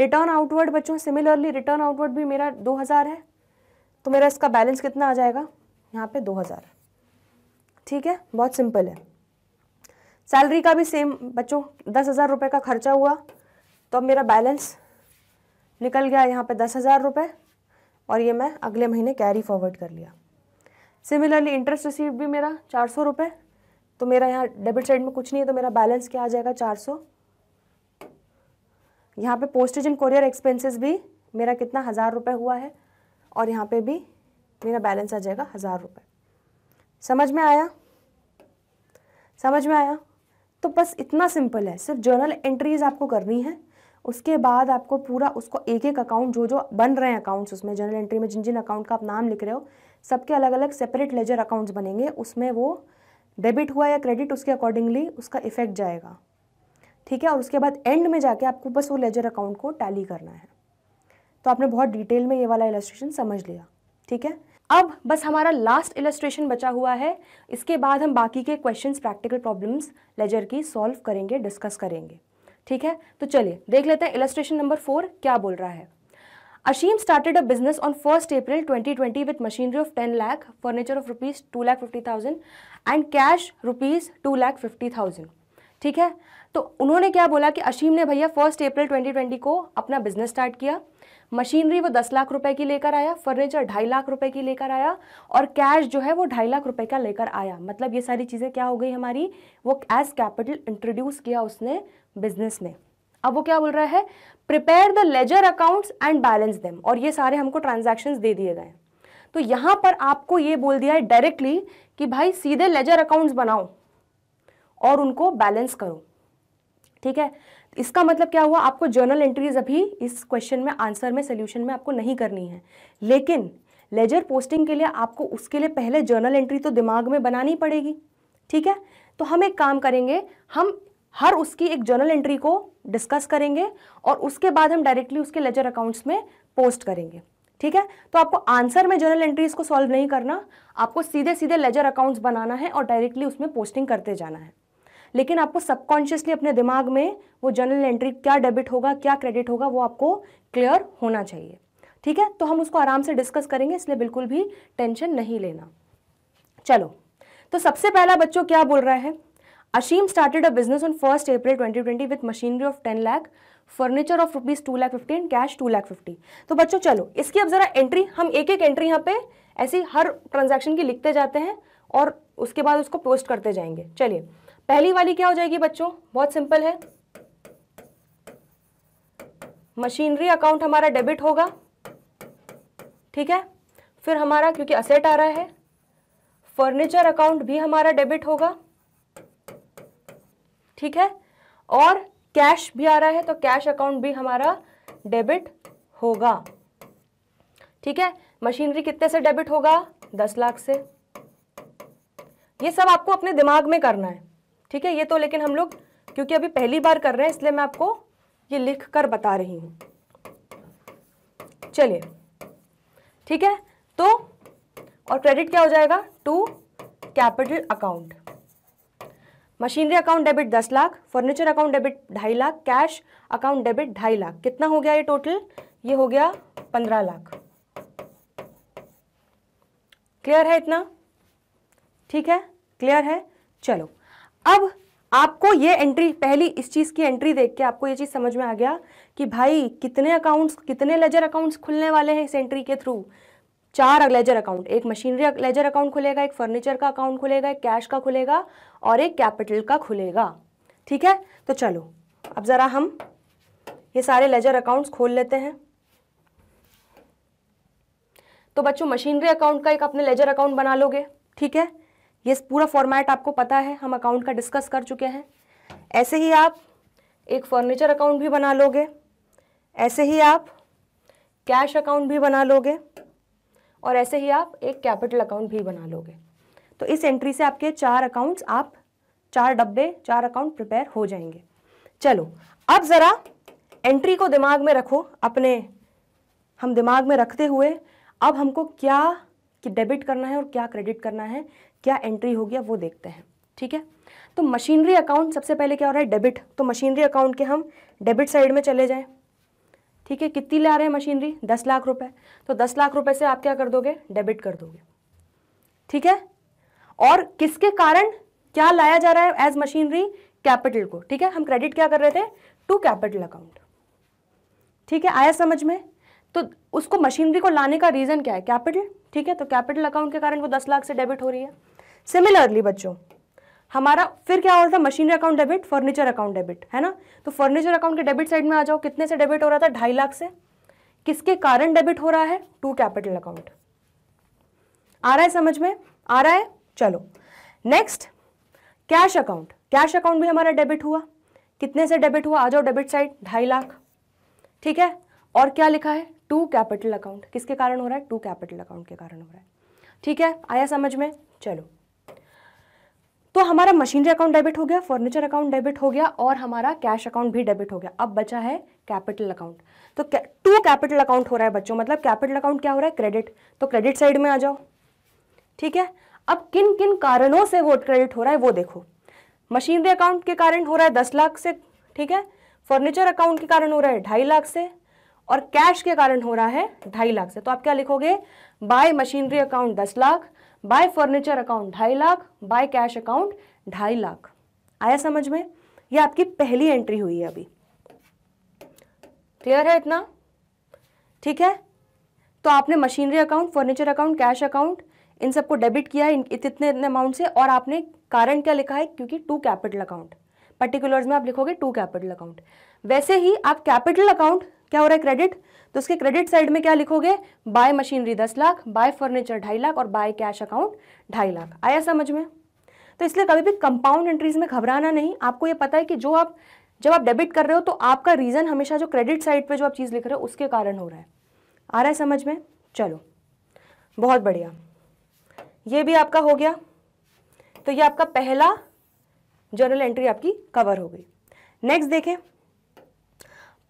रिटर्न आउटवर्ड बच्चों सिमिलरली रिटर्न आउटवर्ड भी मेरा दो हज़ार है तो मेरा इसका बैलेंस कितना आ जाएगा यहाँ पे दो हज़ार ठीक है बहुत सिंपल है सैलरी का भी सेम बच्चों दस हज़ार रुपये का खर्चा हुआ तो अब मेरा बैलेंस निकल गया यहाँ पे दस हज़ार रुपये और ये मैं अगले महीने कैरी फॉरवर्ड कर लिया सिमिलरली इंटरेस्ट रिसीव भी मेरा चार सौ रुपये तो मेरा यहाँ डेबिट साइड में कुछ नहीं है तो मेरा बैलेंस क्या आ जाएगा चार सौ यहाँ पर पोस्टेज एंड कोरियर एक्सपेंसेस भी मेरा कितना हज़ार रुपये हुआ है और यहाँ पे भी मेरा बैलेंस आ जाएगा हज़ार रुपये समझ में आया समझ में आया तो बस इतना सिंपल है सिर्फ जर्नल एंट्रीज आपको करनी है उसके बाद आपको पूरा उसको एक एक अकाउंट जो जो बन रहे हैं अकाउंट्स उसमें जर्नल एंट्री में जिन जिन अकाउंट का आप नाम लिख रहे हो सबके अलग अलग सेपरेट लेजर अकाउंट्स बनेंगे उसमें वो डेबिट हुआ या क्रेडिट उसके अकॉर्डिंगली उसका इफेक्ट जाएगा ठीक है और उसके बाद एंड में जाके आपको बस वो लेजर अकाउंट को टैली करना है तो आपने बहुत डिटेल में ये वाला इलस्ट्रेशन समझ लिया ठीक है अब बस हमारा लास्ट इलस्ट्रेशन बचा हुआ है इसके बाद हम बाकी के क्वेश्चन प्रैक्टिकल प्रॉब्लम्स लेजर की सॉल्व करेंगे डिस्कस करेंगे ठीक है तो चलिए देख लेते हैं इलस्ट्रेशन नंबर फोर क्या बोल रहा है Ashim started a business on first April 2020 of ten lakh 10 of rupees two lakh fifty thousand and cash rupees two lakh fifty thousand ठीक है तो उन्होंने क्या बोला कि अशीम ने भैया फर्स्ट अप्रैल 2020 को अपना बिजनेस स्टार्ट किया मशीनरी वो दस लाख रुपए की लेकर आया फर्नीचर ढाई लाख रुपए की लेकर आया और कैश जो है वो ढाई लाख रुपए का लेकर आया मतलब ये सारी चीज़ें क्या हो गई हमारी वो एज कैपिटल इंट्रोड्यूस किया उसने बिजनेस में अब वो क्या बोल रहा है prepare the ledger accounts and balance them और ये सारे हमको ट्रांजेक्शन दे दिए गए तो यहाँ पर आपको ये बोल दिया है डायरेक्टली कि भाई सीधे लेजर अकाउंट्स बनाओ और उनको बैलेंस करो ठीक है इसका मतलब क्या हुआ आपको जर्नल एंट्रीज अभी इस क्वेश्चन में आंसर में सोल्यूशन में आपको नहीं करनी है लेकिन लेजर पोस्टिंग के लिए आपको उसके लिए पहले जर्नल एंट्री तो दिमाग में बनानी पड़ेगी ठीक है तो हम एक काम करेंगे हम हर उसकी एक जर्नल एंट्री को डिस्कस करेंगे और उसके बाद हम डायरेक्टली उसके लेजर अकाउंट्स में पोस्ट करेंगे ठीक है तो आपको आंसर में जर्नल एंट्रीज को सॉल्व नहीं करना आपको सीधे सीधे लेजर अकाउंट्स बनाना है और डायरेक्टली उसमें पोस्टिंग करते जाना है लेकिन आपको सबकॉन्शियसली अपने दिमाग में वो जर्नल एंट्री क्या डेबिट होगा क्या क्रेडिट होगा वो आपको क्लियर होना चाहिए ठीक है तो हम उसको आराम से डिस्कस करेंगे इसलिए बिल्कुल भी टेंशन नहीं लेना चलो तो सबसे पहला बच्चों क्या बोल रहा है started a business on first 1st twenty 2020 with machinery of 10 lakh, furniture of rupees two lakh fifty and cash two lakh fifty तो बच्चों चलो इसकी अब जरा एंट्री हम एक एक एंट्री यहाँ पे ऐसी हर ट्रांजेक्शन की लिखते जाते हैं और उसके बाद उसको पोस्ट करते जाएंगे चलिए पहली वाली क्या हो जाएगी बच्चों बहुत सिंपल है मशीनरी अकाउंट हमारा डेबिट होगा ठीक है फिर हमारा क्योंकि असेट आ रहा है फर्नीचर अकाउंट भी हमारा डेबिट होगा ठीक है और कैश भी आ रहा है तो कैश अकाउंट भी हमारा डेबिट होगा ठीक है मशीनरी कितने से डेबिट होगा दस लाख से ये सब आपको अपने दिमाग में करना है ठीक है ये तो लेकिन हम लोग क्योंकि अभी पहली बार कर रहे हैं इसलिए मैं आपको ये लिख कर बता रही हूं चलिए ठीक है तो और क्रेडिट क्या हो जाएगा to capital account machinery account debit दस लाख फर्नीचर अकाउंट डेबिट ढाई लाख कैश अकाउंट डेबिट ढाई लाख कितना हो गया ये टोटल ये हो गया पंद्रह लाख क्लियर है इतना ठीक है क्लियर है चलो अब आपको ये एंट्री पहली इस चीज़ की एंट्री देख के आपको ये चीज़ समझ में आ गया कि भाई कितने अकाउंट्स कितने लेजर अकाउंट्स खुलने वाले हैं इस एंट्री के थ्रू चार लेजर अकाउंट एक मशीनरी लेजर अकाउंट खुलेगा एक फर्नीचर का अकाउंट खुलेगा एक कैश का खुलेगा और एक कैपिटल का खुलेगा ठीक है तो चलो अब ज़रा हम ये सारे लेजर अकाउंट्स खोल लेते हैं तो बच्चों मशीनरी अकाउंट का एक अपने लेजर अकाउंट बना लोगे ठीक है ये पूरा फॉर्मेट आपको पता है हम अकाउंट का डिस्कस कर चुके हैं ऐसे ही आप एक फर्नीचर अकाउंट भी बना लोगे ऐसे ही आप कैश अकाउंट भी बना लोगे और ऐसे ही आप एक कैपिटल अकाउंट भी बना लोगे तो इस एंट्री से आपके चार अकाउंट्स आप चार डब्बे चार अकाउंट प्रिपेयर हो जाएंगे चलो अब ज़रा एंट्री को दिमाग में रखो अपने हम दिमाग में रखते हुए अब हमको क्या कि डेबिट करना है और क्या क्रेडिट करना है क्या एंट्री हो गया वो देखते हैं ठीक है तो मशीनरी अकाउंट सबसे पहले क्या हो रहा है डेबिट तो मशीनरी अकाउंट के हम डेबिट साइड में चले जाएं ठीक है कितनी ले आ रहे हैं मशीनरी दस लाख रुपए तो दस लाख रुपए से आप क्या कर दोगे डेबिट कर दोगे ठीक है और किसके कारण क्या लाया जा रहा है एज मशीनरी कैपिटल को ठीक है हम क्रेडिट क्या कर रहे थे टू कैपिटल अकाउंट ठीक है आया समझ में तो उसको मशीनरी को लाने का रीज़न क्या है कैपिटल ठीक है तो कैपिटल अकाउंट के कारण वो दस लाख से डेबिट हो रही है सिमिलरली बच्चों हमारा फिर क्या हो रहा था machinery account debit furniture account debit है ना तो फर्नीचर अकाउंट के डेबिट साइड में आ जाओ कितने से डेबिट हो रहा था ढाई लाख से किसके कारण डेबिट हो रहा है टू कैपिटल अकाउंट आ रहा है समझ में आ रहा है चलो next cash account cash account भी हमारा डेबिट हुआ कितने से डेबिट हुआ आ जाओ डेबिट साइड ढाई लाख ठीक है और क्या लिखा है टू कैपिटल अकाउंट किसके कारण हो रहा है टू कैपिटल अकाउंट के कारण हो रहा है ठीक है आया समझ में चलो तो हमारा मशीनरी अकाउंट डेबिट हो गया फर्नीचर अकाउंट डेबिट हो गया और हमारा कैश अकाउंट भी डेबिट हो गया अब बचा है कैपिटल अकाउंट तो टू कैपिटल अकाउंट हो रहा है बच्चों मतलब कैपिटल अकाउंट क्या हो रहा है क्रेडिट तो क्रेडिट साइड में आ जाओ ठीक है अब किन किन कारणों से वो क्रेडिट हो रहा है वो देखो मशीनरी अकाउंट के कारण हो रहा है दस लाख से ठीक है फर्नीचर अकाउंट के कारण हो रहा है ढाई लाख से और कैश के कारण हो रहा है ढाई लाख से तो आप क्या लिखोगे बाय मशीनरी अकाउंट दस लाख बाय फर्नीचर अकाउंट ढाई लाख बाय कैश अकाउंट ढाई लाख आया समझ में ये आपकी पहली एंट्री हुई है अभी क्लियर है इतना ठीक है तो आपने machinery account furniture account cash account इन सबको डेबिट किया है इतने इतने अमाउंट से और आपने कारण क्या लिखा है क्योंकि टू कैपिटल अकाउंट पर्टिकुलर्स में आप लिखोगे टू कैपिटल अकाउंट वैसे ही आप कैपिटल अकाउंट क्या हो रहा है क्रेडिट तो उसके क्रेडिट साइड में क्या लिखोगे बाय मशीनरी दस लाख बाय फर्नीचर ढाई लाख और बाय कैश अकाउंट ढाई लाख आया समझ में तो इसलिए कभी भी कंपाउंड एंट्रीज में घबराना नहीं आपको ये पता है कि जो आप जब आप डेबिट कर रहे हो तो आपका रीज़न हमेशा जो क्रेडिट साइड पे जो आप चीज़ लिख रहे हो उसके कारण हो रहा है आ रहा है समझ में चलो बहुत बढ़िया ये भी आपका हो गया तो ये आपका पहला जर्नल एंट्री आपकी कवर हो गई नेक्स्ट देखें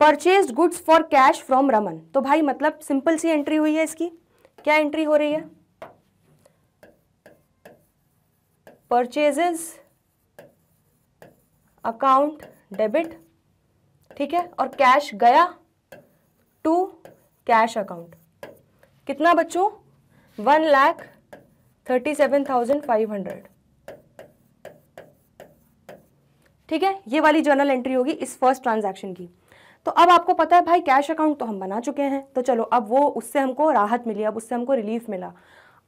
purchase goods for cash from Raman तो भाई मतलब सिंपल सी एंट्री हुई है इसकी क्या एंट्री हो रही है परचेजेज अकाउंट डेबिट ठीक है और कैश गया टू कैश अकाउंट कितना बच्चों one lakh thirty seven thousand five hundred ठीक है ये वाली जर्नल एंट्री होगी इस फर्स्ट ट्रांजैक्शन की तो अब आपको पता है भाई कैश अकाउंट तो हम बना चुके हैं तो चलो अब वो उससे हमको राहत मिली अब उससे हमको रिलीफ मिला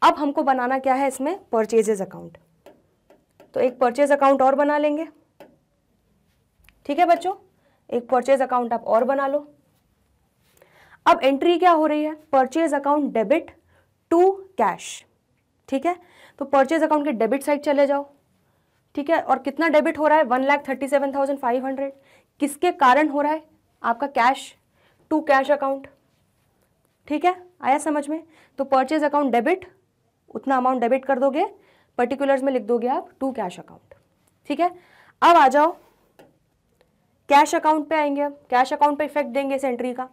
अब हमको बनाना क्या है इसमें परचेजेज अकाउंट तो एक परचेज अकाउंट और बना लेंगे ठीक है बच्चों एक परचेज अकाउंट आप और बना लो अब एंट्री क्या हो रही है purchase account debit to cash ठीक है तो परचेज अकाउंट के डेबिट साइड चले जाओ ठीक है और कितना डेबिट हो रहा है one lakh thirty seven thousand five hundred किसके कारण हो रहा है आपका कैश टू कैश अकाउंट ठीक है आया समझ में तो परचेज अकाउंट डेबिट उतना अमाउंट डेबिट कर दोगे पर्टिकुलर्स में लिख दोगे आप टू कैश अकाउंट ठीक है अब आ जाओ कैश अकाउंट पे आएंगे कैश अकाउंट पे इफेक्ट देंगे इस एंट्री का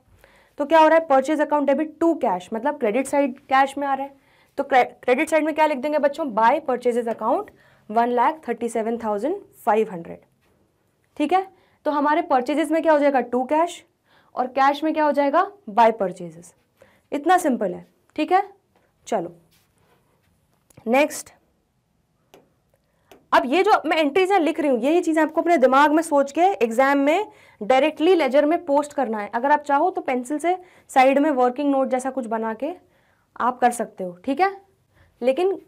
तो क्या हो रहा है purchase account debit to cash मतलब क्रेडिट साइड कैश में आ रहा है तो क्रेडिट साइड में क्या लिख देंगे बच्चों by purchases account one lakh thirty seven thousand five hundred ठीक है तो हमारे परचेजेस में क्या हो जाएगा टू कैश और कैश में क्या हो जाएगा बाय परचेजेस इतना सिंपल है ठीक है चलो नेक्स्ट अब ये जो मैं एंट्रीज है लिख रही हूं यही चीजें आपको अपने दिमाग में सोच के एग्जाम में डायरेक्टली लेजर में पोस्ट करना है अगर आप चाहो तो पेंसिल से साइड में वर्किंग नोट जैसा कुछ बना के आप कर सकते हो ठीक है लेकिन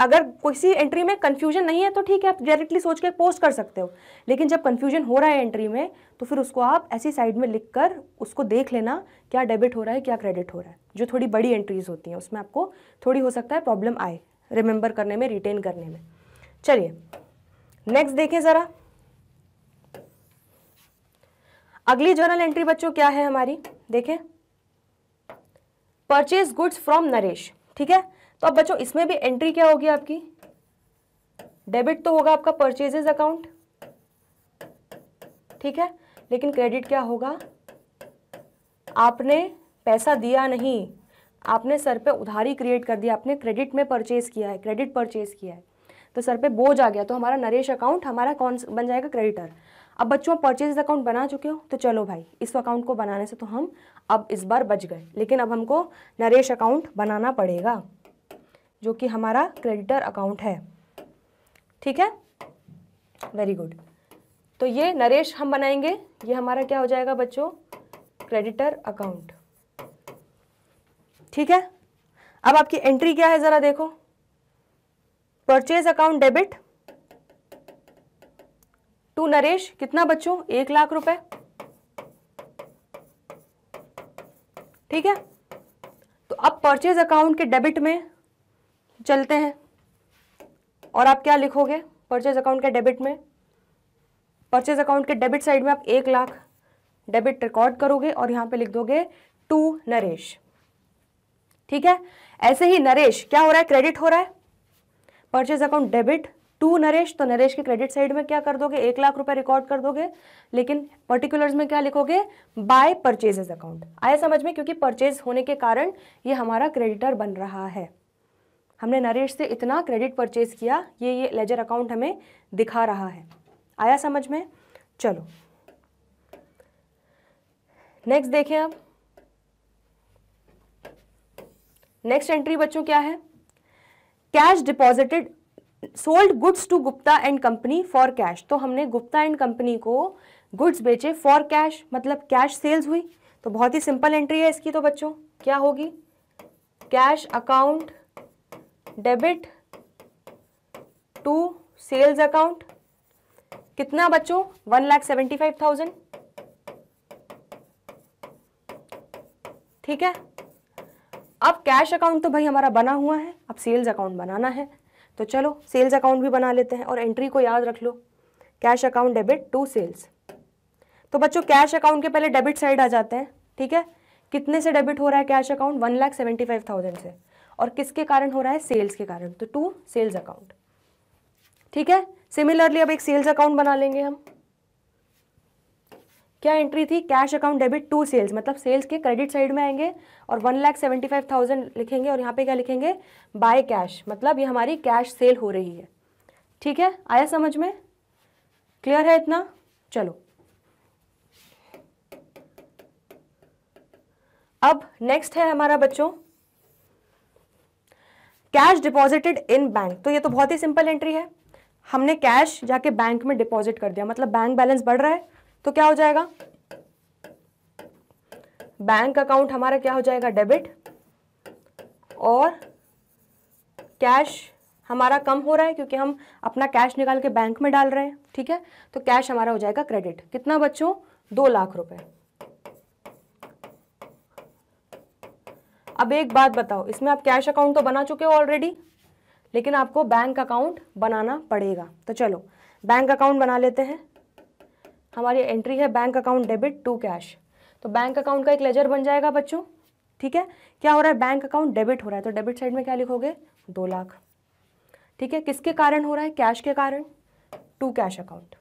अगर किसी एंट्री में कन्फ्यूजन नहीं है तो ठीक है आप डायरेक्टली सोच के पोस्ट कर सकते हो लेकिन जब कन्फ्यूजन हो रहा है एंट्री में तो फिर उसको आप ऐसी साइड में लिख कर उसको देख लेना क्या डेबिट हो रहा है क्या क्रेडिट हो रहा है जो थोड़ी बड़ी एंट्रीज होती हैं उसमें आपको थोड़ी हो सकता है प्रॉब्लम आए रिमेंबर करने में रिटेन करने में चलिए नेक्स्ट देखें ज़रा अगली जर्नल एंट्री बच्चों क्या है हमारी देखें परचेज गुड्स फ्रॉम नरेश ठीक है तो अब बच्चों इसमें भी एंट्री क्या होगी आपकी डेबिट तो होगा आपका परचेजेज अकाउंट ठीक है लेकिन क्रेडिट क्या होगा आपने पैसा दिया नहीं आपने सर पे उधारी क्रिएट कर दिया आपने क्रेडिट में परचेज किया है क्रेडिट परचेज किया है तो सर पे बोझ आ गया तो हमारा नरेश अकाउंट हमारा कौन बन जाएगा क्रेडिटर अब बच्चों परचेज अकाउंट बना चुके हो तो चलो भाई इस अकाउंट को बनाने से तो हम अब इस बार बच गए लेकिन अब हमको नरेश अकाउंट बनाना पड़ेगा जो कि हमारा क्रेडिटर अकाउंट है ठीक है वेरी गुड तो ये नरेश हम बनाएंगे ये हमारा क्या हो जाएगा बच्चों क्रेडिटर अकाउंट ठीक है अब आपकी एंट्री क्या है ज़रा देखो purchase account debit to Naresh कितना बच्चों एक लाख रुपए ठीक है तो अब परचेज अकाउंट के डेबिट में चलते हैं और आप क्या लिखोगे परचेज अकाउंट के डेबिट में परचेज अकाउंट के डेबिट साइड में आप एक लाख डेबिट रिकॉर्ड करोगे और यहां पे लिख दोगे टू नरेश ठीक है ऐसे ही नरेश क्या हो रहा है क्रेडिट हो रहा है purchase account debit to Naresh तो नरेश के क्रेडिट साइड में क्या कर दोगे एक लाख रुपए रिकॉर्ड कर दोगे लेकिन पर्टिकुलर्स में क्या लिखोगे बाय परचेजेज अकाउंट आया समझ में क्योंकि परचेज होने के कारण ये हमारा क्रेडिटर बन रहा है हमने नरेश से इतना क्रेडिट परचेज़ किया ये ये लेजर अकाउंट हमें दिखा रहा है आया समझ में चलो नेक्स्ट देखें अब नेक्स्ट एंट्री बच्चों क्या है cash deposited sold goods to Gupta and company for cash तो हमने गुप्ता एंड कंपनी को गुड्स बेचे फॉर कैश मतलब कैश सेल्स हुई तो बहुत ही सिंपल एंट्री है इसकी तो बच्चों क्या होगी cash account debit to sales account कितना बच्चों one lakh seventy five thousand ठीक है अब कैश अकाउंट तो भाई हमारा बना हुआ है अब सेल्स अकाउंट बनाना है तो चलो सेल्स अकाउंट भी बना लेते हैं और एंट्री को याद रख लो cash account debit to sales तो बच्चों कैश अकाउंट के पहले डेबिट साइड आ जाते हैं ठीक है कितने से डेबिट हो रहा है cash account one lakh seventy five thousand से और किसके कारण हो रहा है सेल्स के कारण तो टू सेल्स अकाउंट ठीक है सिमिलरली अब एक सेल्स अकाउंट बना लेंगे हम क्या एंट्री थी cash account debit to sales मतलब सेल्स के क्रेडिट साइड में आएंगे और one lakh seventy five thousand लिखेंगे और यहाँ पे क्या लिखेंगे बाय कैश मतलब ये हमारी कैश सेल हो रही है ठीक है आया समझ में क्लियर है इतना चलो अब नेक्स्ट है हमारा बच्चों कैश डिपॉजिटेड इन बैंक तो ये तो बहुत ही सिंपल एंट्री है हमने कैश जाके बैंक में डिपॉजिट कर दिया मतलब बैंक बैलेंस बढ़ रहा है तो क्या हो जाएगा बैंक अकाउंट हमारा क्या हो जाएगा डेबिट और कैश हमारा कम हो रहा है क्योंकि हम अपना कैश निकाल के बैंक में डाल रहे हैं ठीक है तो कैश हमारा हो जाएगा क्रेडिट कितना बच्चों दो लाख रुपए अब एक बात बताओ इसमें आप कैश अकाउंट तो बना चुके हो ऑलरेडी लेकिन आपको बैंक अकाउंट बनाना पड़ेगा तो चलो बैंक अकाउंट बना लेते हैं हमारी एंट्री है bank account debit to cash तो बैंक अकाउंट का एक लेजर बन जाएगा बच्चों ठीक है क्या हो रहा है बैंक अकाउंट डेबिट हो रहा है तो डेबिट साइड में क्या लिखोगे दो लाख ठीक है किसके कारण हो रहा है कैश के कारण टू कैश अकाउंट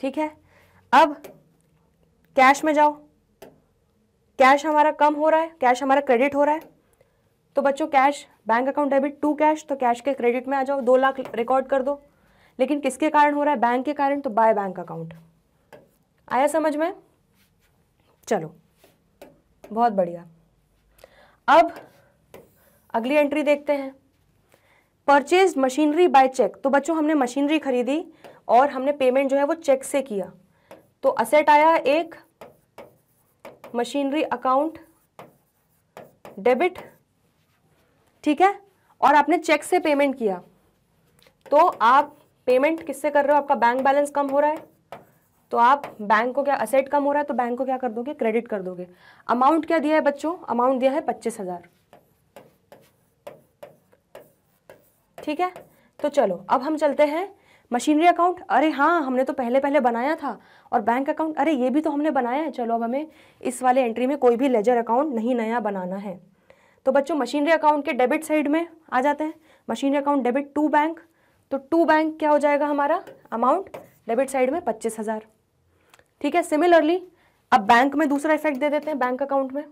ठीक है अब कैश में जाओ कैश हमारा कम हो रहा है कैश हमारा क्रेडिट हो रहा है तो बच्चों cash bank account debit to cash तो कैश के क्रेडिट में आ जाओ दो लाख रिकॉर्ड कर दो लेकिन किसके कारण हो रहा है बैंक के कारण तो बाय बैंक अकाउंट आया समझ में चलो बहुत बढ़िया अब अगली एंट्री देखते हैं परचेज मशीनरी बाय चेक तो बच्चों हमने मशीनरी खरीदी और हमने पेमेंट जो है वो चेक से किया तो असेट आया एक मशीनरी अकाउंट डेबिट ठीक है और आपने चेक से पेमेंट किया तो आप पेमेंट किससे कर रहे हो आपका बैंक बैलेंस कम हो रहा है तो आप बैंक को क्या असेट कम हो रहा है तो बैंक को क्या कर दोगे क्रेडिट कर दोगे अमाउंट क्या दिया है बच्चों अमाउंट दिया है पच्चीस हजार ठीक है तो चलो अब हम चलते हैं मशीनरी अकाउंट अरे हाँ हमने तो पहले पहले बनाया था और बैंक अकाउंट अरे ये भी तो हमने बनाया है चलो अब हमें इस वाले एंट्री में कोई भी लेजर अकाउंट नहीं नया बनाना है तो बच्चों मशीनरी अकाउंट के डेबिट साइड में आ जाते हैं machinery account debit to bank तो टू बैंक क्या हो जाएगा हमारा अमाउंट डेबिट साइड में पच्चीस हज़ार ठीक है सिमिलरली अब बैंक में दूसरा इफेक्ट दे देते हैं बैंक अकाउंट में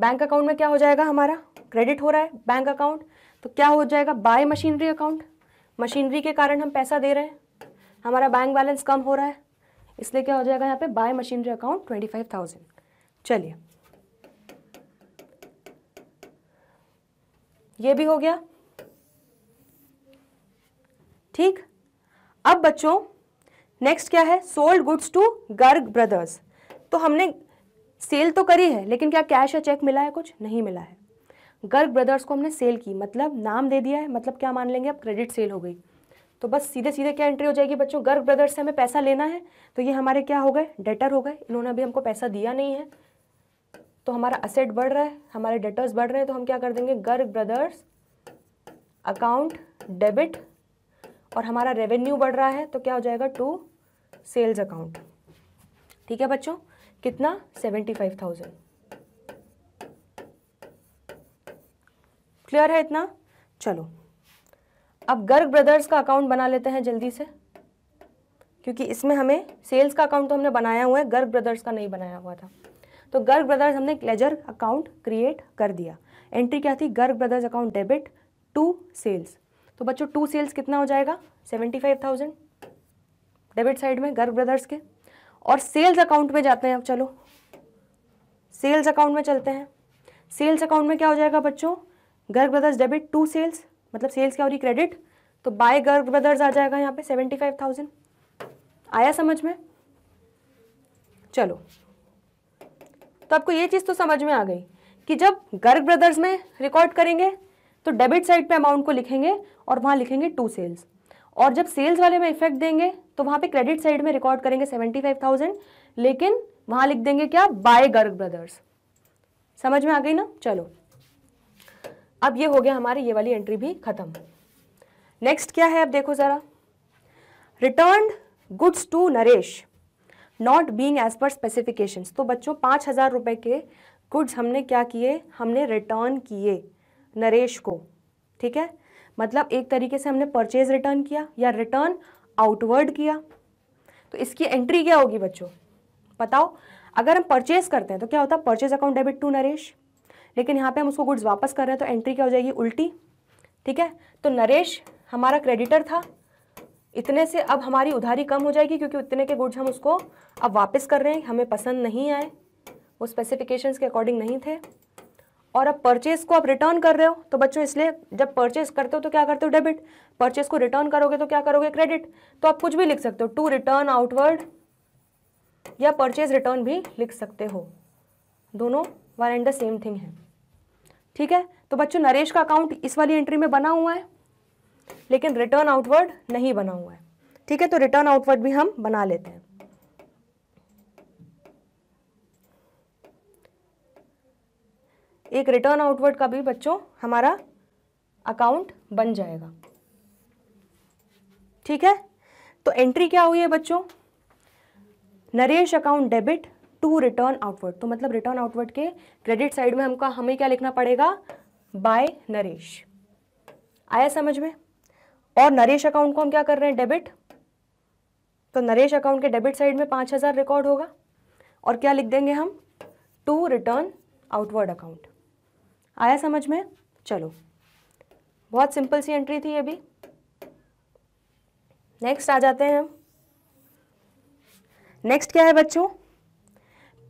बैंक अकाउंट में क्या हो जाएगा हमारा क्रेडिट हो रहा है बैंक अकाउंट तो क्या हो जाएगा बाय मशीनरी अकाउंट मशीनरी के कारण हम पैसा दे रहे हैं हमारा बैंक बैलेंस कम हो रहा है इसलिए क्या हो जाएगा यहाँ पे by machinery account twenty five thousand चलिए ये भी हो गया ठीक अब बच्चों नेक्स्ट क्या है sold goods to Garg brothers तो हमने सेल तो करी है लेकिन क्या कैश या चेक मिला है कुछ नहीं मिला है गर्ग ब्रदर्स को हमने सेल की मतलब नाम दे दिया है मतलब क्या मान लेंगे अब क्रेडिट सेल हो गई तो बस सीधे सीधे क्या एंट्री हो जाएगी बच्चों गर्ग ब्रदर्स से हमें पैसा लेना है तो ये हमारे क्या हो गए डेटर हो गए इन्होंने अभी हमको पैसा दिया नहीं है तो हमारा असेट बढ़ रहा है हमारे डेटर्स बढ़ रहे हैं तो हम क्या कर देंगे गर्ग ब्रदर्स अकाउंट डेबिट और हमारा रेवेन्यू बढ़ रहा है तो क्या हो जाएगा टू सेल्स अकाउंट ठीक है बच्चों कितना सेवेंटी फाइव थाउजेंड क्लियर है इतना चलो अब गर्ग ब्रदर्स का अकाउंट बना लेते हैं जल्दी से क्योंकि इसमें हमें सेल्स का अकाउंट तो हमने बनाया हुआ है गर्ग ब्रदर्स का नहीं बनाया हुआ था तो गर्ग ब्रदर्स हमने लेजर अकाउंट क्रिएट कर दिया एंट्री क्या थी Garg brothers account debit to sales तो बच्चों टू सेल्स कितना हो जाएगा seventy five thousand debit side में गर्ग ब्रदर्स के और सेल्स अकाउंट में जाते हैं अब चलो सेल्स अकाउंट में चलते हैं सेल्स अकाउंट में क्या हो जाएगा बच्चों Garg brothers debit to sales मतलब सेल्स क्या हो रही क्रेडिट तो बाय गर्ग ब्रदर्स आ जाएगा यहाँ पे सेवेंटी फाइव थाउजेंड आया समझ में चलो तो आपको ये चीज़ तो समझ में आ गई कि जब गर्ग ब्रदर्स में रिकॉर्ड करेंगे तो डेबिट साइड पे अमाउंट को लिखेंगे और वहाँ लिखेंगे टू सेल्स और जब सेल्स वाले में इफेक्ट देंगे तो वहाँ पे क्रेडिट साइड में रिकॉर्ड करेंगे सेवेंटी फाइव थाउजेंड लेकिन वहाँ लिख देंगे क्या बाय गर्ग ब्रदर्स समझ में आ गई ना चलो अब ये हो गया हमारी ये वाली एंट्री भी खत्म नेक्स्ट क्या है अब देखो ज़रा return goods to Naresh not being as per specification तो बच्चों पांच हज़ार रुपए के गुड्स हमने क्या किए हमने रिटर्न किए नरेश को ठीक है मतलब एक तरीके से हमने परचेज रिटर्न किया या रिटर्न आउटवर्ड किया तो इसकी एंट्री क्या होगी बच्चों बताओ अगर हम परचेज करते हैं तो क्या होता है purchase account debit to Naresh लेकिन यहाँ पे हम उसको गुड्स वापस कर रहे हैं तो एंट्री क्या हो जाएगी उल्टी ठीक है तो नरेश हमारा क्रेडिटर था इतने से अब हमारी उधारी कम हो जाएगी क्योंकि इतने के गुड्स हम उसको अब वापस कर रहे हैं हमें पसंद नहीं आए वो स्पेसिफिकेशन के अकॉर्डिंग नहीं थे और अब परचेज को आप रिटर्न कर रहे हो तो बच्चों इसलिए जब परचेज करते हो तो क्या करते हो डेबिट परचेज को रिटर्न करोगे तो क्या करोगे क्रेडिट तो आप कुछ भी लिख सकते हो टू रिटर्न आउटवर्ड या परचेज रिटर्न भी लिख सकते हो दोनों one and the same thing है ठीक है तो बच्चों नरेश का अकाउंट इस वाली एंट्री में बना हुआ है लेकिन रिटर्न आउटवर्ड नहीं बना हुआ है ठीक है तो रिटर्न आउटवर्ड भी हम बना लेते हैं एक रिटर्न आउटवर्ड का भी बच्चों हमारा अकाउंट बन जाएगा ठीक है तो एंट्री क्या हुई है बच्चों Naresh account debit to return outward तो मतलब रिटर्न आउटवर्ड के क्रेडिट साइड में हमका हमें क्या लिखना पड़ेगा बाय नरेश आया समझ में और नरेश अकाउंट को हम क्या कर रहे हैं डेबिट तो नरेश अकाउंट के डेबिट साइड में पाँच हज़ार रिकॉर्ड होगा और क्या लिख देंगे हम टू रिटर्न आउटवर्ड अकाउंट आया समझ में चलो बहुत सिंपल सी एंट्री थी ये भी नेक्स्ट आ जाते हैं हम नेक्स्ट क्या है बच्चों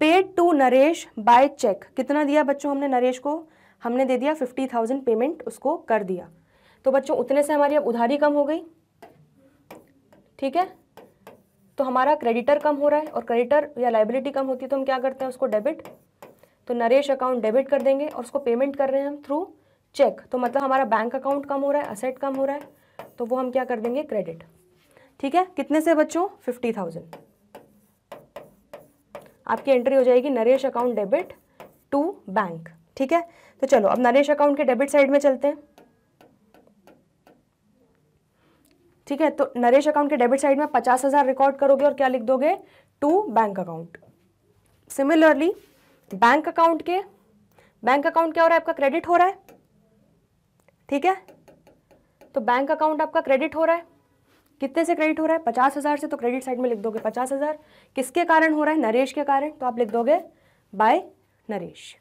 paid to Naresh by cheque कितना दिया बच्चों हमने नरेश को हमने दे दिया फिफ्टी थाउजेंड पेमेंट उसको कर दिया तो बच्चों उतने से हमारी अब उधारी कम हो गई ठीक है तो हमारा क्रेडिटर कम हो रहा है और क्रेडिटर या लाइबिलिटी कम होती है तो हम क्या करते हैं उसको डेबिट तो नरेश अकाउंट डेबिट कर देंगे और उसको पेमेंट कर रहे हैं हम थ्रू चेक तो मतलब हमारा बैंक अकाउंट कम हो रहा है असेट कम हो रहा है तो वो हम क्या कर देंगे क्रेडिट ठीक है कितने से बच्चों फिफ्टी थाउजेंड आपकी एंट्री हो जाएगी Naresh account debit to bank ठीक है तो चलो अब नरेश अकाउंट के डेबिट साइड में चलते हैं ठीक है तो नरेश अकाउंट के डेबिट साइड में पचास हज़ार रिकॉर्ड करोगे और क्या लिख दोगे to bank account similarly bank account के बैंक अकाउंट क्या हो रहा है आपका क्रेडिट हो रहा है ठीक है तो बैंक अकाउंट आपका क्रेडिट हो रहा है कितने से क्रेडिट हो रहा है पचास हज़ार से तो क्रेडिट साइड में लिख दोगे पचास हज़ार किसके कारण हो रहा है नरेश के कारण तो आप लिख दोगे बाय नरेश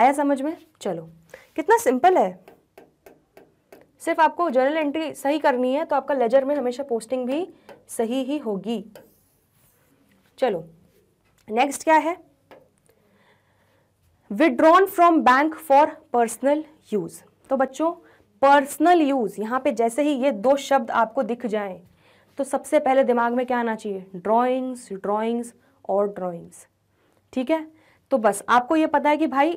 आया समझ में चलो कितना सिंपल है सिर्फ आपको जर्नल एंट्री सही करनी है तो आपका लेजर में हमेशा पोस्टिंग भी सही ही होगी चलो नेक्स्ट क्या है withdrawn from bank for personal use तो बच्चों पर्सनल यूज़ यहाँ पे जैसे ही ये दो शब्द आपको दिख जाएं तो सबसे पहले दिमाग में क्या आना चाहिए ड्राइंग्स ड्राइंग्स और ड्राइंग्स ठीक है तो बस आपको ये पता है कि भाई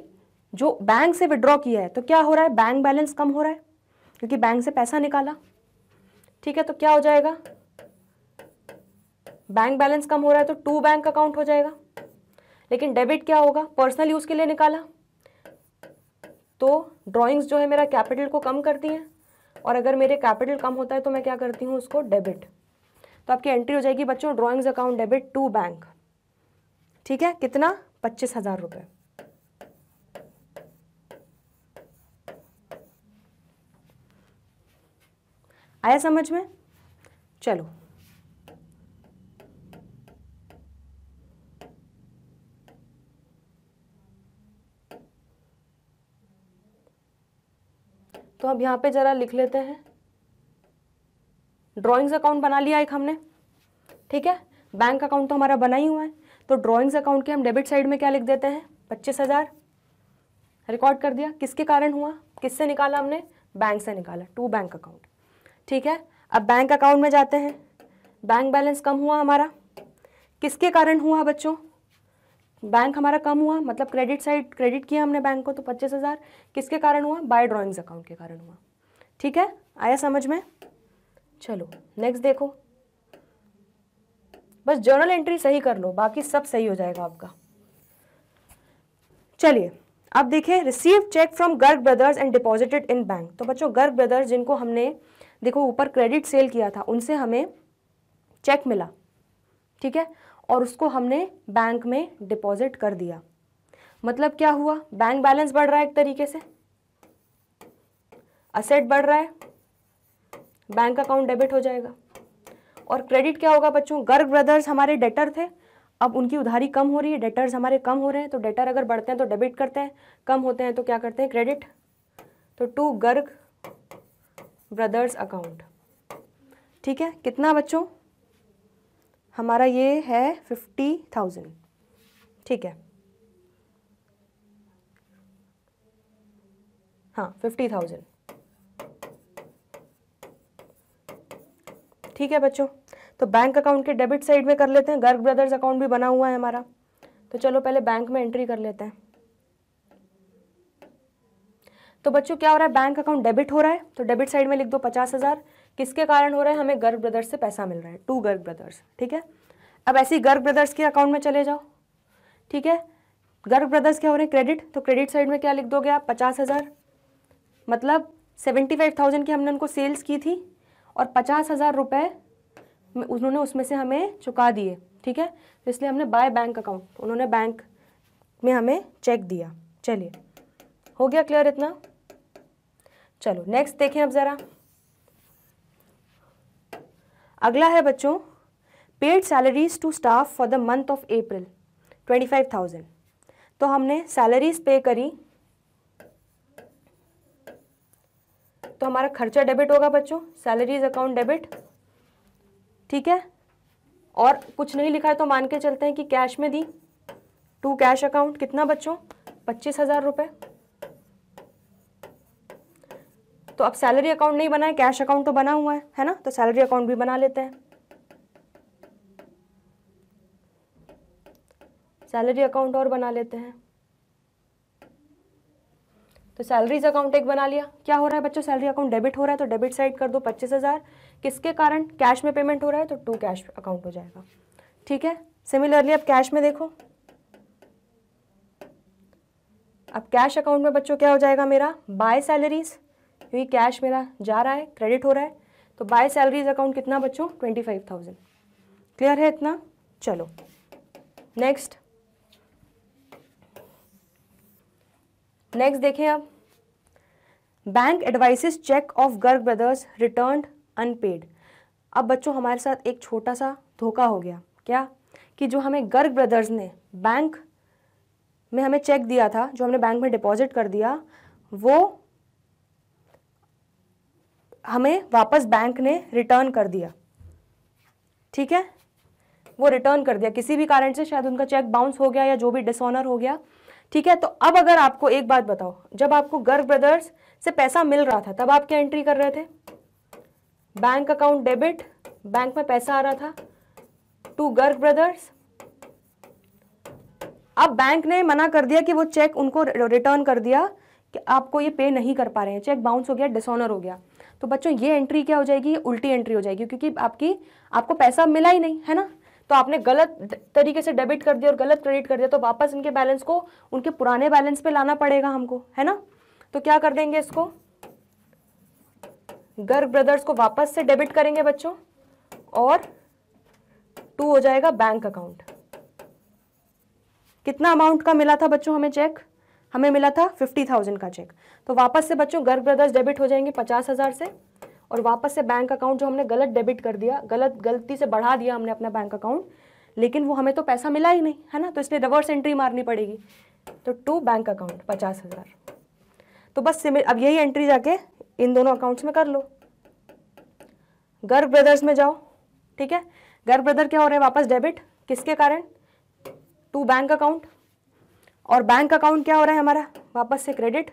जो बैंक से विड्रॉ किया है तो क्या हो रहा है बैंक बैलेंस कम हो रहा है क्योंकि बैंक से पैसा निकाला ठीक है तो क्या हो जाएगा बैंक बैलेंस कम हो रहा है तो टू बैंक अकाउंट हो जाएगा लेकिन डेबिट क्या होगा पर्सनल यूज़ के लिए निकाला तो ड्राइंग्स जो है मेरा कैपिटल को कम करती हैं और अगर मेरे कैपिटल कम होता है तो मैं क्या करती हूँ उसको डेबिट तो आपकी एंट्री हो जाएगी बच्चों drawings account debit to bank ठीक है कितना पच्चीस हज़ार रुपये आया समझ में चलो तो अब यहाँ पे ज़रा लिख लेते हैं ड्रॉइंग्स अकाउंट बना लिया एक हमने ठीक है बैंक अकाउंट तो हमारा बना ही हुआ है तो ड्रॉइंग्स अकाउंट के हम डेबिट साइड में क्या लिख देते हैं पच्चीस हज़ार रिकॉर्ड कर दिया किसके कारण हुआ किससे निकाला हमने बैंक से निकाला टू बैंक अकाउंट ठीक है अब बैंक अकाउंट में जाते हैं बैंक बैलेंस कम हुआ हमारा किसके कारण हुआ बच्चों बैंक हमारा कम हुआ मतलब क्रेडिट साइड क्रेडिट किया हमने बैंक को तो पच्चीस हज़ार किसके कारण हुआ बाय ड्राइंग्स अकाउंट के कारण हुआ ठीक है आया समझ में चलो नेक्स्ट देखो बस जर्नल एंट्री सही कर लो बाकी सब सही हो जाएगा आपका चलिए अब देखिए receive cheque from Garg brothers and deposited in bank तो बच्चों गर्ग ब्रदर्स जिनको हमने देखो ऊपर क्रेडिट सेल किया था उनसे हमें चेक मिला ठीक है और उसको हमने बैंक में डिपॉजिट कर दिया मतलब क्या हुआ बैंक बैलेंस बढ़ रहा है एक तरीके से असेट बढ़ रहा है बैंक अकाउंट डेबिट हो जाएगा और क्रेडिट क्या होगा बच्चों गर्ग ब्रदर्स हमारे डेटर थे अब उनकी उधारी कम हो रही है डेटर्स हमारे कम हो रहे हैं तो डेटर अगर बढ़ते हैं तो डेबिट करते हैं कम होते हैं तो क्या करते हैं क्रेडिट तो टू गर्ग ब्रदर्स अकाउंट ठीक है कितना बच्चों हमारा ये है फिफ्टी थाउजेंड ठीक है हाँ फिफ्टी थाउजेंड ठीक है बच्चों तो बैंक अकाउंट के डेबिट साइड में कर लेते हैं गर्ग ब्रदर्स अकाउंट भी बना हुआ है हमारा तो चलो पहले बैंक में एंट्री कर लेते हैं तो बच्चों क्या हो रहा है बैंक अकाउंट डेबिट हो रहा है तो डेबिट साइड में लिख दो पचास हज़ार किसके कारण हो रहा है हमें गर्ग ब्रदर्स से पैसा मिल रहा है टू गर्ग ब्रदर्स ठीक है अब ऐसे ही गर्ग ब्रदर्स के अकाउंट में चले जाओ ठीक है गर्ग ब्रदर्स क्या हो रहे हैं क्रेडिट तो क्रेडिट साइड में क्या लिख दोगे आप पचास हज़ार मतलब सेवेंटी फाइव थाउजेंड की हमने उनको सेल्स की थी और पचास हज़ार रुपये उन्होंने उसमें से हमें चुका दिए ठीक है तो इसलिए हमने बाय बैंक अकाउंट उन्होंने बैंक में हमें चेक दिया चलिए हो गया क्लियर इतना चलो नेक्स्ट देखें अब ज़रा अगला है बच्चों paid salaries to staff for the month of April twenty five thousand तो हमने सैलरीज पे करी तो हमारा खर्चा डेबिट होगा बच्चों सैलरीज अकाउंट डेबिट ठीक है और कुछ नहीं लिखा है तो मान के चलते हैं कि कैश में दी टू कैश अकाउंट कितना बच्चों पच्चीस हज़ार रुपये तो अब सैलरी अकाउंट नहीं बना है कैश अकाउंट तो बना हुआ है है ना तो सैलरी अकाउंट भी बना लेते हैं सैलरी अकाउंट और बना लेते हैं तो सैलरीज अकाउंट एक बना लिया क्या हो रहा है बच्चों सैलरी अकाउंट डेबिट हो रहा है तो डेबिट साइड कर दो पच्चीस हज़ार किसके कारण कैश में पेमेंट हो रहा है तो टू कैश अकाउंट हो जाएगा ठीक है सिमिलरली अब कैश में देखो अब कैश अकाउंट में बच्चों क्या हो जाएगा मेरा बाय सैलरीज क्योंकि कैश मेरा जा रहा है क्रेडिट हो रहा है तो बाय सैलरीज अकाउंट कितना बच्चों ट्वेंटी फाइव थाउजेंड क्लियर है इतना चलो नेक्स्ट नेक्स्ट देखें अब bank advices cheque of Garg brothers return unpaid अब बच्चों हमारे साथ एक छोटा सा धोखा हो गया क्या कि जो हमें गर्ग ब्रदर्स ने बैंक में हमें चेक दिया था जो हमने बैंक में डिपॉजिट कर दिया वो हमें वापस बैंक ने रिटर्न कर दिया ठीक है वो रिटर्न कर दिया किसी भी कारण से शायद उनका चेक बाउंस हो गया या जो भी डिसऑनर हो गया ठीक है तो अब अगर आपको एक बात बताओ जब आपको गर्ग ब्रदर्स से पैसा मिल रहा था तब आप क्या एंट्री कर रहे थे बैंक अकाउंट डेबिट बैंक में पैसा आ रहा था टू गर्ग ब्रदर्स अब बैंक ने मना कर दिया कि वो चेक उनको रिटर्न कर दिया कि आपको ये पे नहीं कर पा रहे हैं चेक बाउंस हो गया डिसऑनर हो गया तो बच्चों ये एंट्री क्या हो जाएगी उल्टी एंट्री हो जाएगी क्योंकि आपकी आपको पैसा मिला ही नहीं है ना तो आपने गलत तरीके से डेबिट कर दिया और गलत क्रेडिट कर दिया तो वापस इनके बैलेंस को उनके पुराने बैलेंस पे लाना पड़ेगा हमको है ना तो क्या कर देंगे इसको गर्ग ब्रदर्स को वापस से डेबिट करेंगे बच्चों और टू हो जाएगा बैंक अकाउंट कितना अमाउंट का मिला था बच्चों हमें चेक हमें मिला था फिफ्टी थाउजेंड का चेक तो वापस से बच्चों गर्ग ब्रदर्स डेबिट हो जाएंगे पचास हज़ार से और वापस से बैंक अकाउंट जो हमने गलत डेबिट कर दिया गलत गलती से बढ़ा दिया हमने अपना बैंक अकाउंट लेकिन वो हमें तो पैसा मिला ही नहीं है ना तो इसलिए रिवर्स एंट्री मारनी पड़ेगी तो टू बैंक अकाउंट पचास हज़ार तो बस सिमिल अब यही एंट्री जाके इन दोनों अकाउंट्स में कर लो गर्ग ब्रदर्स में जाओ ठीक है गर्ग ब्रदर क्या हो रहे हैं वापस डेबिट किसके कारण टू बैंक अकाउंट और बैंक अकाउंट क्या हो रहा है हमारा वापस से क्रेडिट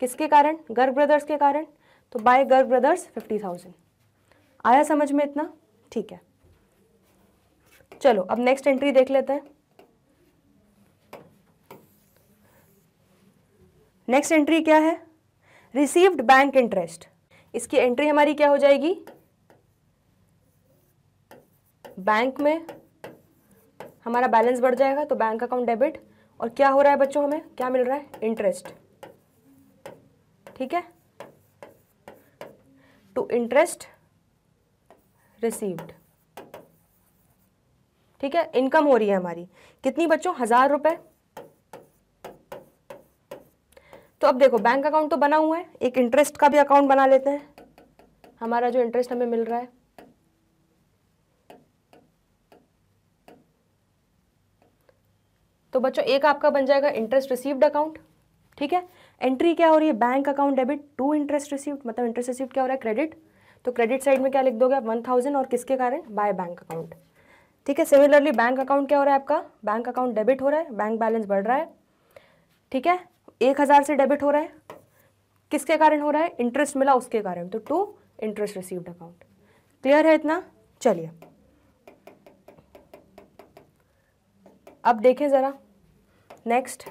किसके कारण गर्ग ब्रदर्स के कारण तो by Garg brothers fifty thousand आया समझ में इतना ठीक है चलो अब नेक्स्ट एंट्री देख लेते हैं नेक्स्ट एंट्री क्या है रिसीव्ड बैंक इंटरेस्ट इसकी एंट्री हमारी क्या हो जाएगी बैंक में हमारा बैलेंस बढ़ जाएगा तो बैंक अकाउंट डेबिट और क्या हो रहा है बच्चों हमें क्या मिल रहा है इंटरेस्ट ठीक है टू इंटरेस्ट रिसीव्ड ठीक है इनकम हो रही है हमारी कितनी बच्चों हजार रुपए तो अब देखो बैंक अकाउंट तो बना हुआ है एक इंटरेस्ट का भी अकाउंट बना लेते हैं हमारा जो इंटरेस्ट हमें मिल रहा है तो बच्चों एक आपका बन जाएगा इंटरेस्ट रिसीव्ड अकाउंट ठीक है एंट्री क्या हो रही है bank account debit to interest received मतलब इंटरेस्ट रिसीव्ड क्या हो रहा है क्रेडिट तो क्रेडिट साइड में क्या लिख दोगे आप वन थाउजेंड और किसके कारण बाय बैंक अकाउंट ठीक है सिमिलरली बैंक अकाउंट क्या हो रहा है आपका बैंक अकाउंट डेबिट हो रहा है बैंक बैलेंस बढ़ रहा है ठीक है एक हज़ार से डेबिट हो रहा है किसके कारण हो रहा है इंटरेस्ट मिला उसके कारण तो to interest received account clear है इतना चलिए अब देखें ज़रा next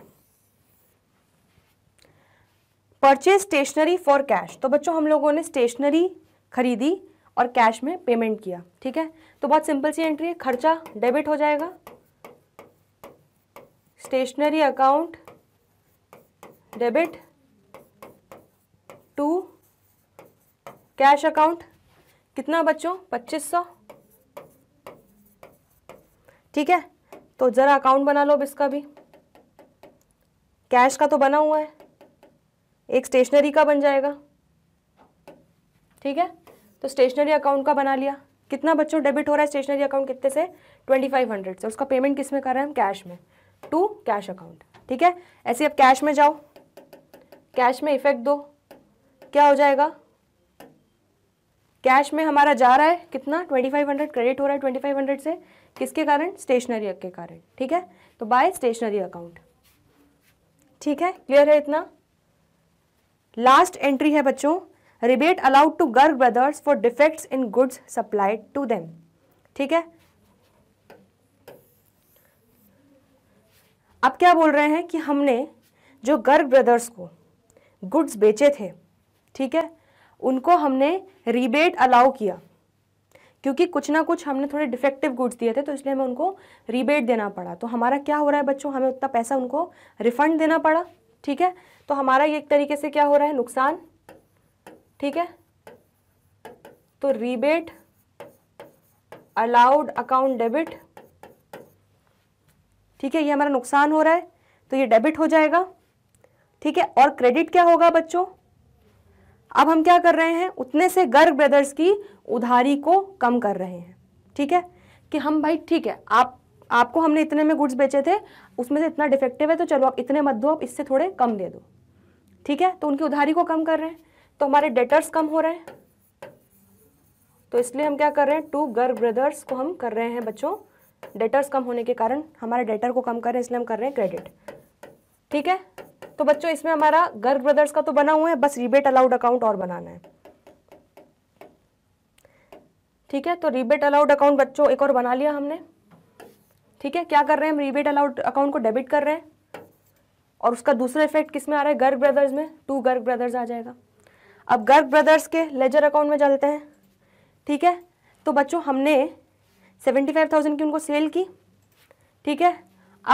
purchase stationery for cash तो बच्चों हम लोगों ने स्टेशनरी खरीदी और कैश में पेमेंट किया ठीक है तो बहुत सिंपल सी एंट्री है खर्चा डेबिट हो जाएगा stationery account debit to cash account कितना बच्चों पच्चीस सौ ठीक है तो ज़रा अकाउंट बना लो अब इसका भी कैश का तो बना हुआ है एक स्टेशनरी का बन जाएगा ठीक है तो स्टेशनरी अकाउंट का बना लिया कितना बच्चों डेबिट हो रहा है स्टेशनरी अकाउंट कितने से ट्वेंटी फाइव हंड्रेड से उसका पेमेंट किस में कर रहे हैं हम कैश में टू कैश अकाउंट ठीक है ऐसे अब कैश में जाओ कैश में इफेक्ट दो क्या हो जाएगा कैश में हमारा जा रहा है कितना ट्वेंटी फाइव हंड्रेड क्रेडिट हो रहा है ट्वेंटी फाइव हंड्रेड से किसके कारण स्टेशनरी के कारण ठीक है तो बाय स्टेशनरी अकाउंट ठीक है क्लियर है इतना लास्ट एंट्री है बच्चों rebate allowed to Garg brothers for defects in goods supplied to them ठीक है अब क्या बोल रहे हैं कि हमने जो गर्ग ब्रदर्स को गुड्स बेचे थे ठीक है उनको हमने रिबेट अलाउ किया क्योंकि कुछ ना कुछ हमने थोड़े डिफेक्टिव गुड्स दिए थे तो इसलिए हमें उनको रिबेट देना पड़ा तो हमारा क्या हो रहा है बच्चों हमें उतना पैसा उनको रिफंड देना पड़ा ठीक है तो हमारा ये एक तरीके से क्या हो रहा है नुकसान ठीक है तो रिबेट अलाउड अकाउंट डेबिट ठीक है ये हमारा नुकसान हो रहा है तो ये डेबिट हो जाएगा ठीक है और क्रेडिट क्या होगा बच्चों अब हम क्या कर रहे हैं उतने से गर्ग ब्रदर्स की उधारी को कम कर रहे हैं ठीक है कि हम भाई ठीक है आप आपको हमने इतने में गुड्स बेचे थे उसमें से इतना डिफेक्टिव है तो चलो आप इतने मत दो आप इससे थोड़े कम दे दो ठीक है तो उनकी उधारी को कम कर रहे हैं तो हमारे डेटर्स कम हो रहे हैं तो इसलिए हम क्या कर रहे हैं टू गर्व ब्रदर्स को हम कर रहे हैं बच्चों डेटर्स कम होने के कारण हमारे डेटर को कम कर रहे हैं इसलिए हम कर रहे हैं क्रेडिट ठीक है तो बच्चों इसमें हमारा गर्व ब्रदर्स का तो बना हुआ है बस रिबेट अलाउड अकाउंट और बनाना है ठीक है तो रिबेट अलाउड अकाउंट बच्चों एक और बना लिया हमने ठीक है क्या कर रहे हैं हम रिबेट अलाउड अकाउंट को डेबिट कर रहे हैं और उसका दूसरा इफेक्ट किस में आ रहा है गर्ग ब्रदर्स में टू गर्ग ब्रदर्स आ जाएगा अब गर्ग ब्रदर्स के लेजर अकाउंट में चलते हैं ठीक है तो बच्चों हमने सेवेंटी फाइव थाउजेंड की उनको सेल की ठीक है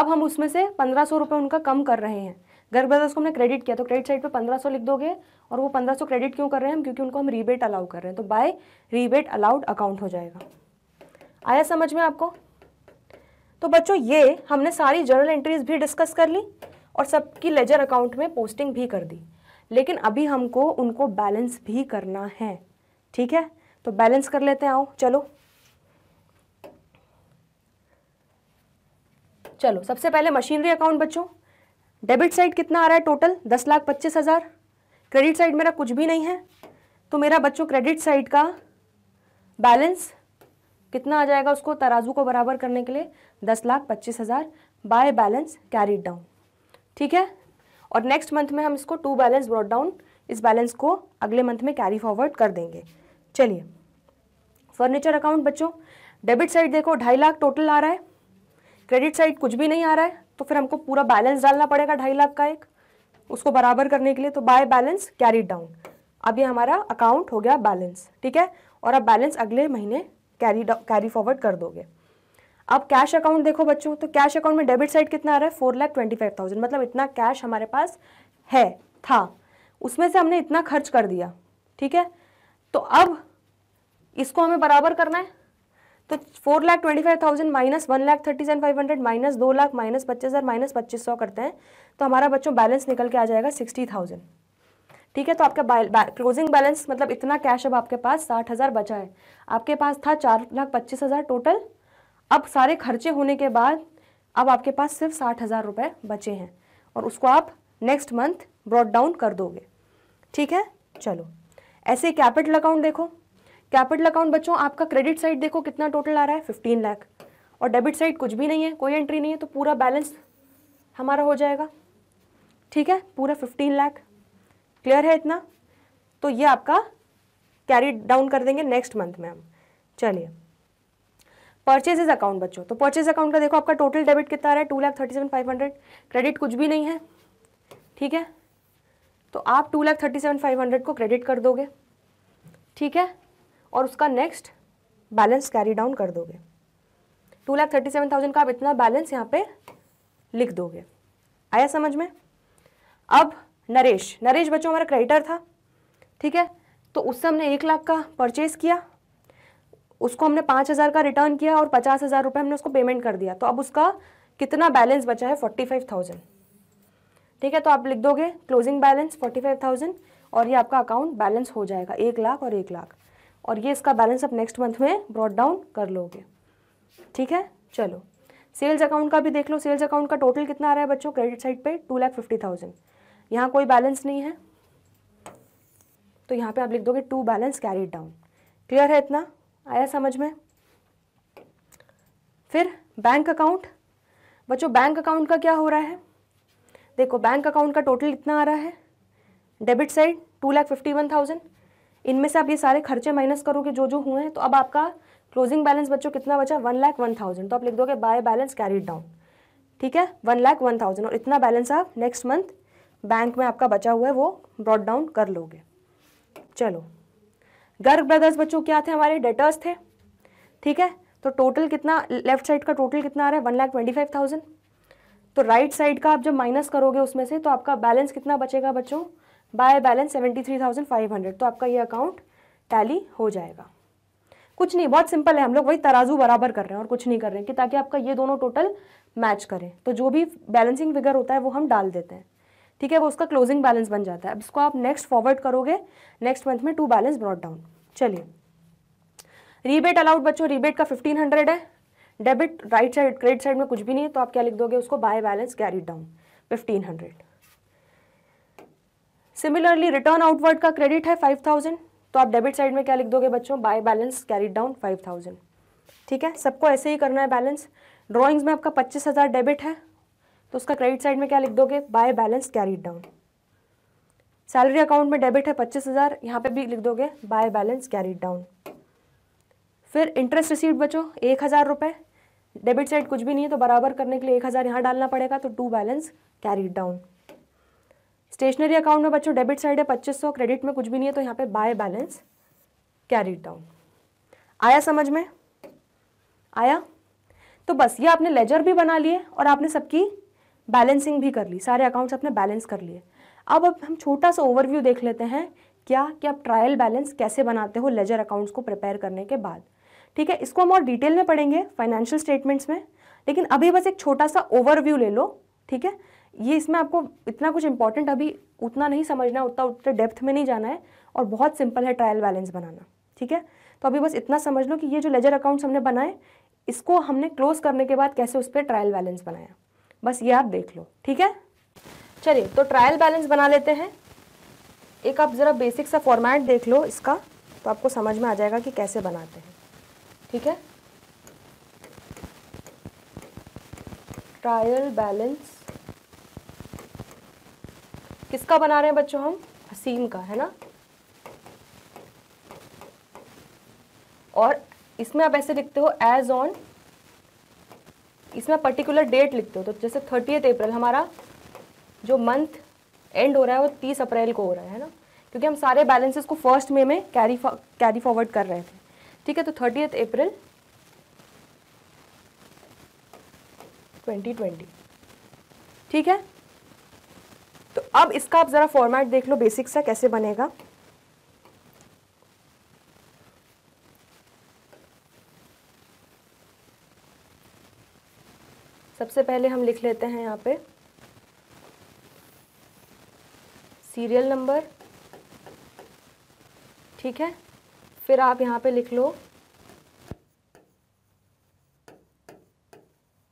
अब हम उसमें से पंद्रह सौ रुपये उनका कम कर रहे हैं गर्ग ब्रदर्स को हमने क्रेडिट किया तो क्रेडिट साइड पे 1500 लिख दोगे और वो 1500 क्रेडिट क्यों कर रहे हैं हम क्योंकि उनको हम रीबेट अलाउ कर रहे हैं तो बाय रीबेट अलाउड अकाउंट हो जाएगा आया समझ में आपको तो बच्चों ये हमने सारी जर्नल एंट्रीज भी डिस्कस कर ली और सबकी लेजर अकाउंट में पोस्टिंग भी कर दी लेकिन अभी हमको उनको बैलेंस भी करना है ठीक है तो बैलेंस कर लेते हैं आओ चलो चलो सबसे पहले मशीनरी अकाउंट बच्चों डेबिट साइड कितना आ रहा है टोटल दस लाख पच्चीस हज़ार क्रेडिट साइड मेरा कुछ भी नहीं है तो मेरा बच्चों क्रेडिट साइड का बैलेंस कितना आ जाएगा उसको तराजू को बराबर करने के लिए दस लाख पच्चीस हज़ार बाय बैलेंस कैरीड डाउन ठीक है और नेक्स्ट मंथ में हम इसको टू बैलेंस ब्रॉड डाउन इस बैलेंस को अगले मंथ में कैरी फॉरवर्ड कर देंगे चलिए फर्नीचर अकाउंट बच्चों डेबिट साइड देखो ढाई लाख टोटल आ रहा है क्रेडिट साइड कुछ भी नहीं आ रहा है तो फिर हमको पूरा बैलेंस डालना पड़ेगा ढाई लाख का एक उसको बराबर करने के लिए तो बाय बैलेंस कैरी डाउन अब ये हमारा अकाउंट हो गया बैलेंस ठीक है और अब बैलेंस अगले महीने कैरी कैरी फॉरवर्ड कर दोगे अब कैश अकाउंट देखो बच्चों तो कैश अकाउंट में डेबिट साइड कितना आ रहा है four lakh twenty five thousand मतलब इतना कैश हमारे पास है था उसमें से हमने इतना खर्च कर दिया ठीक है तो अब इसको हमें बराबर करना है तो four lakh twenty five thousand minus one lakh thirty seven five hundred minus दो लाख माइनस पच्चीस हज़ार माइनस पच्चीस सौ करते हैं तो हमारा बच्चों बैलेंस निकल के आ जाएगा सिक्सटी थाउजेंड ठीक है तो आपका क्लोजिंग बैलेंस मतलब इतना कैश अब आपके पास साठ हज़ार बचा है आपके पास था चार लाख पच्चीस हज़ार टोटल अब सारे खर्चे होने के बाद अब आपके पास सिर्फ साठ हज़ार रुपये बचे हैं और उसको आप नेक्स्ट मंथ ब्रॉड डाउन कर दोगे ठीक है चलो ऐसे कैपिटल अकाउंट देखो कैपिटल अकाउंट बच्चों आपका क्रेडिट साइड देखो कितना टोटल आ रहा है फिफ्टीन लाख और डेबिट साइड कुछ भी नहीं है कोई एंट्री नहीं है तो पूरा बैलेंस हमारा हो जाएगा ठीक है पूरा फिफ्टीन लाख क्लियर है इतना तो ये आपका कैरी डाउन कर देंगे नेक्स्ट मंथ में हम चलिए परचेजेज अकाउंट बच्चों तो परचेज अकाउंट का देखो आपका टोटल डेबिट कितना आ रहा है two lakh thirty seven five hundred credit कुछ भी नहीं है ठीक है तो आप two lakh thirty seven five hundred को क्रेडिट कर दोगे ठीक है और उसका नेक्स्ट बैलेंस कैरी डाउन कर दोगे two lakh thirty seven thousand का आप इतना बैलेंस यहाँ पे लिख दोगे आया समझ में अब नरेश नरेश बच्चों हमारा क्रेडिटर था ठीक है तो उससे हमने एक लाख का परचेज़ किया उसको हमने पाँच हज़ार का रिटर्न किया और पचास हज़ार रुपये हमने उसको पेमेंट कर दिया तो अब उसका कितना बैलेंस बचा है फोर्टी फाइव थाउजेंड ठीक है तो आप लिख दोगे closing balance forty five thousand और ये आपका अकाउंट बैलेंस हो जाएगा एक लाख और एक लाख और ये इसका बैलेंस आप नेक्स्ट मंथ में ब्रॉड डाउन कर लोगे ठीक है चलो सेल्स अकाउंट का भी देख लो सेल्स अकाउंट का टोटल कितना आ रहा है बच्चों क्रेडिट साइड पे टू लैख फिफ्टी थाउजेंड यहाँ कोई बैलेंस नहीं है तो यहाँ पे आप लिख दोगे to balance carried down clear है इतना आया समझ में फिर बैंक अकाउंट बच्चों बैंक अकाउंट का क्या हो रहा है देखो बैंक अकाउंट का टोटल इतना आ रहा है debit side two lakh fifty one thousand इनमें से आप ये सारे खर्चे माइनस करोगे जो जो हुए हैं तो अब आपका क्लोजिंग बैलेंस बच्चों कितना बचा वन लाख वन थाउजेंड तो आप लिख दोगे बाय बैलेंस कैरीड डाउन ठीक है वन लाख वन थाउजेंड और इतना बैलेंस आप नेक्स्ट मंथ बैंक में आपका बचा हुआ है वो ब्रॉड डाउन कर लोगे चलो गर्ग ब्रदर्स बच्चों क्या थे हमारे डेटर्स थे ठीक है तो टोटल कितना लेफ्ट साइड का टोटल कितना आ रहा है one lakh twenty five thousand तो राइट right साइड का आप जब माइनस करोगे उसमें से तो आपका बैलेंस कितना बचेगा बच्चों by balance seventy three thousand five hundred तो आपका ये अकाउंट टैली हो जाएगा कुछ नहीं बहुत सिंपल है हम लोग वही तराजू बराबर कर रहे हैं और कुछ नहीं कर रहे हैं कि ताकि आपका ये दोनों टोटल मैच करें तो जो भी बैलेंसिंग फिगर होता है वो हम डाल देते हैं ठीक है वो उसका क्लोजिंग बैलेंस बन जाता है अब इसको आप नेक्स्ट फॉरवर्ड करोगे नेक्स्ट मंथ में टू बैलेंस ब्रॉड डाउन चलिए रीबेट अलाउड बच्चों रीबेट का फिफ्टीन हंड्रेड है debit right side credit side में कुछ भी नहीं है तो आप क्या लिख दोगे उसको by balance carry down fifteen hundred similarly return outward का क्रेडिट है फाइव थाउजेंड तो आप डेबिट साइड में क्या लिख दोगे बच्चों by balance carry down five thousand ठीक है सबको ऐसे ही करना है बैलेंस ड्रॉइंग्स में आपका पच्चीस हज़ार डेबिट है तो उसका क्रेडिट साइड में क्या लिख दोगे by balance carry down salary account में डेबिट है पच्चीस हज़ार यहाँ पर भी लिख दोगे बाय बैलेंस कैरी डाउन फिर इंटरेस्ट रिसीव बचो एक हज़ार रुपये डेबिट साइड कुछ भी नहीं है तो बराबर करने के लिए एक हज़ार यहाँ डालना पड़ेगा तो to balance carry down stationery account में बच्चों डेबिट साइड है पच्चीस सौ क्रेडिट में कुछ भी नहीं है तो यहाँ पे बाय बैलेंस कैरी डाउन आया समझ में आया तो बस ये आपने लेजर भी बना लिए और आपने सबकी बैलेंसिंग भी कर ली सारे अकाउंट्स आपने बैलेंस कर लिए अब अब हम छोटा सा ओवरव्यू देख लेते हैं क्या कि आप ट्रायल बैलेंस कैसे बनाते हो लेजर अकाउंट्स को प्रिपेयर करने के बाद ठीक है इसको हम और डिटेल में पढ़ेंगे फाइनेंशियल स्टेटमेंट्स में लेकिन अभी बस एक छोटा सा ओवरव्यू ले लो ठीक है ये इसमें आपको इतना कुछ इंपॉर्टेंट अभी उतना नहीं समझना उतना उतना डेप्थ में नहीं जाना है और बहुत सिंपल है ट्रायल बैलेंस बनाना ठीक है तो अभी बस इतना समझ लो कि ये जो लेजर अकाउंट्स हमने बनाए इसको हमने क्लोज करने के बाद कैसे उस पर ट्रायल बैलेंस बनाया बस ये आप देख लो ठीक है चलिए तो ट्रायल बैलेंस बना लेते हैं एक आप ज़रा बेसिक सा फॉर्मेट देख लो इसका तो आपको समझ में आ जाएगा कि कैसे बनाते हैं ठीक है ट्रायल बैलेंस किसका बना रहे हैं बच्चों हम हसीम का है ना और इसमें आप ऐसे लिखते हो एज ऑन इसमें पर्टिकुलर डेट लिखते हो तो जैसे थर्टी अप्रैल हमारा जो मंथ एंड हो रहा है वो तीस अप्रैल को हो रहा है ना क्योंकि हम सारे बैलेंसेस को फर्स्ट मे में कैरी कैरी फॉरवर्ड कर रहे थे ठीक है तो थर्टी अप्रैल 2020 ठीक है तो अब इसका आप ज़रा फॉर्मेट देख लो बेसिक सा कैसे बनेगा सबसे पहले हम लिख लेते हैं यहाँ पे सीरियल नंबर ठीक है फिर आप यहाँ पे लिख लो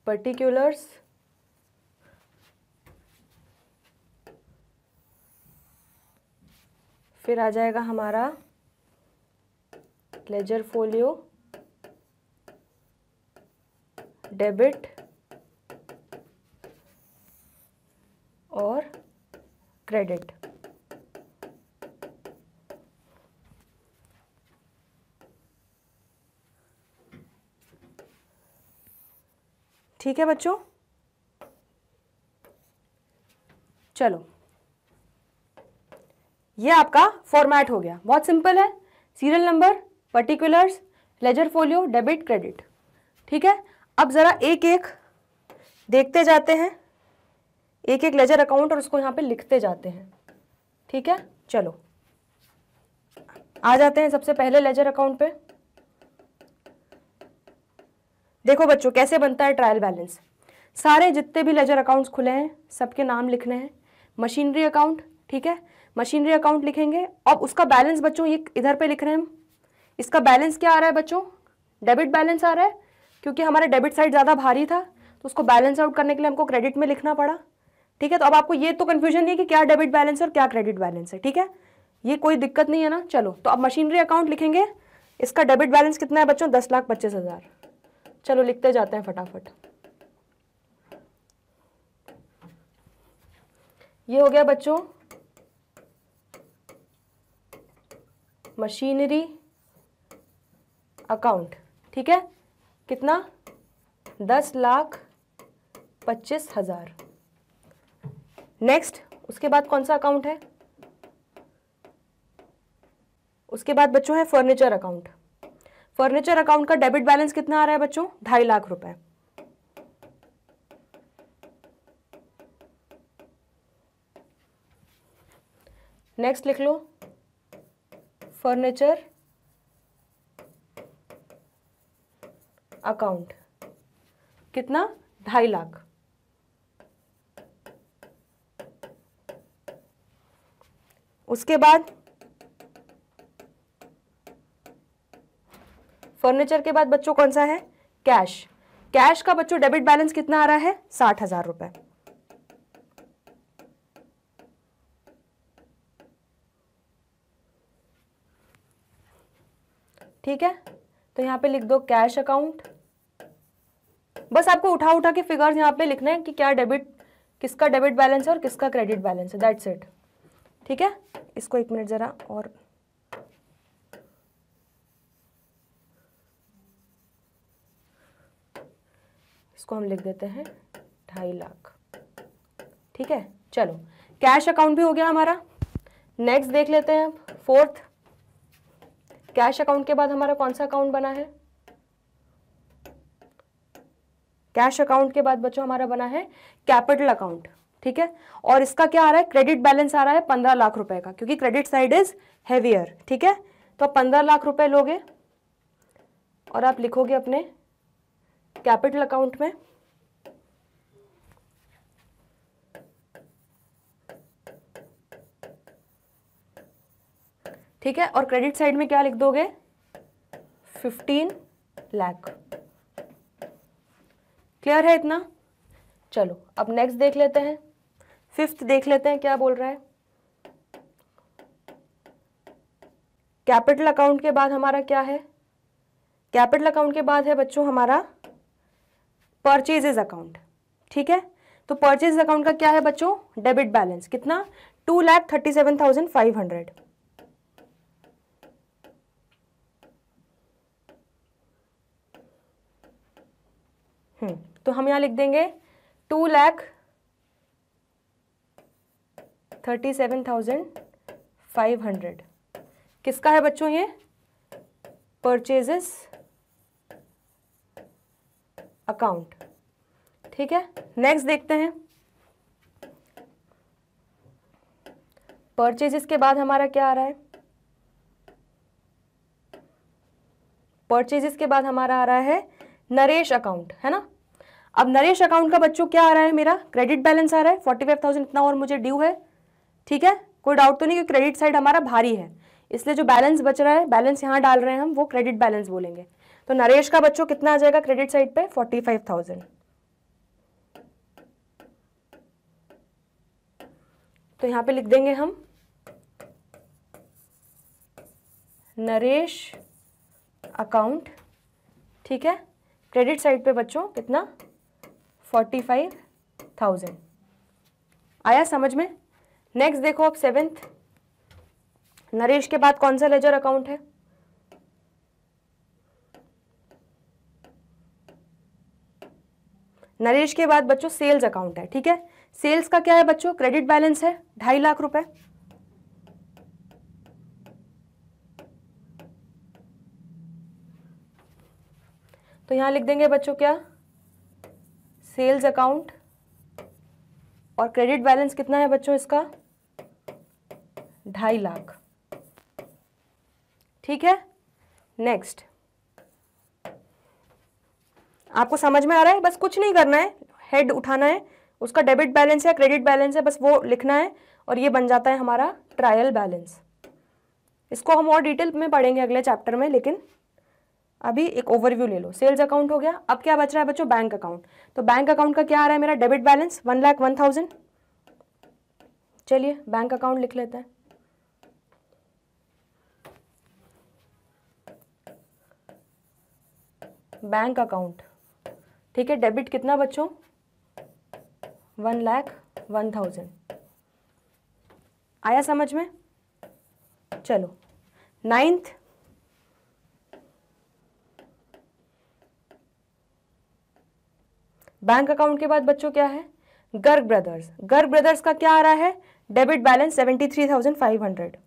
पर्टिकुलर्स फिर आ जाएगा हमारा लेजर फोलियो डेबिट और क्रेडिट ठीक है बच्चों चलो ये आपका फॉर्मेट हो गया बहुत सिंपल है serial number particulars ledger folio debit credit ठीक है अब ज़रा एक एक देखते जाते हैं एक एक लेजर अकाउंट और उसको यहाँ पे लिखते जाते हैं ठीक है चलो आ जाते हैं सबसे पहले लेजर अकाउंट पे देखो बच्चों कैसे बनता है ट्रायल बैलेंस सारे जितने भी लेजर अकाउंट्स खुले हैं सबके नाम लिखने हैं मशीनरी अकाउंट ठीक है मशीनरी अकाउंट लिखेंगे अब उसका बैलेंस बच्चों ये इधर पे लिख रहे हैं हम इसका बैलेंस क्या आ रहा है बच्चों डेबिट बैलेंस आ रहा है क्योंकि हमारा डेबिट साइड ज़्यादा भारी था तो उसको बैलेंस आउट करने के लिए हमको क्रेडिट में लिखना पड़ा ठीक है तो अब आपको ये तो कन्फ्यूजन नहीं है कि क्या डेबिट बैलेंस है और क्या क्रेडिट बैलेंस है ठीक है ये कोई दिक्कत नहीं है ना चलो तो अब मशीनरी अकाउंट लिखेंगे इसका डेबिट बैलेंस कितना है बच्चों दस लाख पच्चीस हज़ार चलो लिखते जाते हैं फटाफट ये हो गया बच्चों मशीनरी अकाउंट ठीक है कितना दस लाख पच्चीस हजार नेक्स्ट उसके बाद कौन सा अकाउंट है उसके बाद बच्चों है फर्नीचर अकाउंट फर्नीचर अकाउंट का डेबिट बैलेंस कितना आ रहा है बच्चों ढाई लाख रुपए नेक्स्ट लिख लो फर्नीचर अकाउंट कितना ढाई लाख उसके बाद फर्नीचर के बाद बच्चों कौन सा है कैश कैश का बच्चों डेबिट बैलेंस कितना आ रहा है साठ हजार रुपए ठीक है तो यहाँ पे लिख दो कैश अकाउंट बस आपको उठा उठा के फिगर्स यहाँ पे लिखना है कि क्या डेबिट किसका डेबिट बैलेंस है और किसका क्रेडिट बैलेंस है दैट्स इट ठीक है इसको एक मिनट ज़रा और इसको हम लिख देते हैं ढाई लाख ठीक है चलो कैश अकाउंट भी हो गया हमारा नेक्स्ट देख लेते हैं फोर्थ कैश अकाउंट के बाद हमारा कौन सा अकाउंट बना है कैश अकाउंट के बाद बच्चों हमारा बना है कैपिटल अकाउंट ठीक है और इसका क्या आ रहा है क्रेडिट बैलेंस आ रहा है पंद्रह लाख रुपए का क्योंकि क्रेडिट साइड इज हैवियर ठीक है तो आप पंद्रह लाख रुपए लोगे और आप लिखोगे अपने कैपिटल अकाउंट में ठीक है और क्रेडिट साइड में क्या लिख दोगे फिफ्टीन लाख क्लियर है इतना चलो अब नेक्स्ट देख लेते हैं फिफ्थ देख लेते हैं क्या बोल रहा है कैपिटल अकाउंट के बाद हमारा क्या है कैपिटल अकाउंट के बाद है बच्चों हमारा परचेजेज अकाउंट ठीक है तो परचेज अकाउंट का क्या है बच्चों डेबिट बैलेंस कितना two lakh thirty seven thousand five hundred hmm, तो हम यहाँ लिख देंगे two lakh thirty seven thousand five hundred किसका है बच्चों ये परचेजेस अकाउंट ठीक है नेक्स्ट देखते हैं परचेजेस के बाद हमारा क्या आ रहा है परचेजेस के बाद हमारा आ रहा है नरेश अकाउंट है ना अब नरेश अकाउंट का बच्चों क्या आ रहा है मेरा क्रेडिट बैलेंस आ रहा है फोर्टी फाइव थाउजेंड इतना और मुझे ड्यू है ठीक है कोई डाउट तो नहीं कि क्रेडिट साइड हमारा भारी है इसलिए जो बैलेंस बच रहा है बैलेंस यहाँ डाल रहे हैं हम वो क्रेडिट बैलेंस बोलेंगे तो नरेश का बच्चों कितना आ जाएगा क्रेडिट साइड पे फोर्टी फाइव थाउजेंड तो यहाँ पे लिख देंगे हम नरेश अकाउंट ठीक है क्रेडिट साइड पे बच्चों कितना फोर्टी फाइव थाउजेंड आया समझ में नेक्स्ट देखो अब सेवेंथ नरेश के बाद कौन सा लेजर अकाउंट है नरेश के बाद बच्चों सेल्स अकाउंट है ठीक है सेल्स का क्या है बच्चों क्रेडिट बैलेंस है ढाई लाख रुपए तो यहां लिख देंगे बच्चों क्या सेल्स अकाउंट और क्रेडिट बैलेंस कितना है बच्चों इसका ढाई लाख ठीक है नेक्स्ट आपको समझ में आ रहा है बस कुछ नहीं करना है हेड उठाना है उसका डेबिट बैलेंस है क्रेडिट बैलेंस है बस वो लिखना है और ये बन जाता है हमारा ट्रायल बैलेंस इसको हम और डिटेल में पढ़ेंगे अगले चैप्टर में लेकिन अभी एक ओवरव्यू ले लो सेल्स अकाउंट हो गया अब क्या बच रहा है बच्चों बैंक अकाउंट तो बैंक अकाउंट का क्या आ रहा है मेरा debit balance one lakh one thousand चलिए बैंक अकाउंट लिख लेते हैं बैंक अकाउंट ठीक है डेबिट कितना बच्चों वन लाख वन थाउजेंड आया समझ में चलो नाइन्थ बैंक अकाउंट के बाद बच्चों क्या है गर्ग ब्रदर्स गर्ग ब्रदर्स का क्या आ रहा है debit balance seventy three thousand five hundred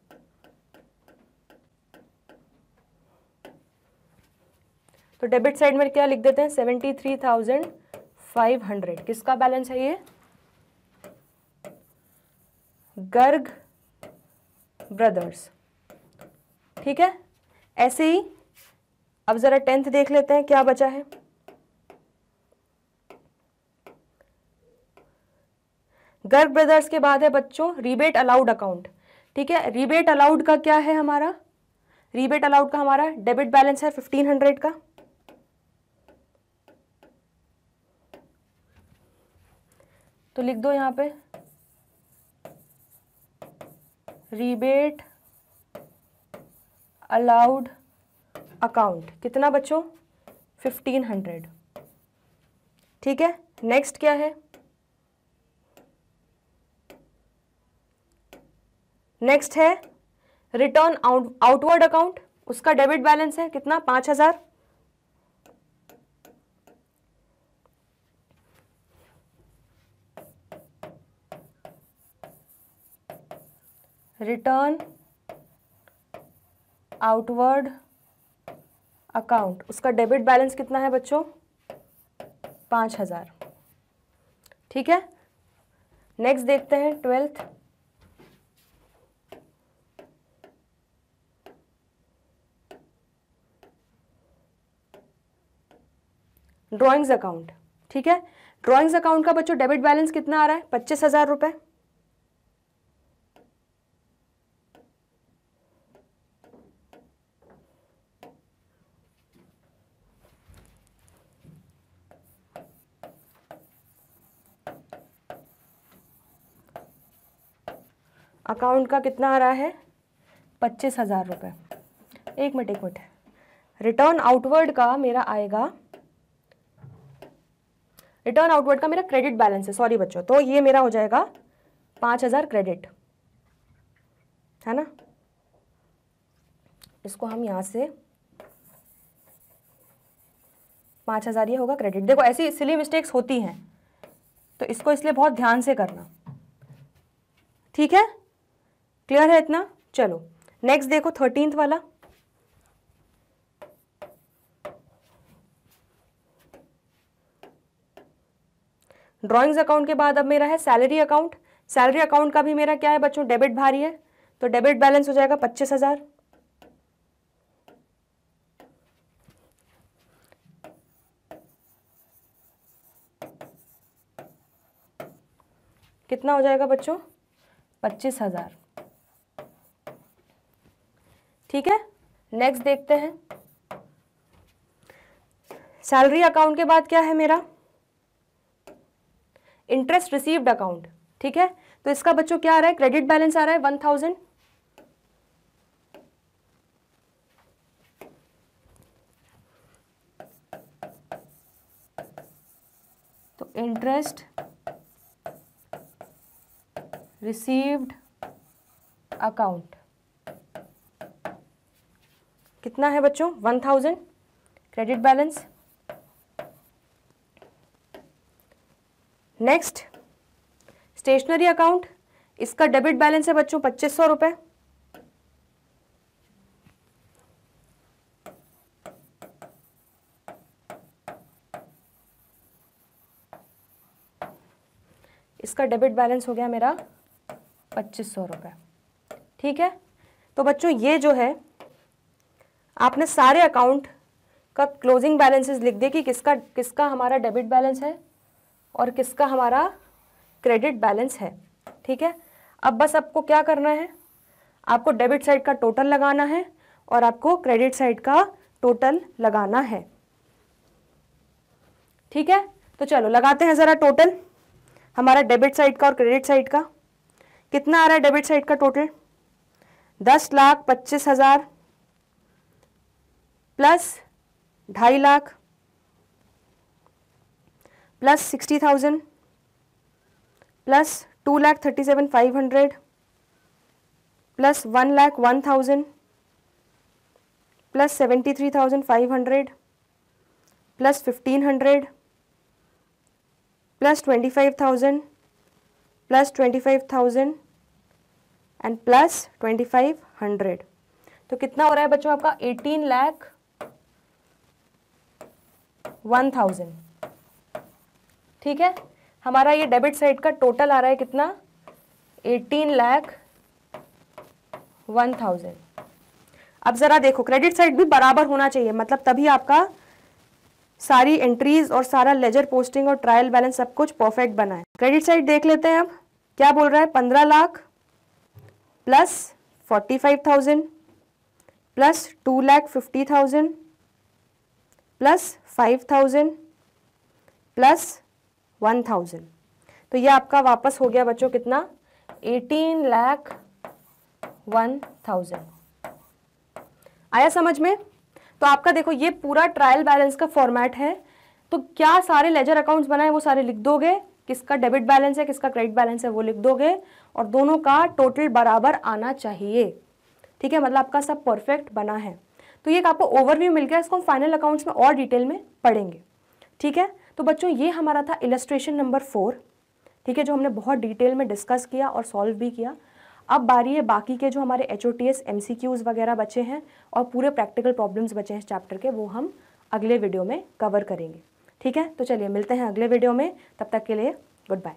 तो डेबिट साइड में क्या लिख देते हैं seventy three thousand five hundred किसका बैलेंस है ये गर्ग ब्रदर्स ठीक है ऐसे ही अब ज़रा टेंथ देख लेते हैं क्या बचा है गर्ग ब्रदर्स के बाद है बच्चों रिबेट अलाउड अकाउंट ठीक है रिबेट अलाउड का क्या है हमारा रिबेट अलाउड का हमारा डेबिट बैलेंस है फिफ्टीन हंड्रेड का तो लिख दो यहां पे रिबेट अलाउड अकाउंट कितना बच्चों फिफ्टीन हंड्रेड ठीक है नेक्स्ट क्या है नेक्स्ट है रिटर्न आउट आउटवर्ड अकाउंट उसका डेबिट बैलेंस है कितना पांच हजार रिटर्न आउटवर्ड अकाउंट उसका डेबिट बैलेंस कितना है बच्चों पांच हज़ार ठीक है नेक्स्ट देखते हैं ट्वेल्थ ड्रॉइंग्स अकाउंट ठीक है ड्राइंग्स अकाउंट का बच्चों डेबिट बैलेंस कितना आ रहा है पच्चीस हजार रुपये अकाउंट का कितना आ रहा है पच्चीस हज़ार रुपये एक मिनट एक मिनट रिटर्न आउटवर्ड का मेरा आएगा रिटर्न आउटवर्ड का मेरा क्रेडिट बैलेंस है सॉरी बच्चों तो ये मेरा हो जाएगा पाँच हज़ार क्रेडिट है ना इसको हम यहाँ से पाँच हज़ार ये होगा क्रेडिट देखो ऐसी सिली मिस्टेक्स होती हैं तो इसको इसलिए बहुत ध्यान से करना ठीक है क्लियर है इतना चलो नेक्स्ट देखो थर्टीनथ वाला ड्रॉइंग्स अकाउंट के बाद अब मेरा है सैलरी अकाउंट सैलरी अकाउंट का भी मेरा क्या है बच्चों डेबिट भारी है तो डेबिट बैलेंस हो जाएगा पच्चीस हज़ार कितना हो जाएगा बच्चों पच्चीस हज़ार ठीक है नेक्स्ट देखते हैं सैलरी अकाउंट के बाद क्या है मेरा इंटरेस्ट रिसीव्ड अकाउंट ठीक है तो इसका बच्चों क्या आ रहा है क्रेडिट बैलेंस आ रहा है वन थाउजेंड तो इंटरेस्ट रिसीव्ड अकाउंट कितना है बच्चों one thousand credit balance next stationery account इसका डेबिट बैलेंस है बच्चों पच्चीस सौ रुपये इसका डेबिट बैलेंस हो गया मेरा पच्चीस सौ रुपये ठीक है तो बच्चों ये जो है आपने सारे अकाउंट का क्लोजिंग बैलेंसेस लिख दिए कि किसका किसका हमारा डेबिट बैलेंस है और किसका हमारा क्रेडिट बैलेंस है ठीक है अब बस आपको क्या करना है आपको डेबिट साइड का टोटल लगाना है और आपको क्रेडिट साइड का टोटल लगाना है ठीक है तो चलो लगाते हैं ज़रा टोटल हमारा डेबिट साइड का और क्रेडिट साइड का कितना आ रहा है डेबिट साइड का टोटल दस लाख पच्चीस हज़ार प्लस ढाई lakh plus sixty thousand plus two lakh thirty seven five hundred plus one lakh one thousand plus seventy three thousand five hundred plus fifteen hundred plus twenty five thousand plus twenty five thousand and plus twenty five hundred तो कितना हो रहा है बच्चों आपका eighteen lakh one thousand ठीक है हमारा ये डेबिट साइड का टोटल आ रहा है कितना एटीन लाख वन थाउजेंड अब ज़रा देखो क्रेडिट साइड भी बराबर होना चाहिए मतलब तभी आपका सारी एंट्रीज और सारा लेजर पोस्टिंग और ट्रायल बैलेंस सब कुछ परफेक्ट बना है क्रेडिट साइड देख लेते हैं अब क्या बोल रहा है पंद्रह lakh plus forty five thousand plus two lakh fifty thousand plus five thousand plus one thousand तो ये आपका वापस हो गया बच्चों कितना एटीन लाख वन थाउजेंड आया समझ में तो आपका देखो ये पूरा ट्रायल बैलेंस का फॉर्मेट है तो क्या सारे लेजर अकाउंट्स बनाए वो सारे लिख दोगे किसका डेबिट बैलेंस है किसका क्रेडिट बैलेंस है वो लिख दोगे और दोनों का टोटल बराबर आना चाहिए ठीक है मतलब आपका सब परफेक्ट बना है तो ये एक आपको ओवरव्यू मिल गया इसको हम फाइनल अकाउंट्स में और डिटेल में पढ़ेंगे ठीक है तो बच्चों ये हमारा था इलस्ट्रेशन नंबर फोर ठीक है जो हमने बहुत डिटेल में डिस्कस किया और सॉल्व भी किया अब बारी है बाकी के जो हमारे H O T S M C Qs वगैरह बचे हैं और पूरे प्रैक्टिकल प्रॉब्लम्स बचे हैं इस चैप्टर के वो हम अगले वीडियो में कवर करेंगे ठीक है तो चलिए मिलते हैं अगले वीडियो में तब तक के लिए गुड बाय